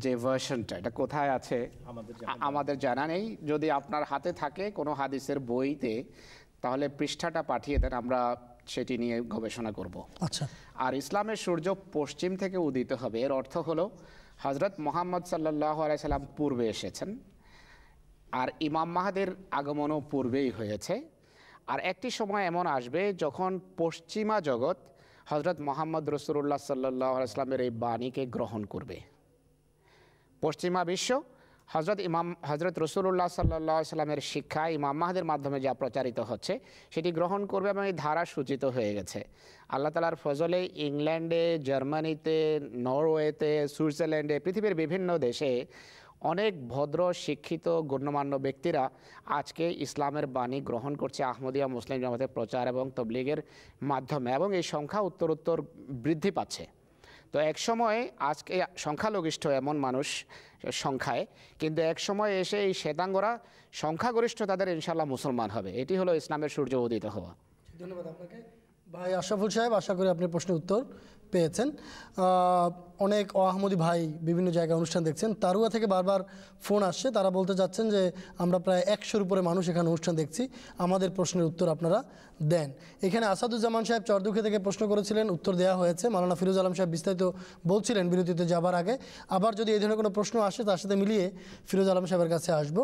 যে ভার্সনটা এটা কোথায় আছে আমাদের জানা নেই যদি আপনার হাতে থাকে কোনো হাদিসের বইতে তাহলে পৃষ্ঠাটা পাঠিয়ে দেন আমরা সেটি নিয়ে গবেষণা করব আচ্ছা আর ইসলামের সূর্য পশ্চিম থেকে উদিত হবে এর অর্থ হলো হজরত মোহাম্মদ সাল্লাহ সাল্লাম পূর্বে এসেছেন আর ইমাম মাহাদের আগমনও পূর্বেই হয়েছে আর একটি সময় এমন আসবে যখন পশ্চিমা জগৎ হজরত মোহাম্মদ রসুল্লাহ সাল্লাহ আসলামের এই বাণীকে গ্রহণ করবে পশ্চিমা বিশ্ব হজরত ইমাম হজরত রসুল্লাহ সাল্লা সাল্লামের শিক্ষা ইমাম মাহাদের মাধ্যমে যা প্রচারিত হচ্ছে সেটি গ্রহণ করবে এবং এই ধারা সূচিত হয়ে গেছে আল্লাহ তালার ফজলে ইংল্যান্ডে জার্মানিতে নরওয়েতে সুইজারল্যান্ডে পৃথিবীর বিভিন্ন দেশে অনেক ভদ্র শিক্ষিত গণ্যমান্য ব্যক্তিরা আজকে ইসলামের বাণী গ্রহণ করছে আহমদিয়া মুসলিম জামাতের প্রচার এবং তবলিগের মাধ্যমে এবং এই সংখ্যা উত্তরোত্তর বৃদ্ধি পাচ্ছে তো এক সময় আজকে সংখ্যালঘিষ্ঠ এমন মানুষ সংখ্যায় কিন্তু এক সময় এসে এই শ্বেতাঙ্গরা সংখ্যাগরিষ্ঠ তাদের ইনশাল্লাহ মুসলমান হবে এটি হলো ইসলামের সূর্য উদিত হওয়া ধন্যবাদ আপনাকে ভাই আশরাফুল সাহেব আশা করি আপনি প্রশ্নের উত্তর পেয়েছেন অনেক আহমদি ভাই বিভিন্ন জায়গায় অনুষ্ঠান দেখছেন তারুয়া থেকে বারবার ফোন আসছে তারা বলতে চাচ্ছেন যে আমরা প্রায় একশোর উপরে মানুষ এখানে অনুষ্ঠান দেখছি আমাদের প্রশ্নের উত্তর আপনারা দেন এখানে আসাদুজ্জামান সাহেব চরদুখে থেকে প্রশ্ন করেছিলেন উত্তর দেওয়া হয়েছে মালানা ফিরোজ আলম সাহেব বিস্তারিত বলছিলেন বিরতিতে যাবার আগে আবার যদি এই ধরনের কোনো প্রশ্ন আসে তার সাথে মিলিয়ে ফিরোজ আলম সাহেবের কাছে আসব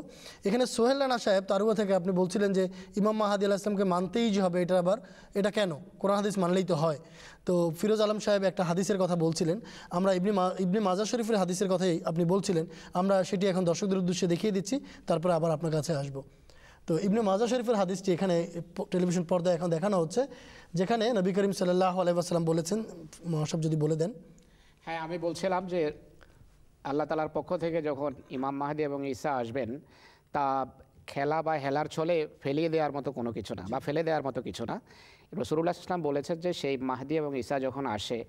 এখানে সোহেল রানা সাহেব তারুয়া থেকে আপনি বলছিলেন যে ইমাম মাহাদি আল্লাহ ইসলামকে মানতেই যে হবে এটা আবার এটা কেন কোরআন হাদিস মানলেই তো হয় তো ফিরোজ আলম সাহেব একটা হাদিসের কথা বলছিলেন আমরা ইবনি ইবনি মাজা শরীফের হাদিসের কথাই আপনি বলছিলেন আমরা সেটি এখন দর্শকদের উদ্দেশ্যে দেখিয়ে দিচ্ছি তারপরে আবার আপনার কাছে আসব তো ইবনে মাজা শরীফের হাদিসটি এখানে টেলিভিশন পর্দায় এখন দেখানো হচ্ছে যেখানে নবী করিম সাল্লাহ আলাইসাল্লাম বলেছেন মহাসব যদি বলে দেন হ্যাঁ আমি বলছিলাম যে আল্লাহ তালার পক্ষ থেকে যখন ইমাম মাহাদি এবং ঈসা আসবেন তা খেলা বা হেলার ছলে ফেলিয়ে দেওয়ার মতো কোনো কিছু না বা ফেলে দেওয়ার মতো কিছু না রসুল্লাহ ইসলাম বলেছেন যে সেই মাহদি এবং ঈসা যখন আসে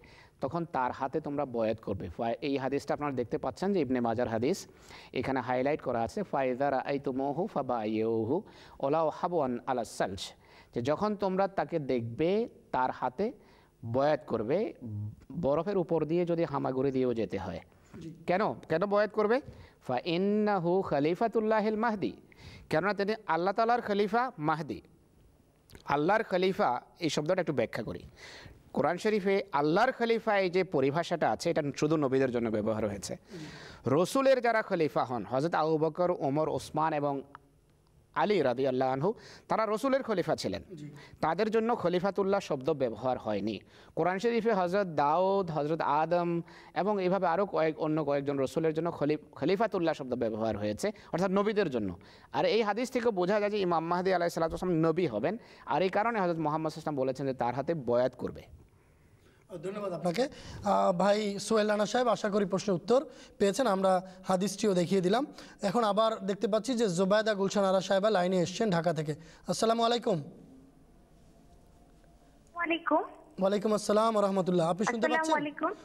তখন তার হাতে তোমরা বয়াত করবে এই হাদিসটা আপনারা দেখতে পাচ্ছেন যে ইবনে মাজার হাদিস এখানে হাইলাইট করা আছে ফায়দার আই তুমহু ফাবা ওলা হাবান আলা সালস যে যখন তোমরা তাকে দেখবে তার হাতে বয়াত করবে বরফের উপর দিয়ে যদি হামাগুড়ি দিয়েও যেতে হয় কেন কেন বয়াত করবে ফা ইন্নাহু খলিফাতুল্লাহিল মাহদি কেননা তিনি আল্লাহ তালার খলিফা মাহদি আল্লাহর খলিফা এই শব্দটা একটু ব্যাখ্যা করি কোরআন শরীফে আল্লাহর খলিফা এই যে পরিভাষাটা আছে এটা শুধু নবীদের জন্য ব্যবহার হয়েছে রসুলের যারা খলিফা হন হজরত আবু বকর ওমর ওসমান এবং আলী রাদি আল্লাহ আনহু তারা রসুলের খলিফা ছিলেন তাদের জন্য খলিফাতুল্লাহ শব্দ ব্যবহার হয়নি কোরআন শরীফে হজরত দাউদ হজরত আদম এবং এভাবে আরও কয়েক অন্য কয়েকজন রসুলের জন্য খলি খলিফাতুল্লাহ শব্দ ব্যবহার হয়েছে অর্থাৎ নবীদের জন্য আর এই হাদিস থেকে বোঝা যায় যে ইমাম মাহাদি আলাহ নবী হবেন আর এই কারণে হজরত মোহাম্মদ আসলাম বলেছেন যে তার হাতে বয়াত করবে ধন্যবাদ আপনাকে ভাই সোহেল রানা সাহেব আশা করি প্রশ্নের উত্তর পেয়েছেন আমরা হাদিসটিও দেখিয়ে দিলাম এখন আবার দেখতে পাচ্ছি যে জোবায়দা গুলশান আরা সাহেবা লাইনে এসছেন ঢাকা থেকে আলাইকুম ওয়ালাইকুম আসসালাম রহমতুল্লাহ আপনি শুনতে পাচ্ছেন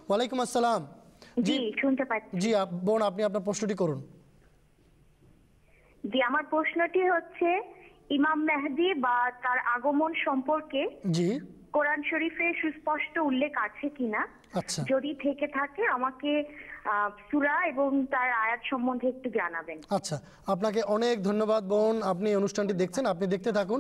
ওয়ালাইকুম আসসালাম পাচ্ছি জি বোন আপনি আপনার প্রশ্নটি করুন জি আমার প্রশ্নটি হচ্ছে ইমাম মেহদি বা তার আগমন সম্পর্কে জি কোরআন শরীফে সুস্পষ্ট উল্লেখ আছে কিনা আচ্ছা। যদি থেকে থাকে আমাকে সুরা এবং তার আয়াত সম্বন্ধে একটু জানাবেন আচ্ছা আপনাকে অনেক ধন্যবাদ বোন আপনি অনুষ্ঠানটি দেখছেন আপনি দেখতে থাকুন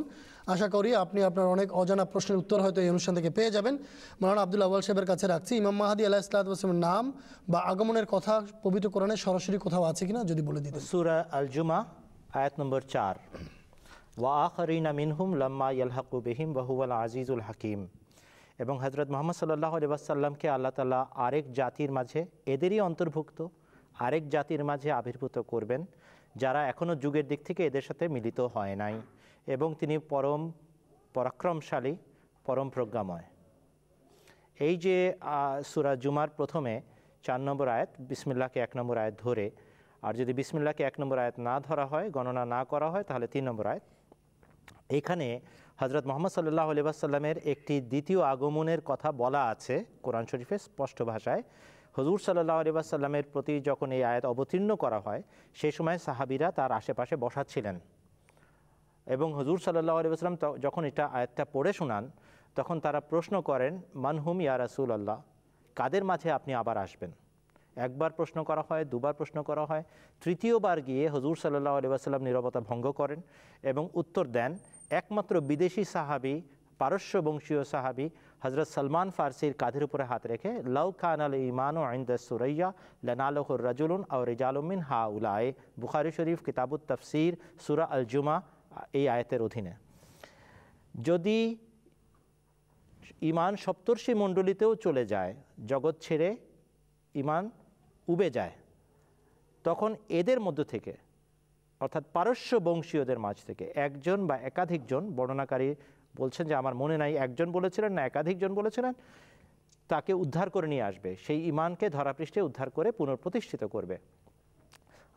আশা করি আপনি আপনার অনেক অজানা প্রশ্নের উত্তর হয়তো এই অনুষ্ঠান থেকে পেয়ে যাবেন মৌলানা আব্দুল আওয়াল সাহেবের কাছে রাখছি ইমাম মাহাদি আলাহ ইসলাতামের নাম বা আগমনের কথা পবিত্র কোরআনে সরাসরি কোথাও আছে কিনা যদি বলে দিতে সুরা আল জুমা আয়াত নম্বর চার ওয়া মিনহুম লাম্মা ইয়ালহাকু বিহিম আজিজুল হাকিম এবং হজরত মোহাম্মদ সাল্লাহ আলিবাসাল্লামকে আল্লাহ তালা আরেক জাতির মাঝে এদেরই অন্তর্ভুক্ত আরেক জাতির মাঝে আবির্ভূত করবেন যারা এখনও যুগের দিক থেকে এদের সাথে মিলিত হয় নাই এবং তিনি পরম পরাক্রমশালী পরম প্রজ্ঞাময় এই যে সুরা জুমার প্রথমে চার নম্বর আয়াত বিসমিল্লাকে এক নম্বর আয়াত ধরে আর যদি বিসমিল্লাকে এক নম্বর আয়াত না ধরা হয় গণনা না করা হয় তাহলে তিন নম্বর আয়াত এখানে হজরত মোহাম্মদ সাল্লাহ আলিবাসাল্লামের একটি দ্বিতীয় আগমনের কথা বলা আছে কোরআন শরীফে স্পষ্ট ভাষায় হজুর সাল্লাহ আলিবাসাল্লামের প্রতি যখন এই আয়াত অবতীর্ণ করা হয় সেই সময় সাহাবিরা তার আশেপাশে বসাচ্ছিলেন এবং হজুর সাল্লাহ আলিবাসাল্লাম যখন এটা আয়াতটা পড়ে শোনান তখন তারা প্রশ্ন করেন মানহুম ইয়া রাসুল আল্লাহ কাদের মাঝে আপনি আবার আসবেন একবার প্রশ্ন করা হয় দুবার প্রশ্ন করা হয় তৃতীয়বার গিয়ে হজুর সাল্লাহ আলিবাসাল্লাম নিরবতা ভঙ্গ করেন এবং উত্তর দেন একমাত্র বিদেশি সাহাবি পারস্য বংশীয় সাহাবি হজরত সলমান ফার্সির কাঁধের উপরে হাত রেখে লউ খান আল ইমান ও আইন্দ সুরাইয়া লানালহর রাজুলুন আর রেজালুমিন হা উলায় বুখারি শরীফ কিতাবুত তফসির সুরা আল জুমা এই আয়তের অধীনে যদি ইমান সপ্তর্ষি মণ্ডলিতেও চলে যায় জগৎ ছেড়ে ইমান উবে যায় তখন এদের মধ্য থেকে অর্থাৎ পারস্য বংশীয়দের মাঝ থেকে একজন বা একাধিকজন বর্ণনাকারী বলছেন যে আমার মনে নাই একজন বলেছিলেন না একাধিকজন বলেছিলেন তাকে উদ্ধার করে নিয়ে আসবে সেই ইমানকে ধরাপৃষ্ঠে উদ্ধার করে পুনঃপ্রতিষ্ঠিত করবে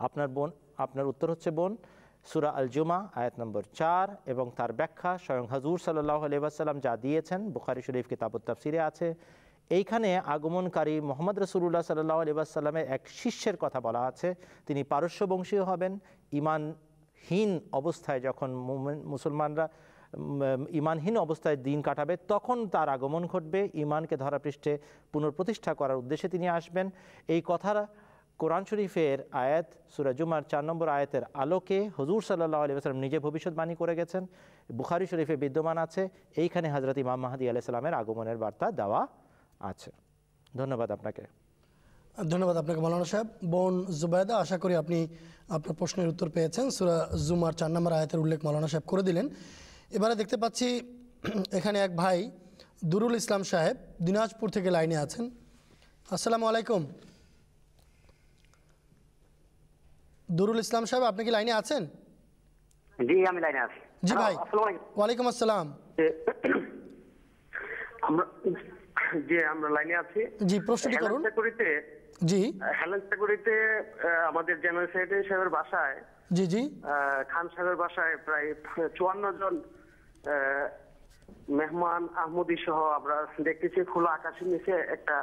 আপনার বোন আপনার উত্তর হচ্ছে বোন সুরা আল জুমা আয়াত নম্বর চার এবং তার ব্যাখ্যা স্বয়ং হাজুর সাল্লাহ আলিবাসাল্লাম যা দিয়েছেন বুখারি শরীফ কিতাবুত সিরে আছে এইখানে আগমনকারী মোহাম্মদ রসুল্লাহ সাল্লাহ আলিবাসাল্লামের এক শিষ্যের কথা বলা আছে তিনি পারস্যবংশীয় হবেন ইমানহীন অবস্থায় যখন মুসলমানরা ইমানহীন অবস্থায় দিন কাটাবে তখন তার আগমন ঘটবে ইমানকে ধরাপৃষ্ঠে পুনঃপ্রতিষ্ঠা করার উদ্দেশ্যে তিনি আসবেন এই কথার কোরআন শরীফের আয়াত সুরাজুমার চার নম্বর আয়াতের আলোকে হজুর সাল্লাহ আলি নিজে ভবিষ্যৎবাণী করে গেছেন বুখারি শরীফে বিদ্যমান আছে এইখানে হজরত ইমাম মাহাদি আলাইসাল্লামের আগমনের বার্তা দেওয়া আছে ধন্যবাদ আপনাকে ধন্যবাদ আপনাকে মৌলানা সাহেব বোন জুবায়দা আশা করি আপনি আপনার প্রশ্নের উত্তর পেয়েছেন সুরা জুমার চার নম্বর আয়তের উল্লেখ মৌলানা সাহেব করে দিলেন এবারে দেখতে পাচ্ছি এখানে এক ভাই দুরুল ইসলাম সাহেব দিনাজপুর থেকে লাইনে আছেন আসসালামু আলাইকুম দুরুল ইসলাম সাহেব আপনি কি লাইনে আছেন জি আমি লাইনে আছি জি ভাই ওয়ালাইকুম আসসালাম জি আমরা লাইনে আছি জি প্রশ্নটি করুন জি হেলাল আমাদের জেনারেল সেক্রেটারি সাহেবের বাসায় জি জি খান সাহেবের বাসায় প্রায় চুয়ান্ন জন মেহমান আহমদি সহ আমরা দেখতেছি খোলা আকাশের নিচে একটা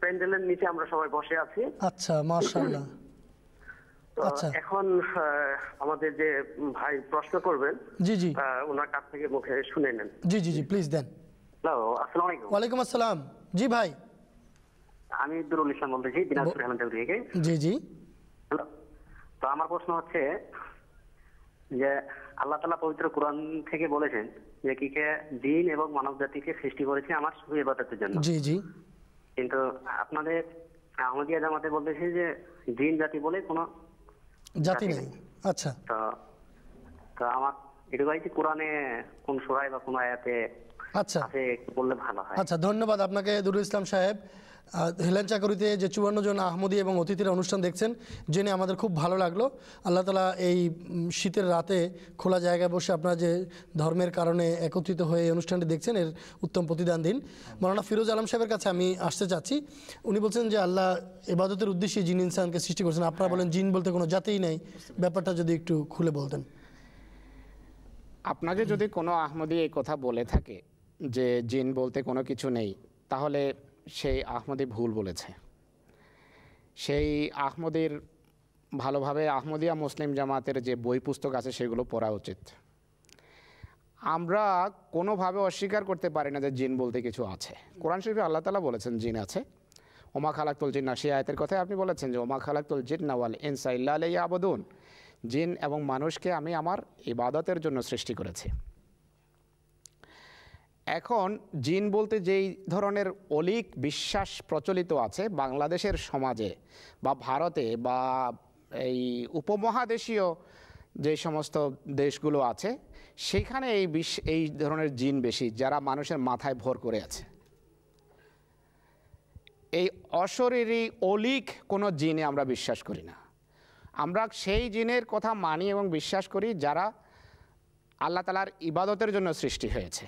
প্যান্ডেলের নিচে আমরা সবাই বসে আছি আচ্ছা মাশাআল্লাহ আচ্ছা। এখন আমাদের যে ভাই প্রশ্ন করবেন জি জি ওনার কাছ থেকে মুখে শুনে নেন জি জি জি প্লিজ দেন ওয়ালাইকুম আসসালাম জি ভাই আমি দুরুল ইসলাম বলতেছি দিনাজপুর হেমন্তেল থেকে জি জি তো আমার প্রশ্ন হচ্ছে যে আল্লাহ তালা পবিত্র কোরআন থেকে বলেছেন যে কিকে দিন এবং মানব জাতিকে সৃষ্টি করেছে আমার শুধু এবাদতের জন্য জি জি কিন্তু আপনাদের আহমদিয়া জামাতে বলতেছে যে দিন জাতি বলে কোনো জাতি নেই আচ্ছা তো তো আমার এটুকু কোরআনে কোন সুরায় বা কোন আয়াতে আচ্ছা বললে ভালো হয় আচ্ছা ধন্যবাদ আপনাকে দুরুল ইসলাম সাহেব হেলেন চাকরিতে যে চুয়ান্ন জন আহমদী এবং অতিথিরা অনুষ্ঠান দেখছেন জেনে আমাদের খুব ভালো লাগলো আল্লাহ তালা এই শীতের রাতে খোলা জায়গায় বসে আপনারা যে ধর্মের কারণে একত্রিত হয়ে এই অনুষ্ঠানটি দেখছেন এর উত্তম প্রতিদান দিন মৌলানা ফিরোজ আলম সাহেবের কাছে আমি আসতে চাচ্ছি উনি বলছেন যে আল্লাহ এবাদতের উদ্দেশ্যে জিন ইনসানকে সৃষ্টি করছেন আপনারা বলেন জিন বলতে কোনো জাতেই নেই ব্যাপারটা যদি একটু খুলে বলতেন আপনাকে যদি কোনো আহমদী এই কথা বলে থাকে যে জিন বলতে কোনো কিছু নেই তাহলে সেই আহমদি ভুল বলেছে সেই আহমদের ভালোভাবে আহমদিয়া মুসলিম জামাতের যে বই পুস্তক আছে সেগুলো পড়া উচিত আমরা কোনোভাবে অস্বীকার করতে পারি না যে জিন বলতে কিছু আছে কোরআন শরীফে আল্লাহ তালা বলেছেন জিন আছে ওমা তুল জিন্না সে আয়তের কথাই আপনি বলেছেন যে ওমা খালাকুল জিন্নাওয়াল ইনসাইল্লা আলাই আবদুন জিন এবং মানুষকে আমি আমার ইবাদতের জন্য সৃষ্টি করেছি এখন জিন বলতে যেই ধরনের অলিক বিশ্বাস প্রচলিত আছে বাংলাদেশের সমাজে বা ভারতে বা এই উপমহাদেশীয় যে সমস্ত দেশগুলো আছে সেখানে এই বিশ এই ধরনের জিন বেশি যারা মানুষের মাথায় ভর করে আছে এই অশরীরী অলিক কোনো জিনে আমরা বিশ্বাস করি না আমরা সেই জিনের কথা মানি এবং বিশ্বাস করি যারা আল্লাহ তালার ইবাদতের জন্য সৃষ্টি হয়েছে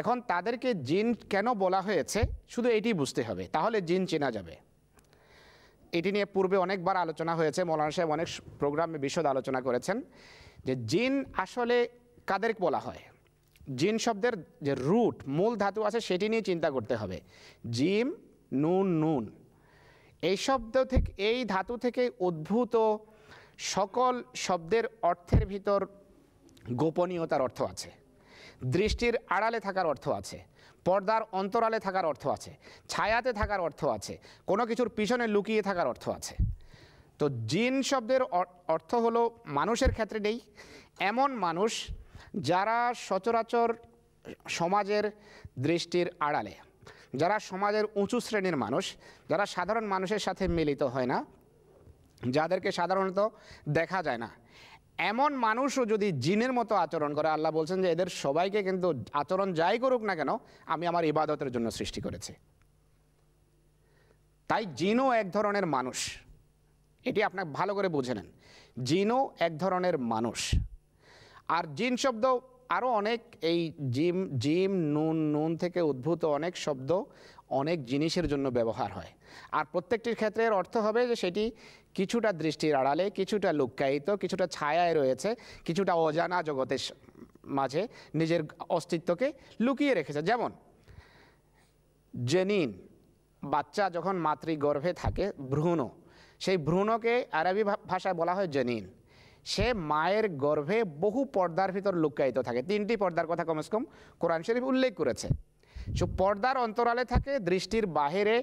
এখন তাদেরকে জিন কেন বলা হয়েছে শুধু এটি বুঝতে হবে তাহলে জিন চেনা যাবে এটি নিয়ে পূর্বে অনেকবার আলোচনা হয়েছে মৌলানা সাহেব অনেক প্রোগ্রামে বিশদ আলোচনা করেছেন যে জিন আসলে কাদের বলা হয় জিন শব্দের যে রুট মূল ধাতু আছে সেটি নিয়ে চিন্তা করতে হবে জিম নুন নুন এই শব্দ থেকে এই ধাতু থেকে উদ্ভূত সকল শব্দের অর্থের ভিতর গোপনীয়তার অর্থ আছে দৃষ্টির আড়ালে থাকার অর্থ আছে পর্দার অন্তরালে থাকার অর্থ আছে ছায়াতে থাকার অর্থ আছে কোনো কিছুর পিছনে লুকিয়ে থাকার অর্থ আছে তো জিন শব্দের অর্থ হলো মানুষের ক্ষেত্রে নেই এমন মানুষ যারা সচরাচর সমাজের দৃষ্টির আড়ালে যারা সমাজের উঁচু শ্রেণীর মানুষ যারা সাধারণ মানুষের সাথে মিলিত হয় না যাদেরকে সাধারণত দেখা যায় না এমন মানুষও যদি জিনের মতো আচরণ করে আল্লাহ বলছেন যে এদের সবাইকে কিন্তু আচরণ যাই করুক না কেন আমি আমার ইবাদতের জন্য সৃষ্টি করেছি তাই জিনও এক ধরনের মানুষ এটি আপনাকে ভালো করে বুঝে নেন জিনও এক ধরনের মানুষ আর জিন শব্দ আরও অনেক এই জিম জিম নুন নুন থেকে উদ্ভূত অনেক শব্দ অনেক জিনিসের জন্য ব্যবহার হয় আর প্রত্যেকটির ক্ষেত্রে এর অর্থ হবে যে সেটি কিছুটা দৃষ্টির আড়ালে কিছুটা লুক্কায়িত কিছুটা ছায়ায় রয়েছে কিছুটা অজানা জগতের মাঝে নিজের অস্তিত্বকে লুকিয়ে রেখেছে যেমন জেনিন বাচ্চা যখন মাতৃগর্ভে থাকে ভ্রূণ সেই ভ্রূণকে আরবি ভাষায় বলা হয় জেনিন সে মায়ের গর্ভে বহু পর্দার ভিতর লুকায়িত থাকে তিনটি পর্দার কথা কমস কম কোরআন শরীফ উল্লেখ করেছে সো পর্দার অন্তরালে থাকে দৃষ্টির বাহিরে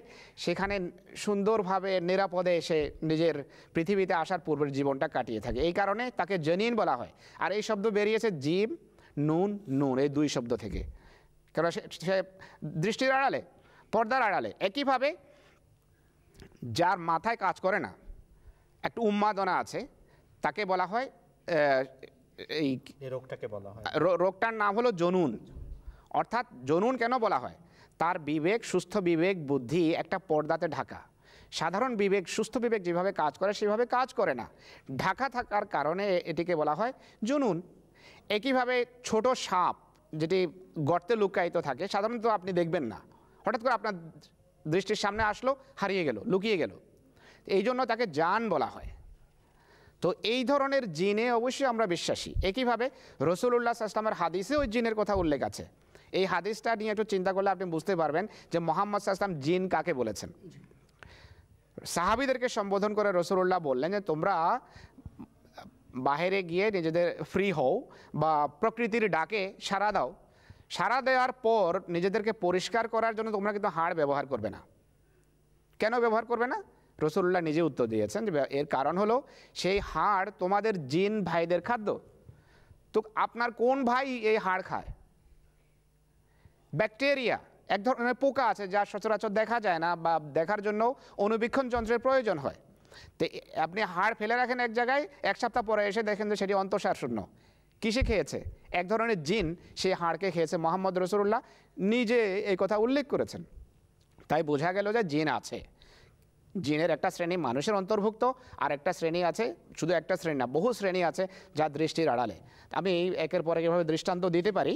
সেখানে সুন্দরভাবে নিরাপদে সে নিজের পৃথিবীতে আসার পূর্বের জীবনটা কাটিয়ে থাকে এই কারণে তাকে জেনিন বলা হয় আর এই শব্দ বেরিয়েছে জিম নুন নুন এই দুই শব্দ থেকে কারণ সে দৃষ্টির আড়ালে পর্দার আড়ালে একইভাবে যার মাথায় কাজ করে না একটা উন্মাদনা আছে তাকে বলা হয় এই রোগটাকে বলা হয় রোগটার নাম হলো জনুন অর্থাৎ জনুন কেন বলা হয় তার বিবেক সুস্থ বিবেক বুদ্ধি একটা পর্দাতে ঢাকা সাধারণ বিবেক সুস্থ বিবেক যেভাবে কাজ করে সেভাবে কাজ করে না ঢাকা থাকার কারণে এটিকে বলা হয় জুনুন একইভাবে ছোট সাপ যেটি গর্তে লুকায়িত থাকে সাধারণত আপনি দেখবেন না হঠাৎ করে আপনার দৃষ্টির সামনে আসলো হারিয়ে গেল লুকিয়ে গেল এই জন্য তাকে জান বলা হয় তো এই ধরনের জিনে অবশ্যই আমরা বিশ্বাসী একইভাবে রসুল উল্লাহ আসলামের হাদিসে ওই জিনের কথা উল্লেখ আছে এই হাদিসটা নিয়ে একটু চিন্তা করলে আপনি বুঝতে পারবেন যে মোহাম্মদ সাহসাম জিন কাকে বলেছেন সাহাবিদেরকে সম্বোধন করে রসুল্লাহ বললেন যে তোমরা বাহিরে গিয়ে নিজেদের ফ্রি হও বা প্রকৃতির ডাকে সারা দাও সারা দেওয়ার পর নিজেদেরকে পরিষ্কার করার জন্য তোমরা কিন্তু হাড় ব্যবহার করবে না কেন ব্যবহার করবে না রসুল্লাহ নিজে উত্তর দিয়েছেন যে এর কারণ হলো সেই হাড় তোমাদের জিন ভাইদের খাদ্য তো আপনার কোন ভাই এই হাড় খায় ব্যাকটেরিয়া এক ধরনের পোকা আছে যা সচরাচর দেখা যায় না বা দেখার জন্য অনুবীক্ষণ যন্ত্রের প্রয়োজন হয় তো আপনি হাড় ফেলে রাখেন এক জায়গায় এক সপ্তাহ পরে এসে দেখেন যে সেটি অন্তঃসার শূন্য কিসে খেয়েছে এক ধরনের জিন সেই হাড়কে খেয়েছে মোহাম্মদ রসুল্লাহ নিজে এই কথা উল্লেখ করেছেন তাই বোঝা গেল যে জিন আছে জিনের একটা শ্রেণী মানুষের অন্তর্ভুক্ত আর একটা শ্রেণী আছে শুধু একটা শ্রেণী না বহু শ্রেণী আছে যা দৃষ্টির আড়ালে আমি একের পরে কীভাবে দৃষ্টান্ত দিতে পারি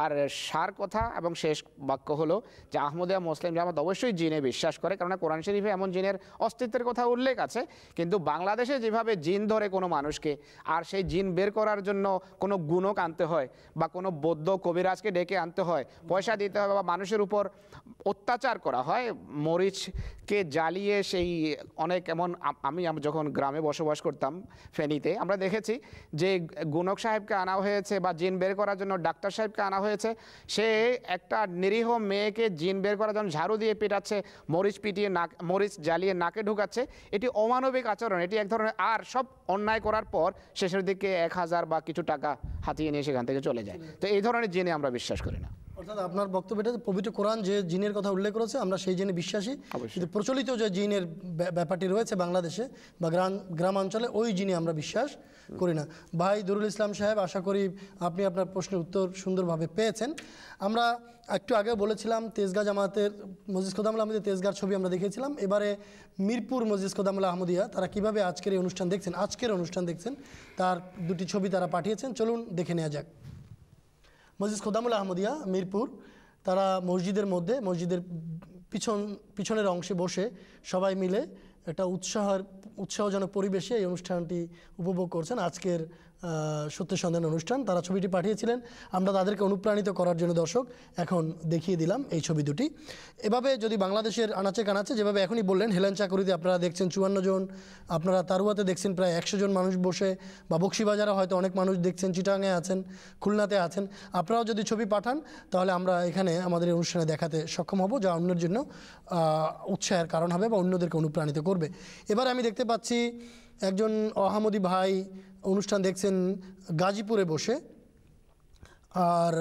আর সার কথা এবং শেষ বাক্য হলো যে আহমদিয়া মুসলিম জামাত অবশ্যই জিনে বিশ্বাস করে কারণ কোরআন শরীফে এমন জিনের অস্তিত্বের কথা উল্লেখ আছে কিন্তু বাংলাদেশে যেভাবে জিন ধরে কোনো মানুষকে আর সেই জিন বের করার জন্য কোনো গুণক আনতে হয় বা কোনো বৌদ্ধ কবিরাজকে ডেকে আনতে হয় পয়সা দিতে হয় বা মানুষের উপর অত্যাচার করা হয় মরিচকে জ্বালিয়ে সেই অনেক এমন আমি যখন গ্রামে বসবাস করতাম ফেনীতে আমরা দেখেছি যে গুণক সাহেবকে আনা হয়েছে বা জিন বের করার জন্য ডাক্তার সাহেবকে আনা হয়েছে সে একটা নিরীহ মেয়েকে জিন বের করার জন্য ঝাড়ু দিয়ে পেটাচ্ছে মরিচ পিটিয়ে নাক মরিচ জ্বালিয়ে নাকে ঢুকাচ্ছে এটি অমানবিক আচরণ এটি এক ধরনের আর সব অন্যায় করার পর শেষের দিকে এক হাজার বা কিছু টাকা হাতিয়ে নিয়ে সেখান থেকে চলে যায় তো এই ধরনের জেনে আমরা বিশ্বাস করি না অর্থাৎ আপনার বক্তব্যটা পবিত্র কোরআন যে জিনের কথা উল্লেখ করেছে আমরা সেই জিনে বিশ্বাসী কিন্তু প্রচলিত যে জিনের ব্যাপারটি রয়েছে বাংলাদেশে বা গ্রাম গ্রামাঞ্চলে ওই জিনে আমরা বিশ্বাস করি না ভাই দরুল ইসলাম সাহেব আশা করি আপনি আপনার প্রশ্নের উত্তর সুন্দরভাবে পেয়েছেন আমরা একটু আগে বলেছিলাম তেজগা জামাতের মজিদ খোদামুল আহমদের তেজগার ছবি আমরা দেখেছিলাম এবারে মিরপুর মজিদ খোদামুল আহমদিয়া তারা কিভাবে আজকের এই অনুষ্ঠান দেখছেন আজকের অনুষ্ঠান দেখছেন তার দুটি ছবি তারা পাঠিয়েছেন চলুন দেখে নেওয়া যাক মসজিদ খোদামুল আহমদিয়া মিরপুর তারা মসজিদের মধ্যে মসজিদের পিছন পিছনের অংশে বসে সবাই মিলে একটা উৎসাহের উৎসাহজনক পরিবেশে এই অনুষ্ঠানটি উপভোগ করছেন আজকের সত্য সন্ধান অনুষ্ঠান তারা ছবিটি পাঠিয়েছিলেন আমরা তাদেরকে অনুপ্রাণিত করার জন্য দর্শক এখন দেখিয়ে দিলাম এই ছবি দুটি এভাবে যদি বাংলাদেশের আনাচে কানাচে যেভাবে এখনই বললেন হেলেন চাকরিতে আপনারা দেখছেন চুয়ান্ন জন আপনারা তারুয়াতে দেখছেন প্রায় একশো জন মানুষ বসে বা বক্সিবাজারে হয়তো অনেক মানুষ দেখছেন চিটাঙে আছেন খুলনাতে আছেন আপনারাও যদি ছবি পাঠান তাহলে আমরা এখানে আমাদের অনুষ্ঠানে দেখাতে সক্ষম হব যা অন্যের জন্য উৎসাহের কারণ হবে বা অন্যদেরকে অনুপ্রাণিত করবে এবার আমি দেখতে পাচ্ছি একজন অহামদি ভাই অনুষ্ঠান দেখছেন গাজীপুরে বসে আর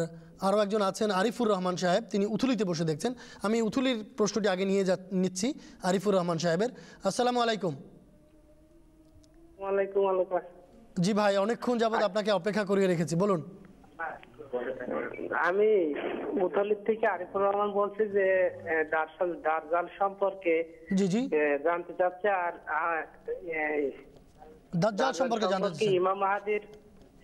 আরও একজন আছেন আরিফুর রহমান সাহেব তিনি উথুলিতে বসে দেখছেন আমি উথুলির প্রশ্নটি আগে নিয়ে যা নিচ্ছি আরিফুর রহমান সাহেবের আসসালামু আলাইকুম জি ভাই অনেকক্ষণ যাবৎ আপনাকে অপেক্ষা করিয়ে রেখেছি বলুন আমি উতলির থেকে আরিফুর রহমান বলছি যে দার্সাল দার্জাল সম্পর্কে জি জি জানতে চাচ্ছি আর দার্জাল সম্পর্কে জানতে চাচ্ছি ইমাম মাহাদির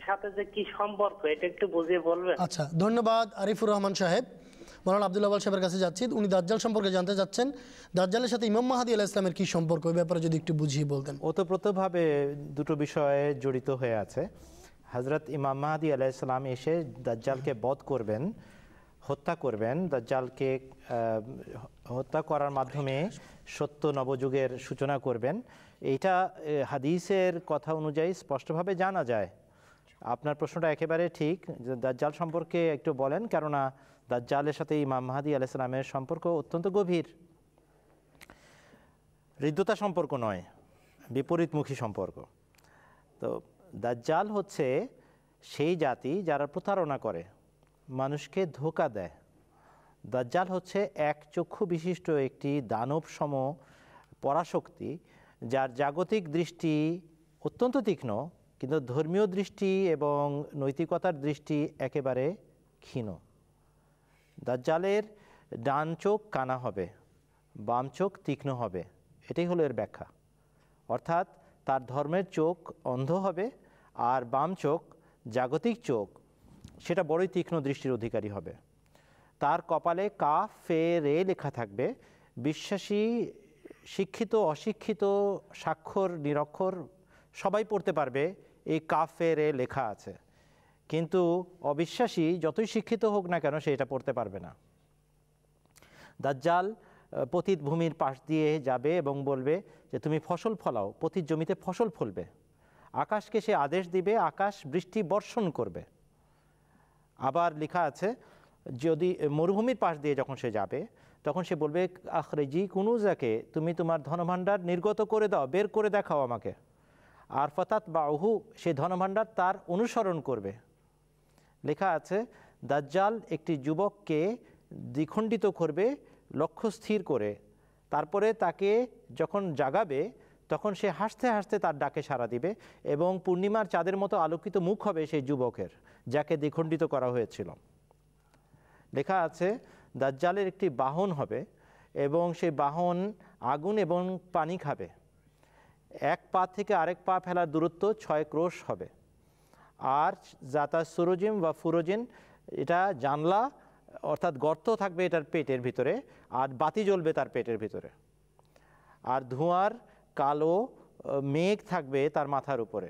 সাথে যে কি সম্পর্ক এটা একটু বুঝিয়ে বলবেন আচ্ছা ধন্যবাদ আরিফুর রহমান সাহেব মরান আব্দুল আবাল সাহেবের কাছে যাচ্ছি উনি দাজ্জাল সম্পর্কে জানতে চাচ্ছেন দাজ্জালের সাথে ইমাম মাহাদি আল ইসলামের কি সম্পর্ক ওই ব্যাপারে যদি একটু বুঝিয়ে বলতেন ওতপ্রোতভাবে দুটো বিষয়ে জড়িত হয়ে আছে হজরত ইমাম মাহাদি আলাইসালাম এসে দাজ্জালকে বধ করবেন হত্যা করবেন দাজ্জালকে হত্যা করার মাধ্যমে সত্য নবযুগের সূচনা করবেন এইটা হাদিসের কথা অনুযায়ী স্পষ্টভাবে জানা যায় আপনার প্রশ্নটা একেবারে ঠিক দাজ্জাল সম্পর্কে একটু বলেন কেননা দাজ্জালের সাথে ইমাম মাহাদি আলাইসালামের সম্পর্ক অত্যন্ত গভীর ঋদ্ধতা সম্পর্ক নয় বিপরীতমুখী সম্পর্ক তো দাজ্জাল হচ্ছে সেই জাতি যারা প্রতারণা করে মানুষকে ধোকা দেয় দাজ্জাল হচ্ছে এক চক্ষু বিশিষ্ট একটি দানব সম পরাশক্তি যার জাগতিক দৃষ্টি অত্যন্ত তীক্ষ্ণ কিন্তু ধর্মীয় দৃষ্টি এবং নৈতিকতার দৃষ্টি একেবারে ক্ষীণ দাজ্জালের ডান চোখ কানা হবে বাম চোখ তীক্ষ্ণ হবে এটাই হলো এর ব্যাখ্যা অর্থাৎ তার ধর্মের চোখ অন্ধ হবে আর বাম চোখ জাগতিক চোখ সেটা বড়ই তীক্ষ্ণ দৃষ্টির অধিকারী হবে তার কপালে কা ফে রে লেখা থাকবে বিশ্বাসী শিক্ষিত অশিক্ষিত স্বাক্ষর নিরক্ষর সবাই পড়তে পারবে এই ফে রে লেখা আছে কিন্তু অবিশ্বাসী যতই শিক্ষিত হোক না কেন সে এটা পড়তে পারবে না দাজ্জাল পতিত ভূমির পাশ দিয়ে যাবে এবং বলবে যে তুমি ফসল ফলাও পতিত জমিতে ফসল ফলবে আকাশকে সে আদেশ দিবে আকাশ বৃষ্টি বর্ষণ করবে আবার লেখা আছে যদি মরুভূমির পাশ দিয়ে যখন সে যাবে তখন সে বলবে আখরেজি কুনুজাকে তুমি তোমার ধনভাণ্ডার নির্গত করে দাও বের করে দেখাও আমাকে আর ফতাত বাহু সে ধনভাণ্ডার তার অনুসরণ করবে লেখা আছে দাজ্জাল একটি যুবককে দ্বিখণ্ডিত করবে লক্ষ্য স্থির করে তারপরে তাকে যখন জাগাবে তখন সে হাসতে হাসতে তার ডাকে সাড়া দিবে এবং পূর্ণিমার চাঁদের মতো আলোকিত মুখ হবে সেই যুবকের যাকে দ্বিখণ্ডিত করা হয়েছিল লেখা আছে দাজ্জালের একটি বাহন হবে এবং সেই বাহন আগুন এবং পানি খাবে এক পা থেকে আরেক পা ফেলার দূরত্ব ছয় ক্রোশ হবে আর জাতা সুরজিম বা ফুরোজিন এটা জানলা অর্থাৎ গর্ত থাকবে এটার পেটের ভিতরে আর বাতি জ্বলবে তার পেটের ভিতরে আর ধোঁয়ার কালো মেঘ থাকবে তার মাথার উপরে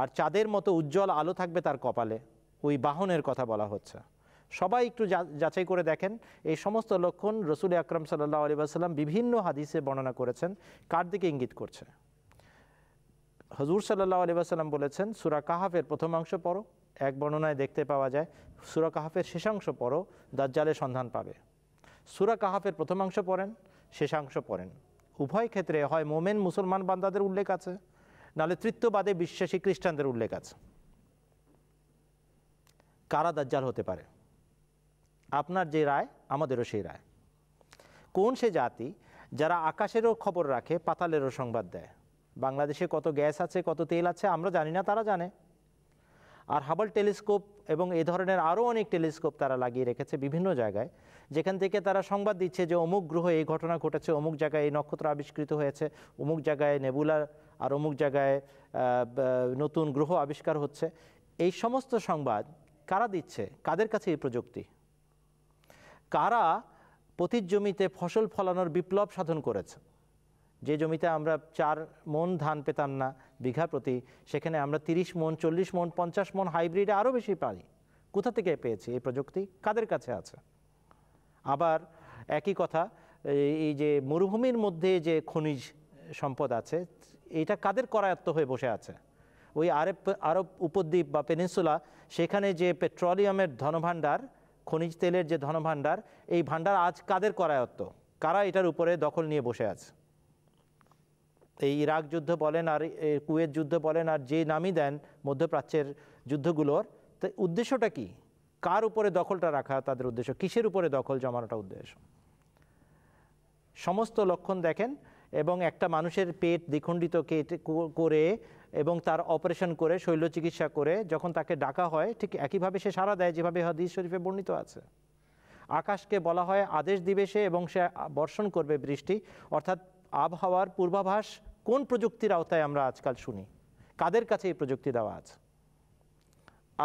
আর চাঁদের মতো উজ্জ্বল আলো থাকবে তার কপালে ওই বাহনের কথা বলা হচ্ছে সবাই একটু যাচাই করে দেখেন এই সমস্ত লক্ষণ রসুল আকরম সাল্লাহ আলী আসাল্লাম বিভিন্ন হাদিসে বর্ণনা করেছেন কার দিকে ইঙ্গিত করছে হজুর সাল্লাহ আলী আসাল্লাম বলেছেন সুরা কাহাফের প্রথম অংশ পড়ো এক বর্ণনায় দেখতে পাওয়া যায় সুরা কাহাফের শেষাংশ পড়ো দাজ্জালের সন্ধান পাবে সুরা কাহাফের প্রথমাংশ পড়েন শেষাংশ পড়েন উভয় ক্ষেত্রে হয় মোমেন মুসলমান বান্দাদের উল্লেখ আছে নাহলে তৃতীয়বাদে বিশ্বাসী খ্রিস্টানদের উল্লেখ আছে কারা দাজ্জাল হতে পারে আপনার যে রায় আমাদেরও সেই রায় কোন সে জাতি যারা আকাশেরও খবর রাখে পাতালেরও সংবাদ দেয় বাংলাদেশে কত গ্যাস আছে কত তেল আছে আমরা জানি না তারা জানে আর হাবল টেলিস্কোপ এবং এ ধরনের আরও অনেক টেলিস্কোপ তারা লাগিয়ে রেখেছে বিভিন্ন জায়গায় যেখান থেকে তারা সংবাদ দিচ্ছে যে অমুক গ্রহ এই ঘটনা ঘটেছে অমুক জায়গায় এই নক্ষত্র আবিষ্কৃত হয়েছে অমুক জায়গায় নেবুলার আর অমুক জায়গায় নতুন গ্রহ আবিষ্কার হচ্ছে এই সমস্ত সংবাদ কারা দিচ্ছে কাদের কাছে এই প্রযুক্তি কারা পতির জমিতে ফসল ফলানোর বিপ্লব সাধন করেছে যে জমিতে আমরা চার মন ধান পেতাম না বিঘা প্রতি সেখানে আমরা তিরিশ মন চল্লিশ মন পঞ্চাশ মন হাইব্রিডে আরও বেশি পাই কোথা থেকে পেয়েছি এই প্রযুক্তি কাদের কাছে আছে আবার একই কথা এই যে মরুভূমির মধ্যে যে খনিজ সম্পদ আছে এটা কাদের করায়ত্ত হয়ে বসে আছে ওই আরব আরব উপদ্বীপ বা পেনিনসুলা সেখানে যে পেট্রোলিয়ামের ধনভাণ্ডার খনিজ তেলের যে ধনভাণ্ডার এই ভাণ্ডার আজ কাদের করায়ত্ত কারা এটার উপরে দখল নিয়ে বসে আছে এই ইরাক যুদ্ধ বলেন আর কুয়েত যুদ্ধ বলেন আর যে নামই দেন মধ্যপ্রাচ্যের যুদ্ধগুলোর তো উদ্দেশ্যটা কি কার উপরে দখলটা রাখা তাদের উদ্দেশ্য কিসের উপরে দখল জমানোটা উদ্দেশ্য সমস্ত লক্ষণ দেখেন এবং একটা মানুষের পেট দ্বিখণ্ডিত কেটে করে এবং তার অপারেশন করে শৈল্য চিকিৎসা করে যখন তাকে ডাকা হয় ঠিক একইভাবে সে সারা দেয় যেভাবে হাদিস শরীফে বর্ণিত আছে আকাশকে বলা হয় আদেশ দিবে সে এবং সে বর্ষণ করবে বৃষ্টি অর্থাৎ আবহাওয়ার পূর্বাভাস কোন প্রযুক্তির আওতায় আমরা আজকাল শুনি কাদের কাছে এই প্রযুক্তি দেওয়া আছে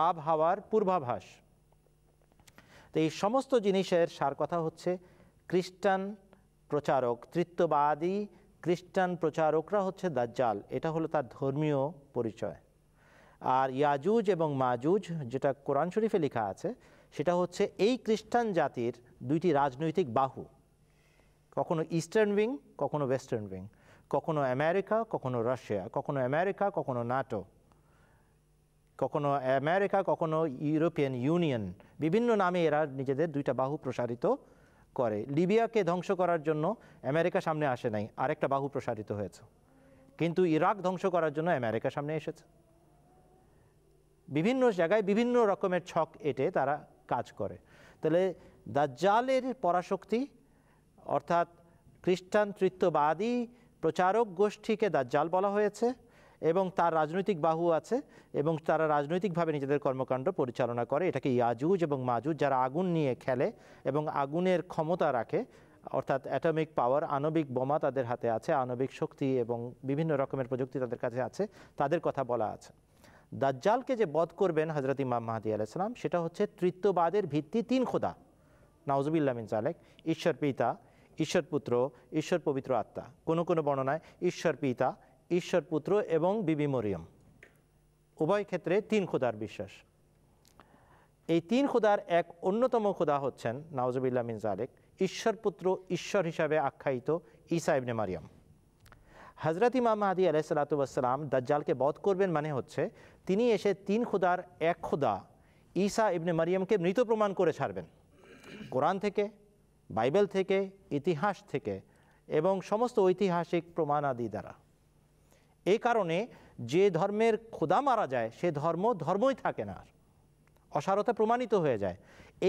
আবহাওয়ার পূর্বাভাস তো এই সমস্ত জিনিসের সার কথা হচ্ছে খ্রিস্টান প্রচারক তৃত্ববাদী খ্রিস্টান প্রচারকরা হচ্ছে দাজ্জাল এটা হলো তার ধর্মীয় পরিচয় আর ইয়াজুজ এবং মাজুজ যেটা কোরআন শরীফে লেখা আছে সেটা হচ্ছে এই খ্রিস্টান জাতির দুইটি রাজনৈতিক বাহু কখনো ইস্টার্ন উইং কখনো ওয়েস্টার্ন উইং কখনো আমেরিকা কখনো রাশিয়া কখনো আমেরিকা কখনো নাটো কখনো আমেরিকা কখনো ইউরোপিয়ান ইউনিয়ন বিভিন্ন নামে এরা নিজেদের দুইটা বাহু প্রসারিত করে লিবিয়াকে ধ্বংস করার জন্য আমেরিকা সামনে আসে নাই আরেকটা বাহু প্রসারিত হয়েছে কিন্তু ইরাক ধ্বংস করার জন্য আমেরিকা সামনে এসেছে বিভিন্ন জায়গায় বিভিন্ন রকমের ছক এটে তারা কাজ করে তাহলে দাজ্জালের পরাশক্তি অর্থাৎ খ্রিস্টান তৃত্ববাদী প্রচারক গোষ্ঠীকে দাজ্জাল বলা হয়েছে এবং তার রাজনৈতিক বাহু আছে এবং তারা রাজনৈতিকভাবে নিজেদের কর্মকাণ্ড পরিচালনা করে এটাকে ইয়াজুজ এবং মাজুজ যারা আগুন নিয়ে খেলে এবং আগুনের ক্ষমতা রাখে অর্থাৎ অ্যাটমিক পাওয়ার আণবিক বোমা তাদের হাতে আছে আণবিক শক্তি এবং বিভিন্ন রকমের প্রযুক্তি তাদের কাছে আছে তাদের কথা বলা আছে দাজ্জালকে যে বধ করবেন হজরত ইমাম মাহাদি আলাইসালাম সেটা হচ্ছে তৃত্ববাদের ভিত্তি তিন খোদা নাউজুবিল্লা মিন জালেক ঈশ্বর পিতা ঈশ্বর পুত্র ঈশ্বর পবিত্র আত্মা কোনো কোনো বর্ণনায় ঈশ্বর পিতা ঈশ্বর পুত্র এবং বিবি মরিয়ম উভয় ক্ষেত্রে তিন খোদার বিশ্বাস এই তিন খোদার এক অন্যতম খোদা হচ্ছেন নওয়াজবিল্লা মিন জালেক ঈশ্বরপুত্র ঈশ্বর হিসাবে আখ্যায়িত ঈসা ইবনে মারিয়াম হজরত ইমাম মাহাদি আলাইসালাতুয়াসাল্লাম দাজ্জালকে বধ করবেন মানে হচ্ছে তিনি এসে তিন খোদার এক খোদা ঈসা ইবনে মারিয়ামকে মৃত প্রমাণ করে ছাড়বেন কোরআন থেকে বাইবেল থেকে ইতিহাস থেকে এবং সমস্ত ঐতিহাসিক প্রমাণাদি দ্বারা এই কারণে যে ধর্মের খোদা মারা যায় সে ধর্ম ধর্মই থাকে না আর অসারতা প্রমাণিত হয়ে যায়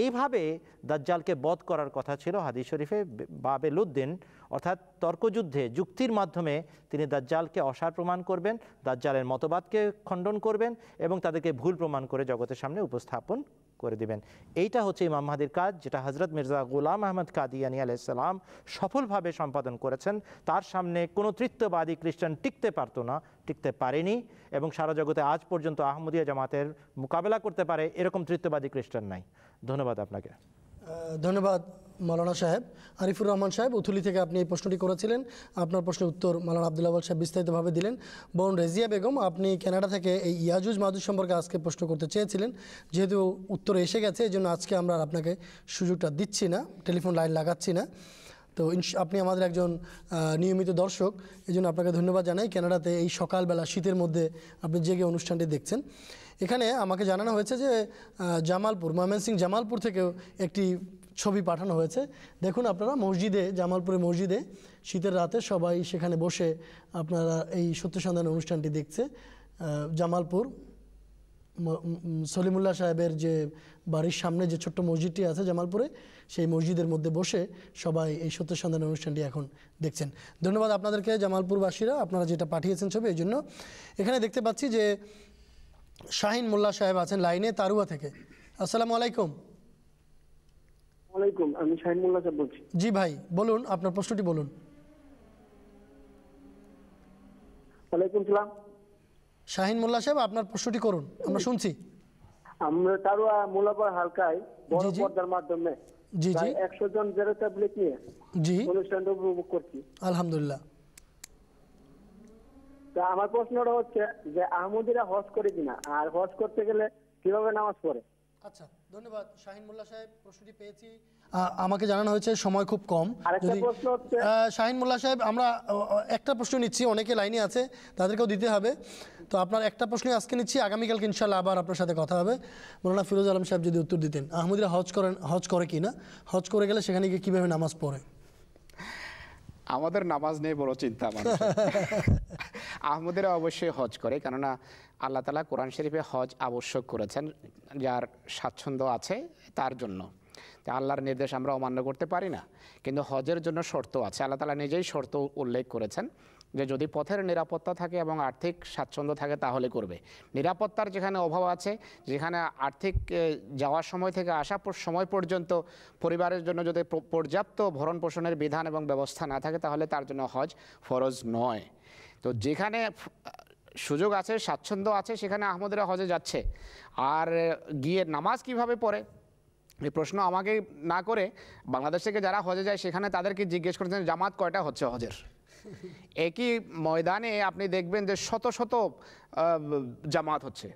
এইভাবে দাজ্জালকে বধ করার কথা ছিল হাদি শরীফে বাবেলুদ্দিন অর্থাৎ তর্কযুদ্ধে যুক্তির মাধ্যমে তিনি দাজ্জালকে অসার প্রমাণ করবেন দাজ্জালের মতবাদকে খণ্ডন করবেন এবং তাদেরকে ভুল প্রমাণ করে জগতের সামনে উপস্থাপন করে দিবেন এইটা হচ্ছে ইমাম মাহাদির কাজ যেটা হজরত মির্জা গুলাম আহমদ কাদিয়ানি সালাম সফলভাবে সম্পাদন করেছেন তার সামনে কোনো তৃতীয়বাদী খ্রিস্টান টিকতে পারতো না টিকতে পারেনি এবং সারা জগতে আজ পর্যন্ত আহমদিয়া জামাতের মোকাবেলা করতে পারে এরকম তৃতীয়বাদী খ্রিস্টান নাই ধন্যবাদ আপনাকে ধন্যবাদ মালানা সাহেব আরিফুর রহমান সাহেব উথুলি থেকে আপনি এই প্রশ্নটি করেছিলেন আপনার প্রশ্নের উত্তর মালানা আবদুল্লাহ সাহেব বিস্তারিতভাবে দিলেন বোন রেজিয়া বেগম আপনি কানাডা থেকে এই ইয়াজুজ মাহুজ সম্পর্কে আজকে প্রশ্ন করতে চেয়েছিলেন যেহেতু উত্তর এসে গেছে এই জন্য আজকে আমরা আপনাকে সুযোগটা দিচ্ছি না টেলিফোন লাইন লাগাচ্ছি না তো আপনি আমাদের একজন নিয়মিত দর্শক এই জন্য আপনাকে ধন্যবাদ জানাই কানাডাতে এই সকালবেলা শীতের মধ্যে আপনি জেগে অনুষ্ঠানটি দেখছেন এখানে আমাকে জানানো হয়েছে যে জামালপুর ময়মনসিং জামালপুর থেকেও একটি ছবি পাঠানো হয়েছে দেখুন আপনারা মসজিদে জামালপুরে মসজিদে শীতের রাতে সবাই সেখানে বসে আপনারা এই সত্য সন্ধান অনুষ্ঠানটি দেখছে জামালপুর সলিমুল্লাহ সাহেবের যে বাড়ির সামনে যে ছোট্ট মসজিদটি আছে জামালপুরে সেই মসজিদের মধ্যে বসে সবাই এই সত্য সন্ধান অনুষ্ঠানটি এখন দেখছেন ধন্যবাদ আপনাদেরকে জামালপুরবাসীরা আপনারা যেটা পাঠিয়েছেন ছবি এই জন্য এখানে দেখতে পাচ্ছি যে শাহিন মোল্লা সাহেব আছেন লাইনে তারুয়া থেকে আসসালামু আলাইকুম আলাইকুম আমি শাহিন মোল্লা সাহেব বলছি জি ভাই বলুন আপনার প্রশ্নটি বলুন ওয়ালাইকুম সালাম শাহিন মোল্লা সাহেব আপনার প্রশ্নটি করুন আমরা শুনছি আমরা তারও মোলাপার হালকায় বড় পর্দার মাধ্যমে জি জি জন জেরো ট্যাবলেট নিয়ে জি অনুষ্ঠানটা উপভোগ করছি আলহামদুলিল্লাহ তা আমার প্রশ্নটা হচ্ছে যে আহমদিরা হজ করে কিনা আর হজ করতে গেলে কিভাবে নামাজ পড়ে আচ্ছা ধন্যবাদ শাহিন মোল্লা সাহেব প্রশ্নটি পেয়েছি আমাকে জানানো হয়েছে সময় খুব কম যদি শাহিন মোল্লা সাহেব আমরা একটা প্রশ্ন নিচ্ছি অনেকে লাইনে আছে তাদেরকেও দিতে হবে তো আপনার একটা প্রশ্নই আজকে নিচ্ছি আগামীকালকে ইনশাল্লাহ আবার আপনার সাথে কথা হবে মোলানা ফিরোজ আলম সাহেব যদি উত্তর দিতেন আহমদিরা হজ করেন হজ করে কি না হজ করে গেলে সেখানে গিয়ে কীভাবে নামাজ পড়ে আমাদের নামাজ নিয়ে বড় চিন্তা আহমদেরা অবশ্যই হজ করে কেননা আল্লাহ তালা কোরআন শরীফে হজ আবশ্যক করেছেন যার স্বাচ্ছন্দ্য আছে তার জন্য তা আল্লাহর নির্দেশ আমরা অমান্য করতে পারি না কিন্তু হজের জন্য শর্ত আছে আল্লাহ তালা নিজেই শর্ত উল্লেখ করেছেন যে যদি পথের নিরাপত্তা থাকে এবং আর্থিক স্বাচ্ছন্দ্য থাকে তাহলে করবে নিরাপত্তার যেখানে অভাব আছে যেখানে আর্থিক যাওয়ার সময় থেকে আসা সময় পর্যন্ত পরিবারের জন্য যদি পর্যাপ্ত ভরণ পোষণের বিধান এবং ব্যবস্থা না থাকে তাহলে তার জন্য হজ ফরজ নয় তো যেখানে সুযোগ আছে স্বাচ্ছন্দ্য আছে সেখানে আহমদেরা হজে যাচ্ছে আর গিয়ে নামাজ কিভাবে পড়ে এই প্রশ্ন আমাকে না করে বাংলাদেশ থেকে যারা হজে যায় সেখানে তাদেরকে জিজ্ঞেস করেছেন জামাত কয়টা হচ্ছে হজের একই ময়দানে আপনি দেখবেন যে শত শত জামাত হচ্ছে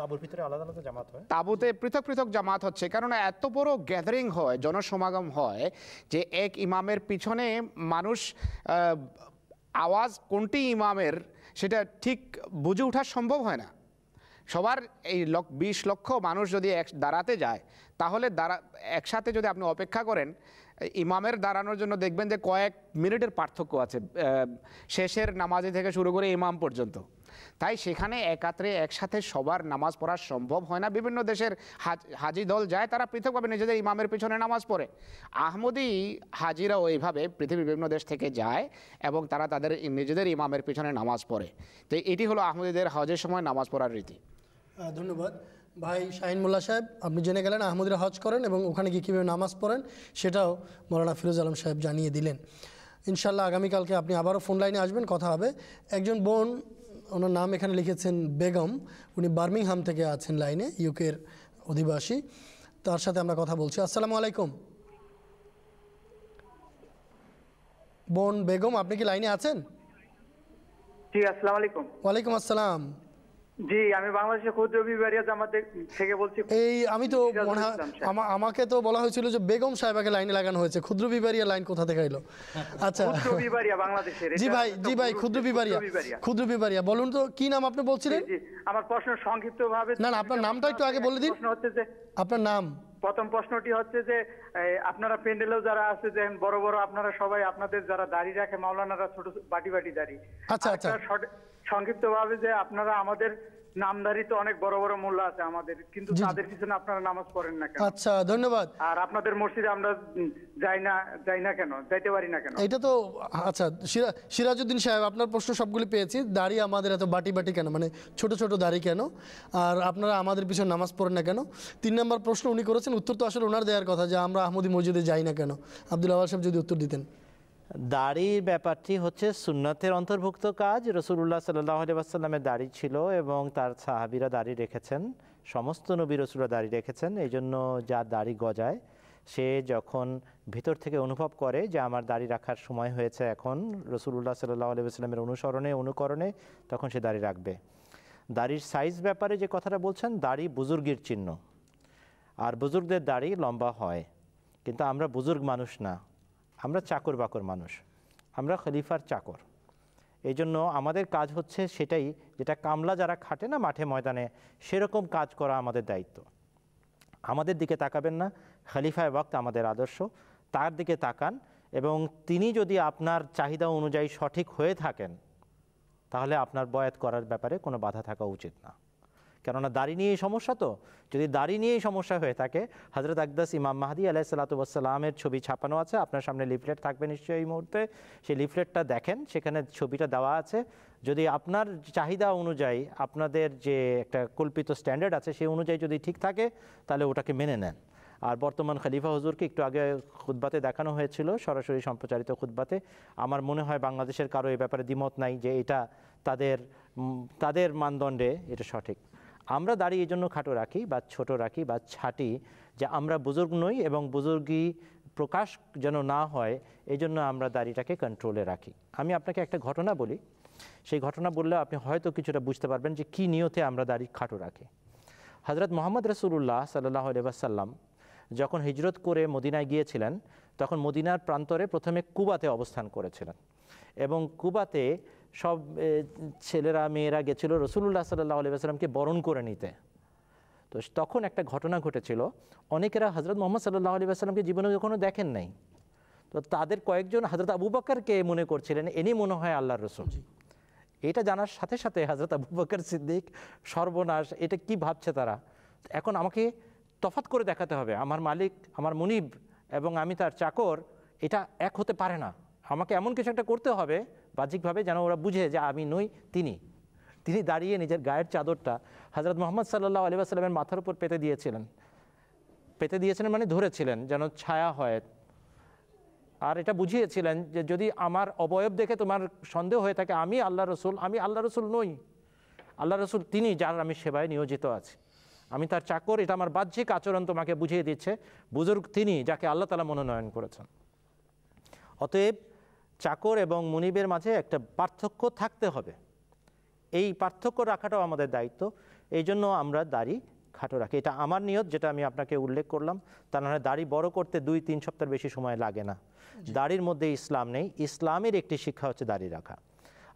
তাবুতে ভিতরে আলাদা আলাদা জামাত হয় তাঁবুতে পৃথক পৃথক জামাত হচ্ছে কারণ এত বড় গ্যাদারিং হয় জনসমাগম হয় যে এক ইমামের পিছনে মানুষ আওয়াজ কোনটি ইমামের সেটা ঠিক বুঝে ওঠা সম্ভব হয় না সবার এই লক্ষ বিশ লক্ষ মানুষ যদি এক দাঁড়াতে যায় তাহলে দাঁড়া একসাথে যদি আপনি অপেক্ষা করেন ইমামের দাঁড়ানোর জন্য দেখবেন যে কয়েক মিনিটের পার্থক্য আছে শেষের নামাজি থেকে শুরু করে ইমাম পর্যন্ত তাই সেখানে একাত্রে একসাথে সবার নামাজ পড়া সম্ভব হয় না বিভিন্ন দেশের হাজি দল যায় তারা পৃথকভাবে নিজেদের ইমামের পিছনে নামাজ পড়ে আহমদি হাজিরা ওইভাবে পৃথিবীর বিভিন্ন দেশ থেকে যায় এবং তারা তাদের নিজেদের ইমামের পিছনে নামাজ পড়ে তো এটি হলো আহমদিদের হজের সময় নামাজ পড়ার রীতি ধন্যবাদ ভাই শাহিন মোল্লা সাহেব আপনি জেনে গেলেন আহমদিরা হজ করেন এবং ওখানে গিয়ে কীভাবে নামাজ পড়েন সেটাও মৌলানা ফিরোজ আলম সাহেব জানিয়ে দিলেন ইনশাল্লাহ আগামীকালকে আপনি আবারও ফোন লাইনে আসবেন কথা হবে একজন বোন ওনার নাম এখানে লিখেছেন বেগম উনি বার্মিংহাম থেকে আছেন লাইনে ইউকের অধিবাসী তার সাথে আমরা কথা বলছি আসসালামু আলাইকুম বোন বেগম আপনি কি লাইনে আছেন জি আসসালামু আলাইকুম ওয়ালাইকুম আসসালাম জি আমি বাংলাদেশের ক্ষুদ্র বিবারিয়া জামাত থেকে বলছি এই আমি তো মনে আমাকে তো বলা হয়েছিল যে বেগম সাহেবাকে লাইনে লাগানো হয়েছে ক্ষুদ্র বিবারিয়া লাইন কোথা থেকে এলো আচ্ছা ক্ষুদ্র বিবারিয়া বাংলাদেশের জি ভাই জি ভাই ক্ষুদ্র বিবারিয়া ক্ষুদ্র বিবারিয়া বলুন তো কি নাম আপনি বলছিলেন আমার প্রশ্ন ভাবে না না আপনার নামটা একটু আগে বলে দিন হচ্ছে যে আপনার নাম প্রথম প্রশ্নটি হচ্ছে যে আপনারা প্যান্ডেলেও যারা আছে যে বড় বড় আপনারা সবাই আপনাদের যারা দাড়ি রাখে মাওলানারা ছোট বাটি বাটি দাড়ি আচ্ছা, আচ্ছা। ভাবে যে আপনারা আমাদের নামধারী তো অনেক বড় বড় মোল্লা আছে আমাদের কিন্তু তাদের পিছনে আপনারা নামাজ পড়েন না কেন আচ্ছা ধন্যবাদ আর আপনাদের মসজিদে আমরা যাই না যাই না কেন যাইতে পারি না কেন এটা তো আচ্ছা সিরাজউদ্দিন সাহেব আপনার প্রশ্ন সবগুলি পেয়েছি দাড়ি আমাদের এত বাটি বাটি কেন মানে ছোট ছোট দাড়ি কেন আর আপনারা আমাদের পিছনে নামাজ পড়েন না কেন তিন নম্বর প্রশ্ন উনি করেছেন উত্তর তো আসলে ওনার দেওয়ার কথা যে আমরা আহমদী মসজিদে যাই না কেন আব্দুল আওয়াল সাহেব যদি উত্তর দিতেন দাড়ির ব্যাপারটি হচ্ছে সুন্নতের অন্তর্ভুক্ত কাজ রসুল্লাহ সাল্লাহ আলিবাসাল্লামের দাড়ি ছিল এবং তার সাহাবিরা দাড়ি রেখেছেন সমস্ত নবী রসুল্লাহ দাড়ি রেখেছেন এই জন্য যা দাড়ি গজায় সে যখন ভিতর থেকে অনুভব করে যে আমার দাড়ি রাখার সময় হয়েছে এখন রসুল্লাহ সাল্লাহ আলিবাস্লামের অনুসরণে অনুকরণে তখন সে দাড়ি রাখবে দাড়ির সাইজ ব্যাপারে যে কথাটা বলছেন দাড়ি বুজুর্গের চিহ্ন আর বুজুর্গদের দাড়ি লম্বা হয় কিন্তু আমরা বুজুর্গ মানুষ না আমরা চাকর বাকর মানুষ আমরা খলিফার চাকর এই জন্য আমাদের কাজ হচ্ছে সেটাই যেটা কামলা যারা খাটে না মাঠে ময়দানে সেরকম কাজ করা আমাদের দায়িত্ব আমাদের দিকে তাকাবেন না খলিফায় বক্ত আমাদের আদর্শ তার দিকে তাকান এবং তিনি যদি আপনার চাহিদা অনুযায়ী সঠিক হয়ে থাকেন তাহলে আপনার বয়াত করার ব্যাপারে কোনো বাধা থাকা উচিত না কেননা দাড়ি নিয়েই সমস্যা তো যদি দাড়ি নিয়েই সমস্যা হয়ে থাকে হজরত আকদাস ইমাম মাহাদি আলাহ সাল্লাতুসাল্লামের ছবি ছাপানো আছে আপনার সামনে লিফলেট থাকবে নিশ্চয়ই এই মুহূর্তে সেই লিফলেটটা দেখেন সেখানে ছবিটা দেওয়া আছে যদি আপনার চাহিদা অনুযায়ী আপনাদের যে একটা কল্পিত স্ট্যান্ডার্ড আছে সেই অনুযায়ী যদি ঠিক থাকে তাহলে ওটাকে মেনে নেন আর বর্তমান খলিফা হুজুরকে একটু আগে খুদ্বাতে দেখানো হয়েছিল সরাসরি সম্প্রচারিত খুদ্বাতে আমার মনে হয় বাংলাদেশের কারো এ ব্যাপারে দ্বিমত নাই যে এটা তাদের তাদের মানদণ্ডে এটা সঠিক আমরা দাড়ি এই জন্য খাটো রাখি বা ছোট রাখি বা ছাটি যে আমরা বুজুর্গ নই এবং বুজুর্গি প্রকাশ যেন না হয় এই জন্য আমরা দাড়িটাকে কন্ট্রোলে রাখি আমি আপনাকে একটা ঘটনা বলি সেই ঘটনা বললে আপনি হয়তো কিছুটা বুঝতে পারবেন যে কী নিয়তে আমরা দাড়ি খাটো রাখি হজরত মোহাম্মদ রসুল্লাহ সাল্লাহ আলহাম যখন হিজরত করে মদিনায় গিয়েছিলেন তখন মদিনার প্রান্তরে প্রথমে কুবাতে অবস্থান করেছিলেন এবং কুবাতে সব ছেলেরা মেয়েরা গেছিল রসুল্লাহ সাল্লাহ আলিবাসাল্লামকে বরণ করে নিতে তো তখন একটা ঘটনা ঘটেছিল অনেকেরা হজরত মোহাম্মদ সাল্লাহ আলি আসলামকে জীবনে কখনো দেখেন নাই তো তাদের কয়েকজন হজরত আবু বকরকে মনে করছিলেন এনি মনে হয় আল্লাহর রসুল এটা জানার সাথে সাথে হজরত আবু বকর সিদ্দিক সর্বনাশ এটা কি ভাবছে তারা এখন আমাকে তফাত করে দেখাতে হবে আমার মালিক আমার মনিব এবং আমি তার চাকর এটা এক হতে পারে না আমাকে এমন কিছু একটা করতে হবে বাহ্যিকভাবে যেন ওরা বুঝে যে আমি নই তিনি তিনি দাঁড়িয়ে নিজের গায়ের চাদরটা হজরত মোহাম্মদ সাল্লাহ আলী আসলামের মাথার উপর পেতে দিয়েছিলেন পেতে দিয়েছিলেন মানে ধরেছিলেন যেন ছায়া হয় আর এটা বুঝিয়েছিলেন যে যদি আমার অবয়ব দেখে তোমার সন্দেহ হয়ে থাকে আমি আল্লাহ রসুল আমি আল্লাহ রসুল নই আল্লাহ রসুল তিনি যার আমি সেবায় নিয়োজিত আছি আমি তার চাকর এটা আমার বাহ্যিক আচরণ তোমাকে বুঝিয়ে দিচ্ছে বুজুর্গ তিনি যাকে আল্লাহ তালা মনোনয়ন করেছেন অতএব চাকর এবং মুনিবের মাঝে একটা পার্থক্য থাকতে হবে এই পার্থক্য রাখাটাও আমাদের দায়িত্ব এই জন্য আমরা দাড়ি খাটো রাখি এটা আমার নিয়ত যেটা আমি আপনাকে উল্লেখ করলাম তা নাহলে দাড়ি বড় করতে দুই তিন সপ্তাহ বেশি সময় লাগে না দাড়ির মধ্যে ইসলাম নেই ইসলামের একটি শিক্ষা হচ্ছে দাড়ি রাখা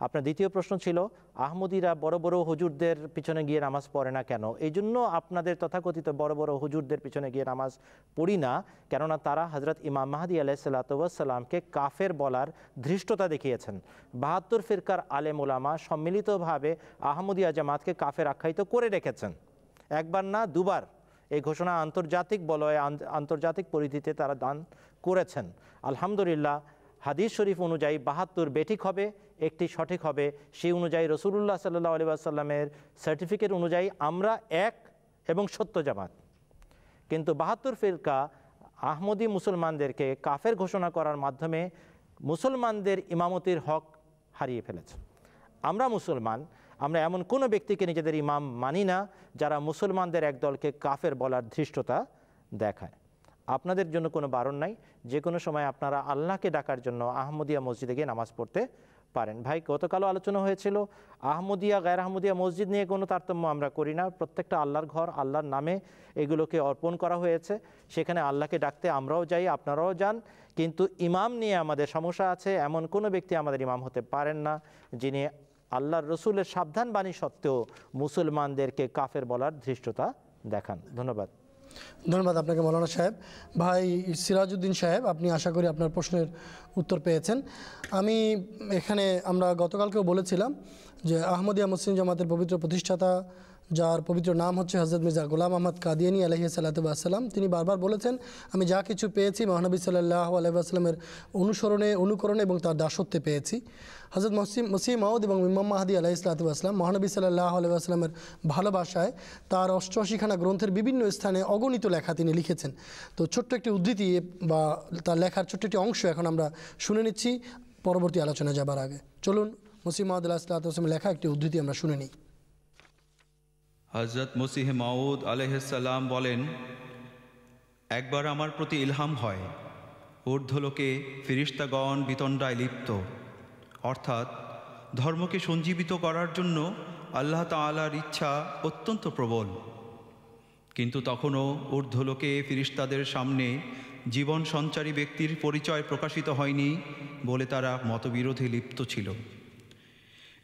আপনার দ্বিতীয় প্রশ্ন ছিল আহমদিরা বড় বড় হুজুরদের পিছনে গিয়ে নামাজ পড়ে না কেন এই জন্য আপনাদের তথাকথিত বড় বড় হুজুরদের পিছনে গিয়ে নামাজ পড়ি না কেননা তারা হজরত ইমাম মাহাদি আলাইসাল্লাতামকে কাফের বলার ধৃষ্টতা দেখিয়েছেন বাহাত্তর ফিরকার আলেম ওলামা সম্মিলিতভাবে আহমদিয়া জামাতকে কাফের আখ্যায়িত করে রেখেছেন একবার না দুবার এই ঘোষণা আন্তর্জাতিক বলয়ে আন্তর্জাতিক পরিধিতে তারা দান করেছেন আলহামদুলিল্লাহ হাদিস শরীফ অনুযায়ী বাহাত্তর বেঠিক হবে একটি সঠিক হবে সেই অনুযায়ী রসুল্লাহ সাল্লাহ আলি আসাল্লামের সার্টিফিকেট অনুযায়ী আমরা এক এবং সত্য জামাত কিন্তু বাহাত্তর ফিরকা আহমদী মুসলমানদেরকে কাফের ঘোষণা করার মাধ্যমে মুসলমানদের ইমামতির হক হারিয়ে ফেলেছে আমরা মুসলমান আমরা এমন কোনো ব্যক্তিকে নিজেদের ইমাম মানি না যারা মুসলমানদের একদলকে কাফের বলার ধৃষ্টতা দেখায় আপনাদের জন্য কোনো বারণ নাই যে কোনো সময় আপনারা আল্লাহকে ডাকার জন্য আহমদিয়া মসজিদে গিয়ে নামাজ পড়তে পারেন ভাই গতকালও আলোচনা হয়েছিল আহমদিয়া গায়ের আহমদিয়া মসজিদ নিয়ে কোনো তারতম্য আমরা করি না প্রত্যেকটা আল্লাহর ঘর আল্লাহর নামে এগুলোকে অর্পণ করা হয়েছে সেখানে আল্লাহকে ডাকতে আমরাও যাই আপনারাও যান কিন্তু ইমাম নিয়ে আমাদের সমস্যা আছে এমন কোনো ব্যক্তি আমাদের ইমাম হতে পারেন না যিনি আল্লাহর রসুলের সাবধান বাণী সত্ত্বেও মুসলমানদেরকে কাফের বলার ধৃষ্টতা দেখান ধন্যবাদ ধন্যবাদ আপনাকে মৌলানা সাহেব ভাই সিরাজউদ্দিন সাহেব আপনি আশা করি আপনার প্রশ্নের উত্তর পেয়েছেন আমি এখানে আমরা গতকালকেও বলেছিলাম যে আহমদিয়া মুসলিম জামাতের পবিত্র প্রতিষ্ঠাতা যার পবিত্র নাম হচ্ছে হজরত মির্জা গোলাম আহমদ কাদিয়ানি আলহি সাল্লাতাম তিনি বারবার বলেছেন আমি যা কিছু পেয়েছি মহানবী সাল্লাহ আলহিহাস্লামের অনুসরণে অনুকরণে এবং তার দাসত্বে পেয়েছি হজরত মসিম মসিম মাউদ এবং ইমাম মাহাদি আলাহি আসলাম মহানবী সাল্লাহ আলহিহাস্লামের ভালোবাসায় তার অষ্টআশিখানা গ্রন্থের বিভিন্ন স্থানে অগণিত লেখা তিনি লিখেছেন তো ছোট্ট একটি উদ্ধৃতি বা তার লেখার ছোট্ট একটি অংশ এখন আমরা শুনে নিচ্ছি পরবর্তী আলোচনা যাবার আগে চলুন মুসিম মাহদুল্লাহ সাল্লাহ লেখা একটি উদ্ধৃতি আমরা শুনে নিই হজরত মসিহ মাউদ আলহাম বলেন একবার আমার প্রতি ইলহাম হয় ঊর্ধ্বলোকে ফিরিস্তাগণ বিতণ্ডায় লিপ্ত অর্থাৎ ধর্মকে সঞ্জীবিত করার জন্য আল্লাহ তালার ইচ্ছা অত্যন্ত প্রবল কিন্তু তখনও ঊর্ধ্বলোকে ফিরিস্তাদের সামনে জীবন সঞ্চারী ব্যক্তির পরিচয় প্রকাশিত হয়নি বলে তারা মতবিরোধী লিপ্ত ছিল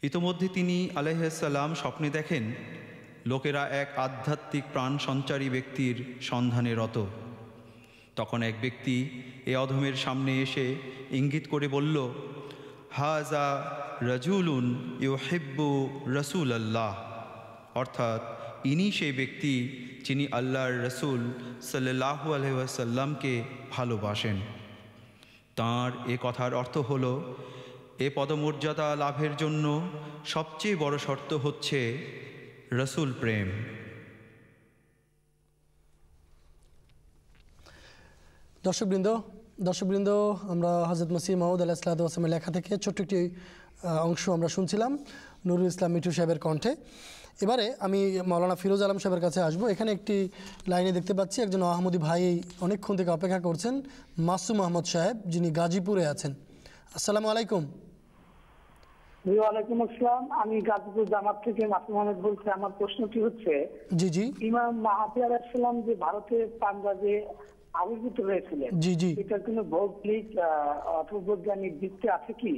ইতোমধ্যে তিনি আলাইসাল্লাম স্বপ্নে দেখেন লোকেরা এক আধ্যাত্মিক প্রাণ সঞ্চারী ব্যক্তির সন্ধানে রত তখন এক ব্যক্তি এ অধমের সামনে এসে ইঙ্গিত করে বলল হাজা রাজুলুন হেব্বু রসুল আল্লাহ অর্থাৎ ইনি সেই ব্যক্তি যিনি আল্লাহর রসুল সাল্লাহ আলহাসাল্লামকে ভালোবাসেন তার এ কথার অর্থ হল এ পদমর্যাদা লাভের জন্য সবচেয়ে বড় শর্ত হচ্ছে রসুল প্রেম দর্শকবৃন্দ দর্শকবৃন্দ আমরা হজরত মসি মাহমুদ আল্লাহ আসলামের লেখা থেকে ছোট্ট একটি অংশ আমরা শুনছিলাম নুরুল ইসলাম মিঠু সাহেবের কণ্ঠে এবারে আমি মৌলানা ফিরোজ আলম সাহেবের কাছে আসবো এখানে একটি লাইনে দেখতে পাচ্ছি একজন আহমদী ভাই অনেকক্ষণ থেকে অপেক্ষা করছেন মাসুম আহমদ সাহেব যিনি গাজীপুরে আছেন আসসালামু আলাইকুম ওয়ালাইকুম আসসালাম আমি গাজীপুর জামাত থেকে নাসিম আহমেদ বলছি আমার প্রশ্নটি হচ্ছে জি জি ইমাম মাহাতি আলাইসাল্লাম যে ভারতের পাঞ্জাবে আবির্ভূত হয়েছিলেন জি জি এটা কোনো ভৌগোলিক অথবৈজ্ঞানিক দিকটা আছে কি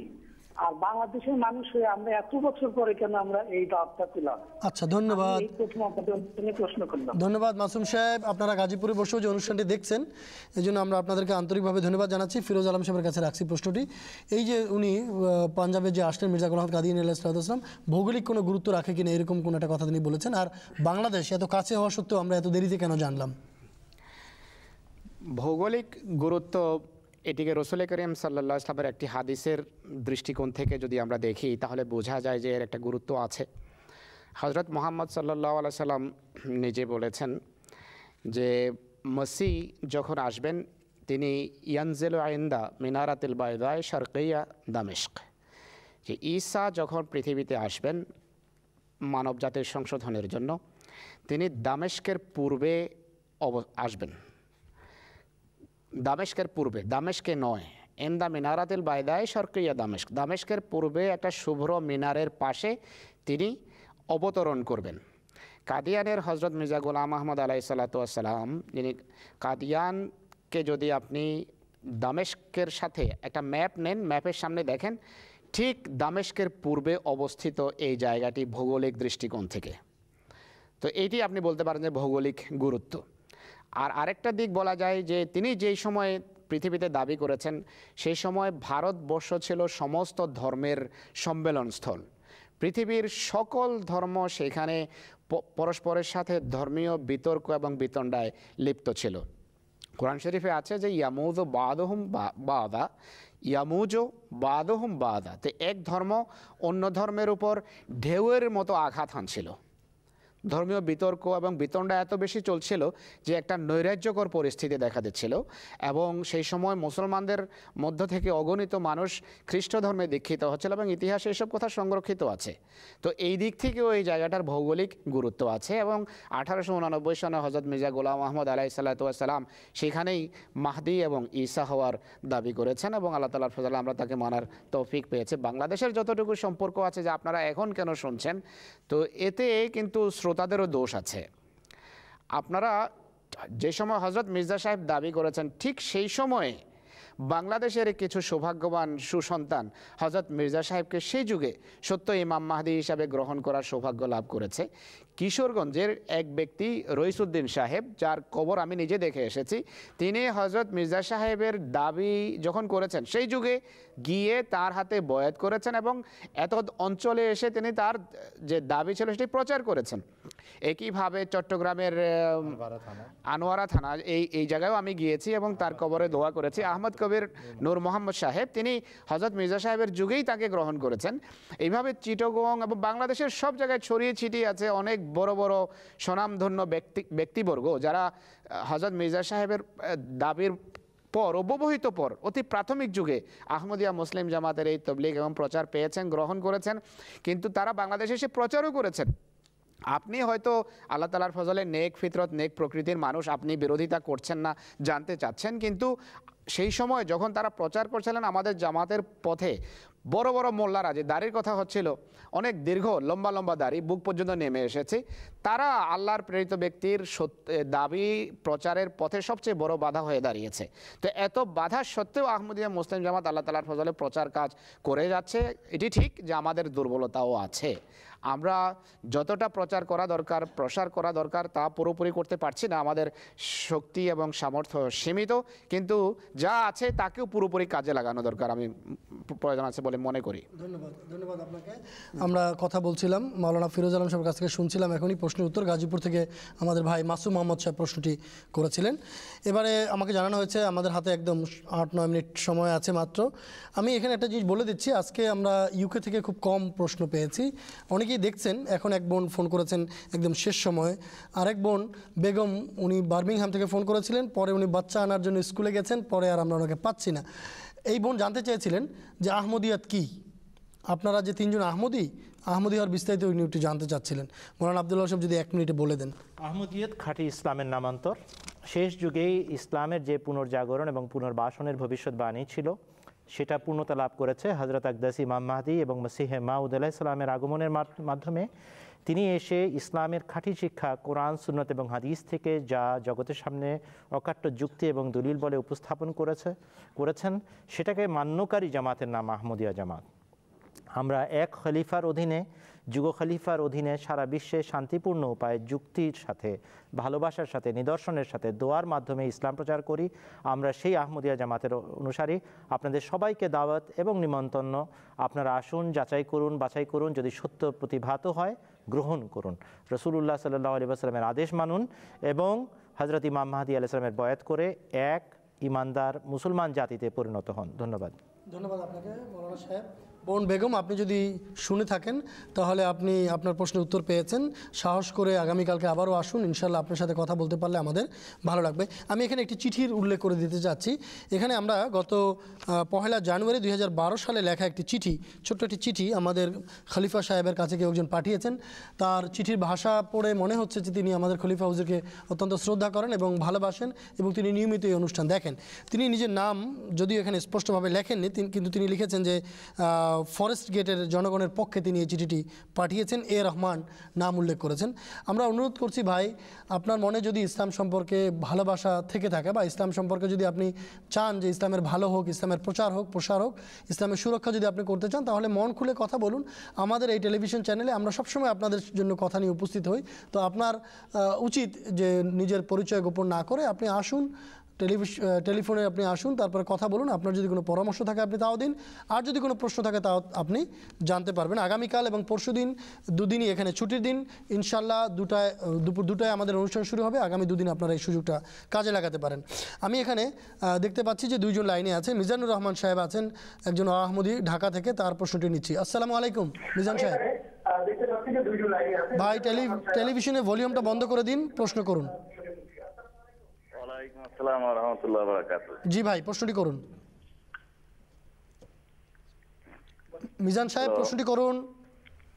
আর বাংলাদেশের মানুষ হয়ে আমরা এত বছর পরে কেন আমরা এই দাবটা পেলাম আচ্ছা ধন্যবাদ প্রশ্ন করলাম ধন্যবাদ মাসুম সাহেব আপনারা গাজীপুরে বসেও যে অনুষ্ঠানটি দেখছেন এই জন্য আমরা আপনাদেরকে আন্তরিকভাবে ধন্যবাদ জানাচ্ছি ফিরোজ আলম সাহেবের কাছে রাখছি প্রশ্নটি এই যে উনি পাঞ্জাবে যে আসলেন মির্জা গোলাম কাদিন আলাহিসাম ভৌগোলিক কোনো গুরুত্ব রাখে কিনা এরকম কোনো একটা কথা তিনি বলেছেন আর বাংলাদেশ এত কাছে হওয়া সত্ত্বেও আমরা এত দেরিতে কেন জানলাম ভৌগোলিক গুরুত্ব এটিকে রসুল করিম সাল্লা ইসলামের একটি হাদিসের দৃষ্টিকোণ থেকে যদি আমরা দেখি তাহলে বোঝা যায় যে এর একটা গুরুত্ব আছে হজরত মোহাম্মদ সাল্লাহ আলাই সাল্লাম নিজে বলেছেন যে মসি যখন আসবেন তিনি ইয়ানজেল আইন্দা মিনারাতিল বায়দায় সরকইয়া দামেস্ক যে ঈসা যখন পৃথিবীতে আসবেন মানবজাতির সংশোধনের জন্য তিনি দামেস্কের পূর্বে অব আসবেন দামেশকের পূর্বে দামেশকে নয় এমদা মিনারাতিল বায়দায় সরকিয়া দামেশক দামেশকের পূর্বে একটা শুভ্র মিনারের পাশে তিনি অবতরণ করবেন কাদিয়ানের হজরত মির্জা গোলাম আহমদ আলাই সালাতাম যিনি কাদিয়ানকে যদি আপনি দামেশকের সাথে একটা ম্যাপ নেন ম্যাপের সামনে দেখেন ঠিক দামেশকের পূর্বে অবস্থিত এই জায়গাটি ভৌগোলিক দৃষ্টিকোণ থেকে তো এইটি আপনি বলতে পারেন যে ভৌগোলিক গুরুত্ব আর আরেকটা দিক বলা যায় যে তিনি যেই সময়ে পৃথিবীতে দাবি করেছেন সেই সময় ভারতবর্ষ ছিল সমস্ত ধর্মের সম্মেলনস্থল পৃথিবীর সকল ধর্ম সেখানে পরস্পরের সাথে ধর্মীয় বিতর্ক এবং বিতণ্ডায় লিপ্ত ছিল কোরআন শরীফে আছে যে ইয়ামুজ বাদহুম বাদা ইয়ামুজ বাদহুম বাদা তো এক ধর্ম অন্য ধর্মের উপর ঢেউয়ের মতো আঘাত হানছিল ধর্মীয় বিতর্ক এবং বিতণ্ডা এত বেশি চলছিল যে একটা নৈরাজ্যকর পরিস্থিতি দেখা দিচ্ছিল এবং সেই সময় মুসলমানদের মধ্য থেকে অগণিত মানুষ খ্রিস্ট ধর্মে দীক্ষিত হচ্ছিল এবং ইতিহাসে এসব কথা সংরক্ষিত আছে তো এই দিক থেকেও এই জায়গাটার ভৌগোলিক গুরুত্ব আছে এবং আঠারোশো উনানব্বই সনে হজরত মির্জা গোলাম আহমদ আলাই সাল্লাতাম সেখানেই মাহদি এবং ঈসা হওয়ার দাবি করেছেন এবং আল্লাহ তালার ফজল আমরা তাকে মানার তৌফিক পেয়েছে বাংলাদেশের যতটুকু সম্পর্ক আছে যে আপনারা এখন কেন শুনছেন তো এতে কিন্তু শ্রোতাদেরও দোষ আছে আপনারা যে সময় হজরত মির্জা সাহেব দাবি করেছেন ঠিক সেই সময়ে বাংলাদেশের কিছু সৌভাগ্যবান সুসন্তান হজরত মির্জা সাহেবকে সেই যুগে সত্য ইমাম মাহাদি হিসাবে গ্রহণ করার সৌভাগ্য লাভ করেছে কিশোরগঞ্জের এক ব্যক্তি রইসুদ্দিন সাহেব যার কবর আমি নিজে দেখে এসেছি তিনি হজরত মির্জা সাহেবের দাবি যখন করেছেন সেই যুগে গিয়ে তার হাতে বয়াত করেছেন এবং এত অঞ্চলে এসে তিনি তার যে দাবি ছিল সেটি প্রচার করেছেন একইভাবে চট্টগ্রামের আনোয়ারা থানা এই এই জায়গায়ও আমি গিয়েছি এবং তার কবরে দোয়া করেছি আহমদ কবির নূর মোহাম্মদ সাহেব তিনি হজরত মির্জা সাহেবের যুগেই তাকে গ্রহণ করেছেন এইভাবে চিটগং এবং বাংলাদেশের সব জায়গায় ছড়িয়ে ছিটিয়ে আছে অনেক বড় বড় স্বনামধন্য ব্যক্তি ব্যক্তিবর্গ যারা হজরত মির্জা সাহেবের দাবির পর অব্যবহিত পর অতি প্রাথমিক যুগে আহমদিয়া মুসলিম জামাতের এই তবলিগ এবং প্রচার পেয়েছেন গ্রহণ করেছেন কিন্তু তারা বাংলাদেশে এসে প্রচারও করেছেন আপনি হয়তো আল্লাহ তালার ফজলে নেক ফিতরত নেক প্রকৃতির মানুষ আপনি বিরোধিতা করছেন না জানতে চাচ্ছেন কিন্তু সেই সময় যখন তারা প্রচার করছিলেন আমাদের জামাতের পথে বড় বড় মোল্লারা যে দাড়ির কথা হচ্ছিল অনেক দীর্ঘ লম্বা লম্বা দাড়ি বুক পর্যন্ত নেমে এসেছে তারা আল্লাহর প্রেরিত ব্যক্তির সত্য দাবি প্রচারের পথে সবচেয়ে বড় বাধা হয়ে দাঁড়িয়েছে তো এত বাধা সত্ত্বেও আহমদিয়া মুসলিম জামাত আল্লাহ তালার ফজলে প্রচার কাজ করে যাচ্ছে এটি ঠিক যে আমাদের দুর্বলতাও আছে আমরা যতটা প্রচার করা দরকার প্রসার করা দরকার তা পুরোপুরি করতে পারছি না আমাদের শক্তি এবং সামর্থ্য সীমিত কিন্তু যা আছে তাকেও পুরোপুরি কাজে লাগানো দরকার আমি প্রয়োজন আছে বলে মনে করি ধন্যবাদ ধন্যবাদ আপনাকে আমরা কথা বলছিলাম মাওলানা ফিরোজ আলম সাহেবের কাছ থেকে শুনছিলাম এখনই প্রশ্নের উত্তর গাজীপুর থেকে আমাদের ভাই মাসুম মোহাম্মদ সাহেব প্রশ্নটি করেছিলেন এবারে আমাকে জানানো হয়েছে আমাদের হাতে একদম আট নয় মিনিট সময় আছে মাত্র আমি এখানে একটা জিনিস বলে দিচ্ছি আজকে আমরা ইউকে থেকে খুব কম প্রশ্ন পেয়েছি অনেকেই দেখছেন এখন এক বোন ফোন করেছেন একদম শেষ সময়ে আরেক বোন বেগম উনি বার্মিংহাম থেকে ফোন করেছিলেন পরে উনি বাচ্চা আনার জন্য স্কুলে গেছেন পরে আর আমরা ওনাকে পাচ্ছি না এই বোন জানতে চেয়েছিলেন যে আহমদিয়াত কী আপনারা যে তিনজন আহমদি আহমদিয়ার বিস্তারিত নিউটি জানতে চাচ্ছিলেন মোলান আবদুল্লাহ সাহেব যদি এক মিনিটে বলে দেন আহমদিয়ত খাঁটি ইসলামের নামান্তর শেষ যুগেই ইসলামের যে পুনর্জাগরণ এবং পুনর্বাসনের ভবিষ্যৎবাণী ছিল সেটা পূর্ণতা লাভ করেছে হজরত আকদাস ইমাম মাহাদি এবং মসিহে মাউদ আলাহ আগমনের মাধ্যমে তিনি এসে ইসলামের খাঁটি শিক্ষা কোরআন সুন্নত এবং হাদিস থেকে যা জগতের সামনে অকাট্য যুক্তি এবং দলিল বলে উপস্থাপন করেছে করেছেন সেটাকে মান্যকারী জামাতের নাম আহমদিয়া জামাত আমরা এক খলিফার অধীনে যুগ খলিফার অধীনে সারা বিশ্বে শান্তিপূর্ণ উপায়ে যুক্তির সাথে ভালোবাসার সাথে নিদর্শনের সাথে দোয়ার মাধ্যমে ইসলাম প্রচার করি আমরা সেই আহমদিয়া জামাতের অনুসারী আপনাদের সবাইকে দাওয়াত এবং নিমন্ত্রণ আপনারা আসুন যাচাই করুন বাছাই করুন যদি সত্য প্রতিভাত হয় গ্রহণ করুন রসুল্লাহ সাল্লাহ আলি আসলামের আদেশ মানুন এবং হজরত ইমাম মাহাদি আলাইসলামের বয়াত করে এক ইমানদার মুসলমান জাতিতে পরিণত হন ধন্যবাদ ধন্যবাদ আপনাকে মৌলানা সাহেব বোন বেগম আপনি যদি শুনে থাকেন তাহলে আপনি আপনার প্রশ্নের উত্তর পেয়েছেন সাহস করে আগামীকালকে আবারও আসুন ইনশাল্লাহ আপনার সাথে কথা বলতে পারলে আমাদের ভালো লাগবে আমি এখানে একটি চিঠির উল্লেখ করে দিতে চাচ্ছি এখানে আমরা গত পহেলা জানুয়ারি দুই সালে লেখা একটি চিঠি ছোট্ট একটি চিঠি আমাদের খলিফা সাহেবের কাছে কেউ একজন পাঠিয়েছেন তার চিঠির ভাষা পড়ে মনে হচ্ছে যে তিনি আমাদের খলিফা হুজুরকে অত্যন্ত শ্রদ্ধা করেন এবং ভালোবাসেন এবং তিনি নিয়মিত এই অনুষ্ঠান দেখেন তিনি নিজের নাম যদিও এখানে স্পষ্টভাবে লেখেননি কিন্তু তিনি লিখেছেন যে ফরেস্ট গেটের জনগণের পক্ষে তিনি এই চিঠিটি পাঠিয়েছেন এ রহমান নাম উল্লেখ করেছেন আমরা অনুরোধ করছি ভাই আপনার মনে যদি ইসলাম সম্পর্কে ভালোবাসা থেকে থাকে বা ইসলাম সম্পর্কে যদি আপনি চান যে ইসলামের ভালো হোক ইসলামের প্রচার হোক প্রসার হোক ইসলামের সুরক্ষা যদি আপনি করতে চান তাহলে মন খুলে কথা বলুন আমাদের এই টেলিভিশন চ্যানেলে আমরা সবসময় আপনাদের জন্য কথা নিয়ে উপস্থিত হই তো আপনার উচিত যে নিজের পরিচয় গোপন না করে আপনি আসুন টেলিফোনে আপনি আসুন তারপরে কথা বলুন আপনার যদি কোনো পরামর্শ থাকে আপনি তাও দিন আর যদি কোনো প্রশ্ন থাকে তাও আপনি জানতে পারবেন আগামীকাল এবং পরশু দিন দুদিনই এখানে ছুটির দিন ইনশাল্লাহ দুটায় দুপুর দুটায় আমাদের অনুষ্ঠান শুরু হবে আগামী দুদিন আপনারা এই সুযোগটা কাজে লাগাতে পারেন আমি এখানে দেখতে পাচ্ছি যে দুইজন লাইনে আছে মিজানুর রহমান সাহেব আছেন একজন আহমদি ঢাকা থেকে তার প্রশ্নটি নিচ্ছি আসসালামু আলাইকুম মিজান সাহেব ভাই টেলিভিশনে ভলিউমটা বন্ধ করে দিন প্রশ্ন করুন জি ভাই প্রশ্নটি করুন মিজান সাহেব প্রশ্নটি করুন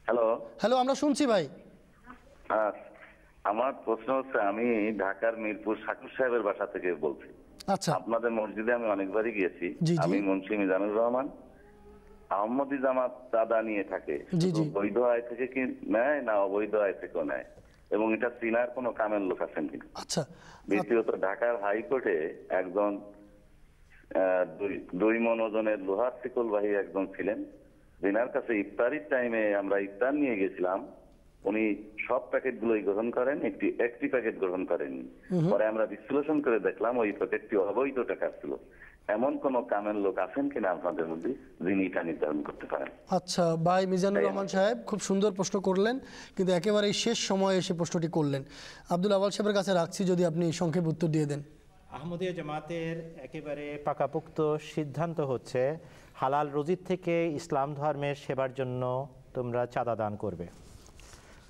হ্যালো হ্যালো আমরা শুনছি ভাই হ্যাঁ, আমার প্রশ্ন হচ্ছে আমি ঢাকার মিরপুর শাকুর সাহেবের বাসা থেকে বলছি আচ্ছা। আপনাদের মসজিদে আমি অনেকবারই গিয়েছি আমি মুন্সী মিজানুর রহমান আহমদি জামাত চাঁদা নিয়ে থাকে বৈধ আয় থেকে কি নেয় না অবৈধ আয় থেকেও নেয় এবং এটা চিনার কোনো কামের লোক আছেন কিনা আচ্ছা, আচ্ছা দ্বিতীয়ত ঢাকার হাইকোর্টে একজন দুই মনোজনের লোহার শিকল বাহী একজন ছিলেন যিনার কাছে ইফতারির টাইমে আমরা ইফতার নিয়ে গেছিলাম উনি সব প্যাকেট গুলোই গ্রহণ করেন একটি একটি প্যাকেট গ্রহণ করেননি পরে আমরা বিশ্লেষণ করে দেখলাম ওই প্যাকেটটি অবৈধ টাকা ছিল এমন কোন কামের লোক আছেন কিনা আপনাদের মধ্যে যিনি এটা নির্ধারণ করতে পারেন আচ্ছা ভাই মিজানুর রহমান সাহেব খুব সুন্দর প্রশ্ন করলেন কিন্তু একেবারে শেষ সময়ে এসে প্রশ্নটি করলেন আব্দুল আবাল সাহেবের কাছে রাখছি যদি আপনি সংক্ষেপ উত্তর দিয়ে দেন আহমদীয় জামাতের একেবারে পাকাপোক্ত সিদ্ধান্ত হচ্ছে হালাল রুজির থেকে ইসলাম ধর্মের সেবার জন্য তোমরা চাঁদা দান করবে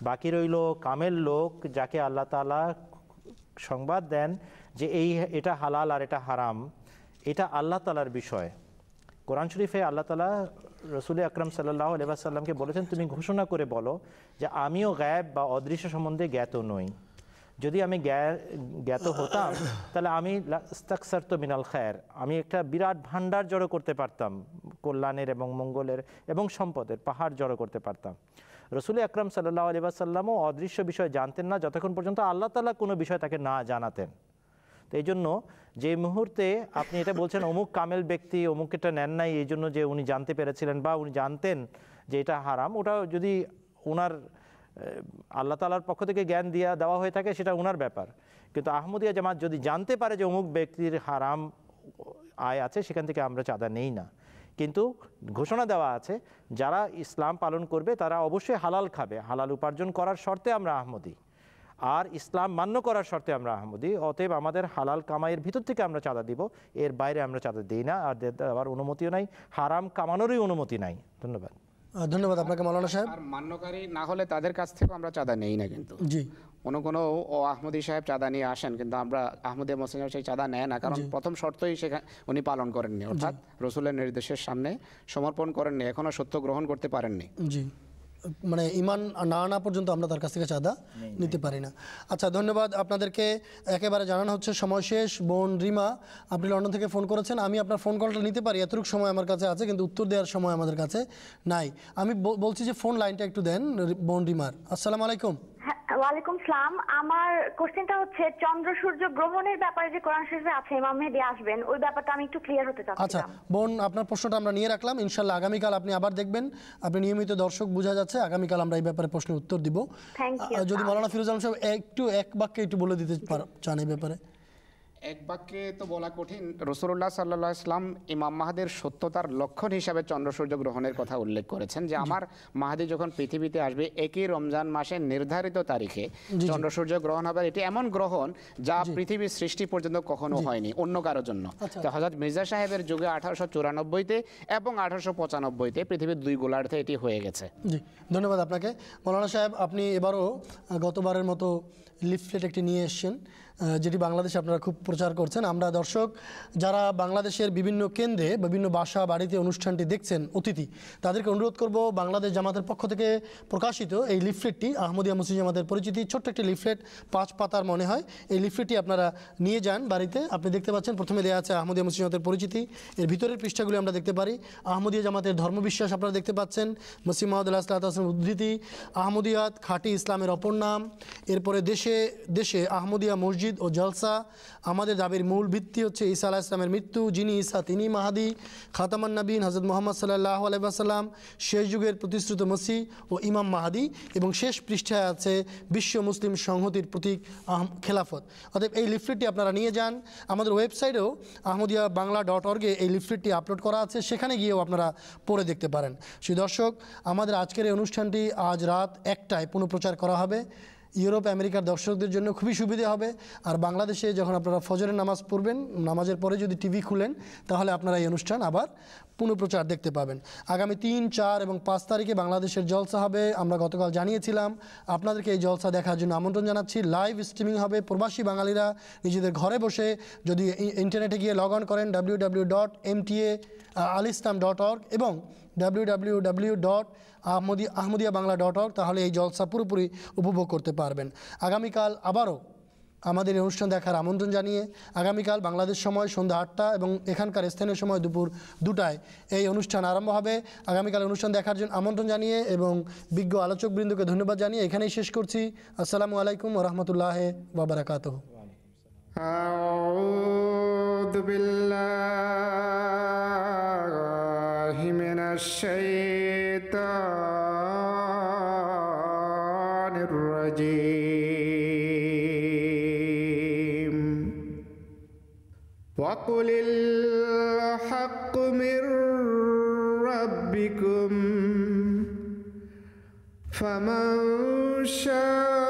বাকি রইল কামেল লোক যাকে আল্লাহ তালা সংবাদ দেন যে এই এটা হালাল আর এটা হারাম এটা আল্লাহ তালার বিষয় কোরআন শরীফে আল্লাহ তালা রসুল আকরম সাল্লাহ আলিবাসাল্লামকে বলেছেন তুমি ঘোষণা করে বলো যে আমিও গায়েব বা অদৃশ্য সম্বন্ধে জ্ঞাত নই যদি আমি জ্ঞাত হতাম তাহলে আমি মিনাল খায়ের আমি একটা বিরাট ভাণ্ডার জড়ো করতে পারতাম কল্যাণের এবং মঙ্গলের এবং সম্পদের পাহাড় জড়ো করতে পারতাম রসুল আকরম সাল্লাহ আলিবাসাল্লামও অদৃশ্য বিষয় জানতেন না যতক্ষণ পর্যন্ত আল্লাহ তালা কোনো বিষয় তাকে না জানাতেন তো এই জন্য যে মুহূর্তে আপনি এটা বলছেন অমুক কামেল ব্যক্তি অমুক এটা নেন নাই এই জন্য যে উনি জানতে পেরেছিলেন বা উনি জানতেন যে এটা হারাম ওটা যদি ওনার আল্লাহ তালার পক্ষ থেকে জ্ঞান দিয়া দেওয়া হয়ে থাকে সেটা ওনার ব্যাপার কিন্তু আহমদিয়া জামাত যদি জানতে পারে যে অমুক ব্যক্তির হারাম আয় আছে সেখান থেকে আমরা চাঁদা নেই না কিন্তু ঘোষণা দেওয়া আছে যারা ইসলাম পালন করবে তারা অবশ্যই হালাল খাবে হালাল উপার্জন করার শর্তে আমরা আহমদী আর ইসলাম মান্য করার শর্তে আমরা আহমদি অতএব আমাদের হালাল কামাইয়ের ভিতর থেকে আমরা চাঁদা দিব এর বাইরে আমরা চাঁদা দিই না আর দেওয়ার অনুমতিও নাই হারাম কামানোরই অনুমতি নাই ধন্যবাদ ধন্যবাদ আপনাকে মৌলানা সাহেব মান্যকারী না হলে তাদের কাছ থেকেও আমরা চাঁদা নেই না কিন্তু জি কোনো কোনো ও আহমদী সাহেব চাঁদা নিয়ে আসেন কিন্তু আমরা আহমদিয়া মোসেন সেই চাঁদা নেয় না কারণ প্রথম শর্তই সেখানে উনি পালন করেননি অর্থাৎ রসুলের নির্দেশের সামনে সমর্পণ করেননি এখনো সত্য গ্রহণ করতে পারেননি জি মানে ইমান না আনা পর্যন্ত আমরা তার কাছ থেকে চাঁদা নিতে পারি না আচ্ছা ধন্যবাদ আপনাদেরকে একেবারে জানানো হচ্ছে সময় শেষ বোন রিমা আপনি লন্ডন থেকে ফোন করেছেন আমি আপনার ফোন কলটা নিতে পারি এতটুকু সময় আমার কাছে আছে কিন্তু উত্তর দেওয়ার সময় আমাদের কাছে নাই আমি বলছি যে ফোন লাইনটা একটু দেন বোন রিমার আসসালামু আলাইকুম হ্যাঁ, ওয়ালাইকুম সালাম আমার কোশ্চেনটা হচ্ছে চন্দ্র সূর্য গ্রহণের ব্যাপারে যে কোরআন শরীফে আছে ইমাম মেহেদী আসবেন ওই ব্যাপারটা আমি একটু ক্লিয়ার হতে চাচ্ছি আচ্ছা বোন আপনার প্রশ্নটা আমরা নিয়ে রাখলাম ইনশাআল্লাহ আগামী কাল আপনি আবার দেখবেন আপনি নিয়মিত দর্শক বোঝা যাচ্ছে আগামী কাল আমরা এই ব্যাপারে প্রশ্নের উত্তর দিব যদি মৌলানা ফিরোজ আলম সাহেব একটু এক বাক্যে একটু বলে দিতে চান এই ব্যাপারে এক বাক্যে তো বলা কঠিন রসুল্লাহ সাল্লা ইসলাম ইমাম মাহাদের সত্যতার লক্ষণ হিসাবে চন্দ্রসূর্য গ্রহণের কথা উল্লেখ করেছেন যে আমার মাহাদি যখন পৃথিবীতে আসবে একই রমজান মাসের নির্ধারিত তারিখে চন্দ্রসূর্য গ্রহণ হবে এটি এমন গ্রহণ যা পৃথিবীর সৃষ্টি পর্যন্ত কখনো হয়নি অন্য কারোর জন্য আচ্ছা। তো হজরত মির্জা সাহেবের যুগে আঠারোশো চুরানব্বইতে এবং আঠারোশো পঁচানব্বইতে পৃথিবীর দুই গোলার্ধে এটি হয়ে গেছে জি ধন্যবাদ আপনাকে মৌলানা সাহেব আপনি এবারও গতবারের মতো লিফলেট একটি নিয়ে এসছেন যেটি বাংলাদেশে আপনারা খুব প্রচার করছেন আমরা দর্শক যারা বাংলাদেশের বিভিন্ন কেন্দ্রে বিভিন্ন বাসা বাড়িতে অনুষ্ঠানটি দেখছেন অতিথি তাদেরকে অনুরোধ করব বাংলাদেশ জামাতের পক্ষ থেকে প্রকাশিত এই লিফলেটটি আহমদিয়া মুসলিম জামাতের পরিচিতি ছোট্ট একটি লিফলেট পাঁচ পাতার মনে হয় এই লিফলেটটি আপনারা নিয়ে যান বাড়িতে আপনি দেখতে পাচ্ছেন প্রথমে দেওয়া আছে আহমদিয়া মুসলিম জামাতের পরিচিতি এর ভিতরের পৃষ্ঠাগুলি আমরা দেখতে পারি আহমদিয়া জামাতের ধর্মবিশ্বাস আপনারা দেখতে পাচ্ছেন মুসিম মাহদুল্লাহ সাল্লাহ হাসান উদ্ধৃতি আহমদিয়াত খাটি ইসলামের অপর নাম এরপরে দেশে দেশে আহমদিয়া মসজিদ মসজিদ ও জলসা আমাদের দাবির মূল ভিত্তি হচ্ছে ঈসা আলাহ ইসলামের মৃত্যু যিনি ঈসা তিনি মাহাদি খাতামান নবীন হজরত মোহাম্মদ সাল্লাহ আলাইসাল্লাম শেষ যুগের প্রতিশ্রুত মসি ও ইমাম মাহাদি এবং শেষ পৃষ্ঠায় আছে বিশ্ব মুসলিম সংহতির প্রতীক খেলাফত অতএব এই লিফলেটটি আপনারা নিয়ে যান আমাদের ওয়েবসাইটেও আহমদিয়া বাংলা ডট অর্গে এই লিফলেটটি আপলোড করা আছে সেখানে গিয়েও আপনারা পড়ে দেখতে পারেন সেই দর্শক আমাদের আজকের এই অনুষ্ঠানটি আজ রাত একটায় পুনঃপ্রচার করা হবে ইউরোপ আমেরিকার দর্শকদের জন্য খুবই সুবিধা হবে আর বাংলাদেশে যখন আপনারা ফজরের নামাজ পড়বেন নামাজের পরে যদি টিভি খুলেন তাহলে আপনারা এই অনুষ্ঠান আবার পুনঃপ্রচার দেখতে পাবেন আগামী তিন চার এবং পাঁচ তারিখে বাংলাদেশের জলসা হবে আমরা গতকাল জানিয়েছিলাম আপনাদেরকে এই জলসা দেখার জন্য আমন্ত্রণ জানাচ্ছি লাইভ স্ট্রিমিং হবে প্রবাসী বাঙালিরা নিজেদের ঘরে বসে যদি ইন্টারনেটে গিয়ে লগ অন করেন W W dot M T A al Islam dot org এবং W W W dot Ahmadi Ahmadiyya Bangla dot org তাহলে এই জলসা পুরোপুরি উপভোগ করতে পারবেন আগামীকাল আবারও আমাদের এই অনুষ্ঠান দেখার আমন্ত্রণ জানিয়ে আগামীকাল বাংলাদেশ সময় সন্ধ্যা আটটা এবং এখানকার স্থানীয় সময় দুপুর দুটায় এই অনুষ্ঠান আরম্ভ হবে আগামীকাল অনুষ্ঠান দেখার জন্য আমন্ত্রণ জানিয়ে এবং বিজ্ঞ আলোচকবৃন্দকে ধন্যবাদ জানিয়ে এখানেই শেষ করছি আসসালামু আলাইকুম রহমতুল্লাহ বাবরাকাত أعوذ بالله الله من الشيطان الرجيم وقل الحق من ربكم فمن شاء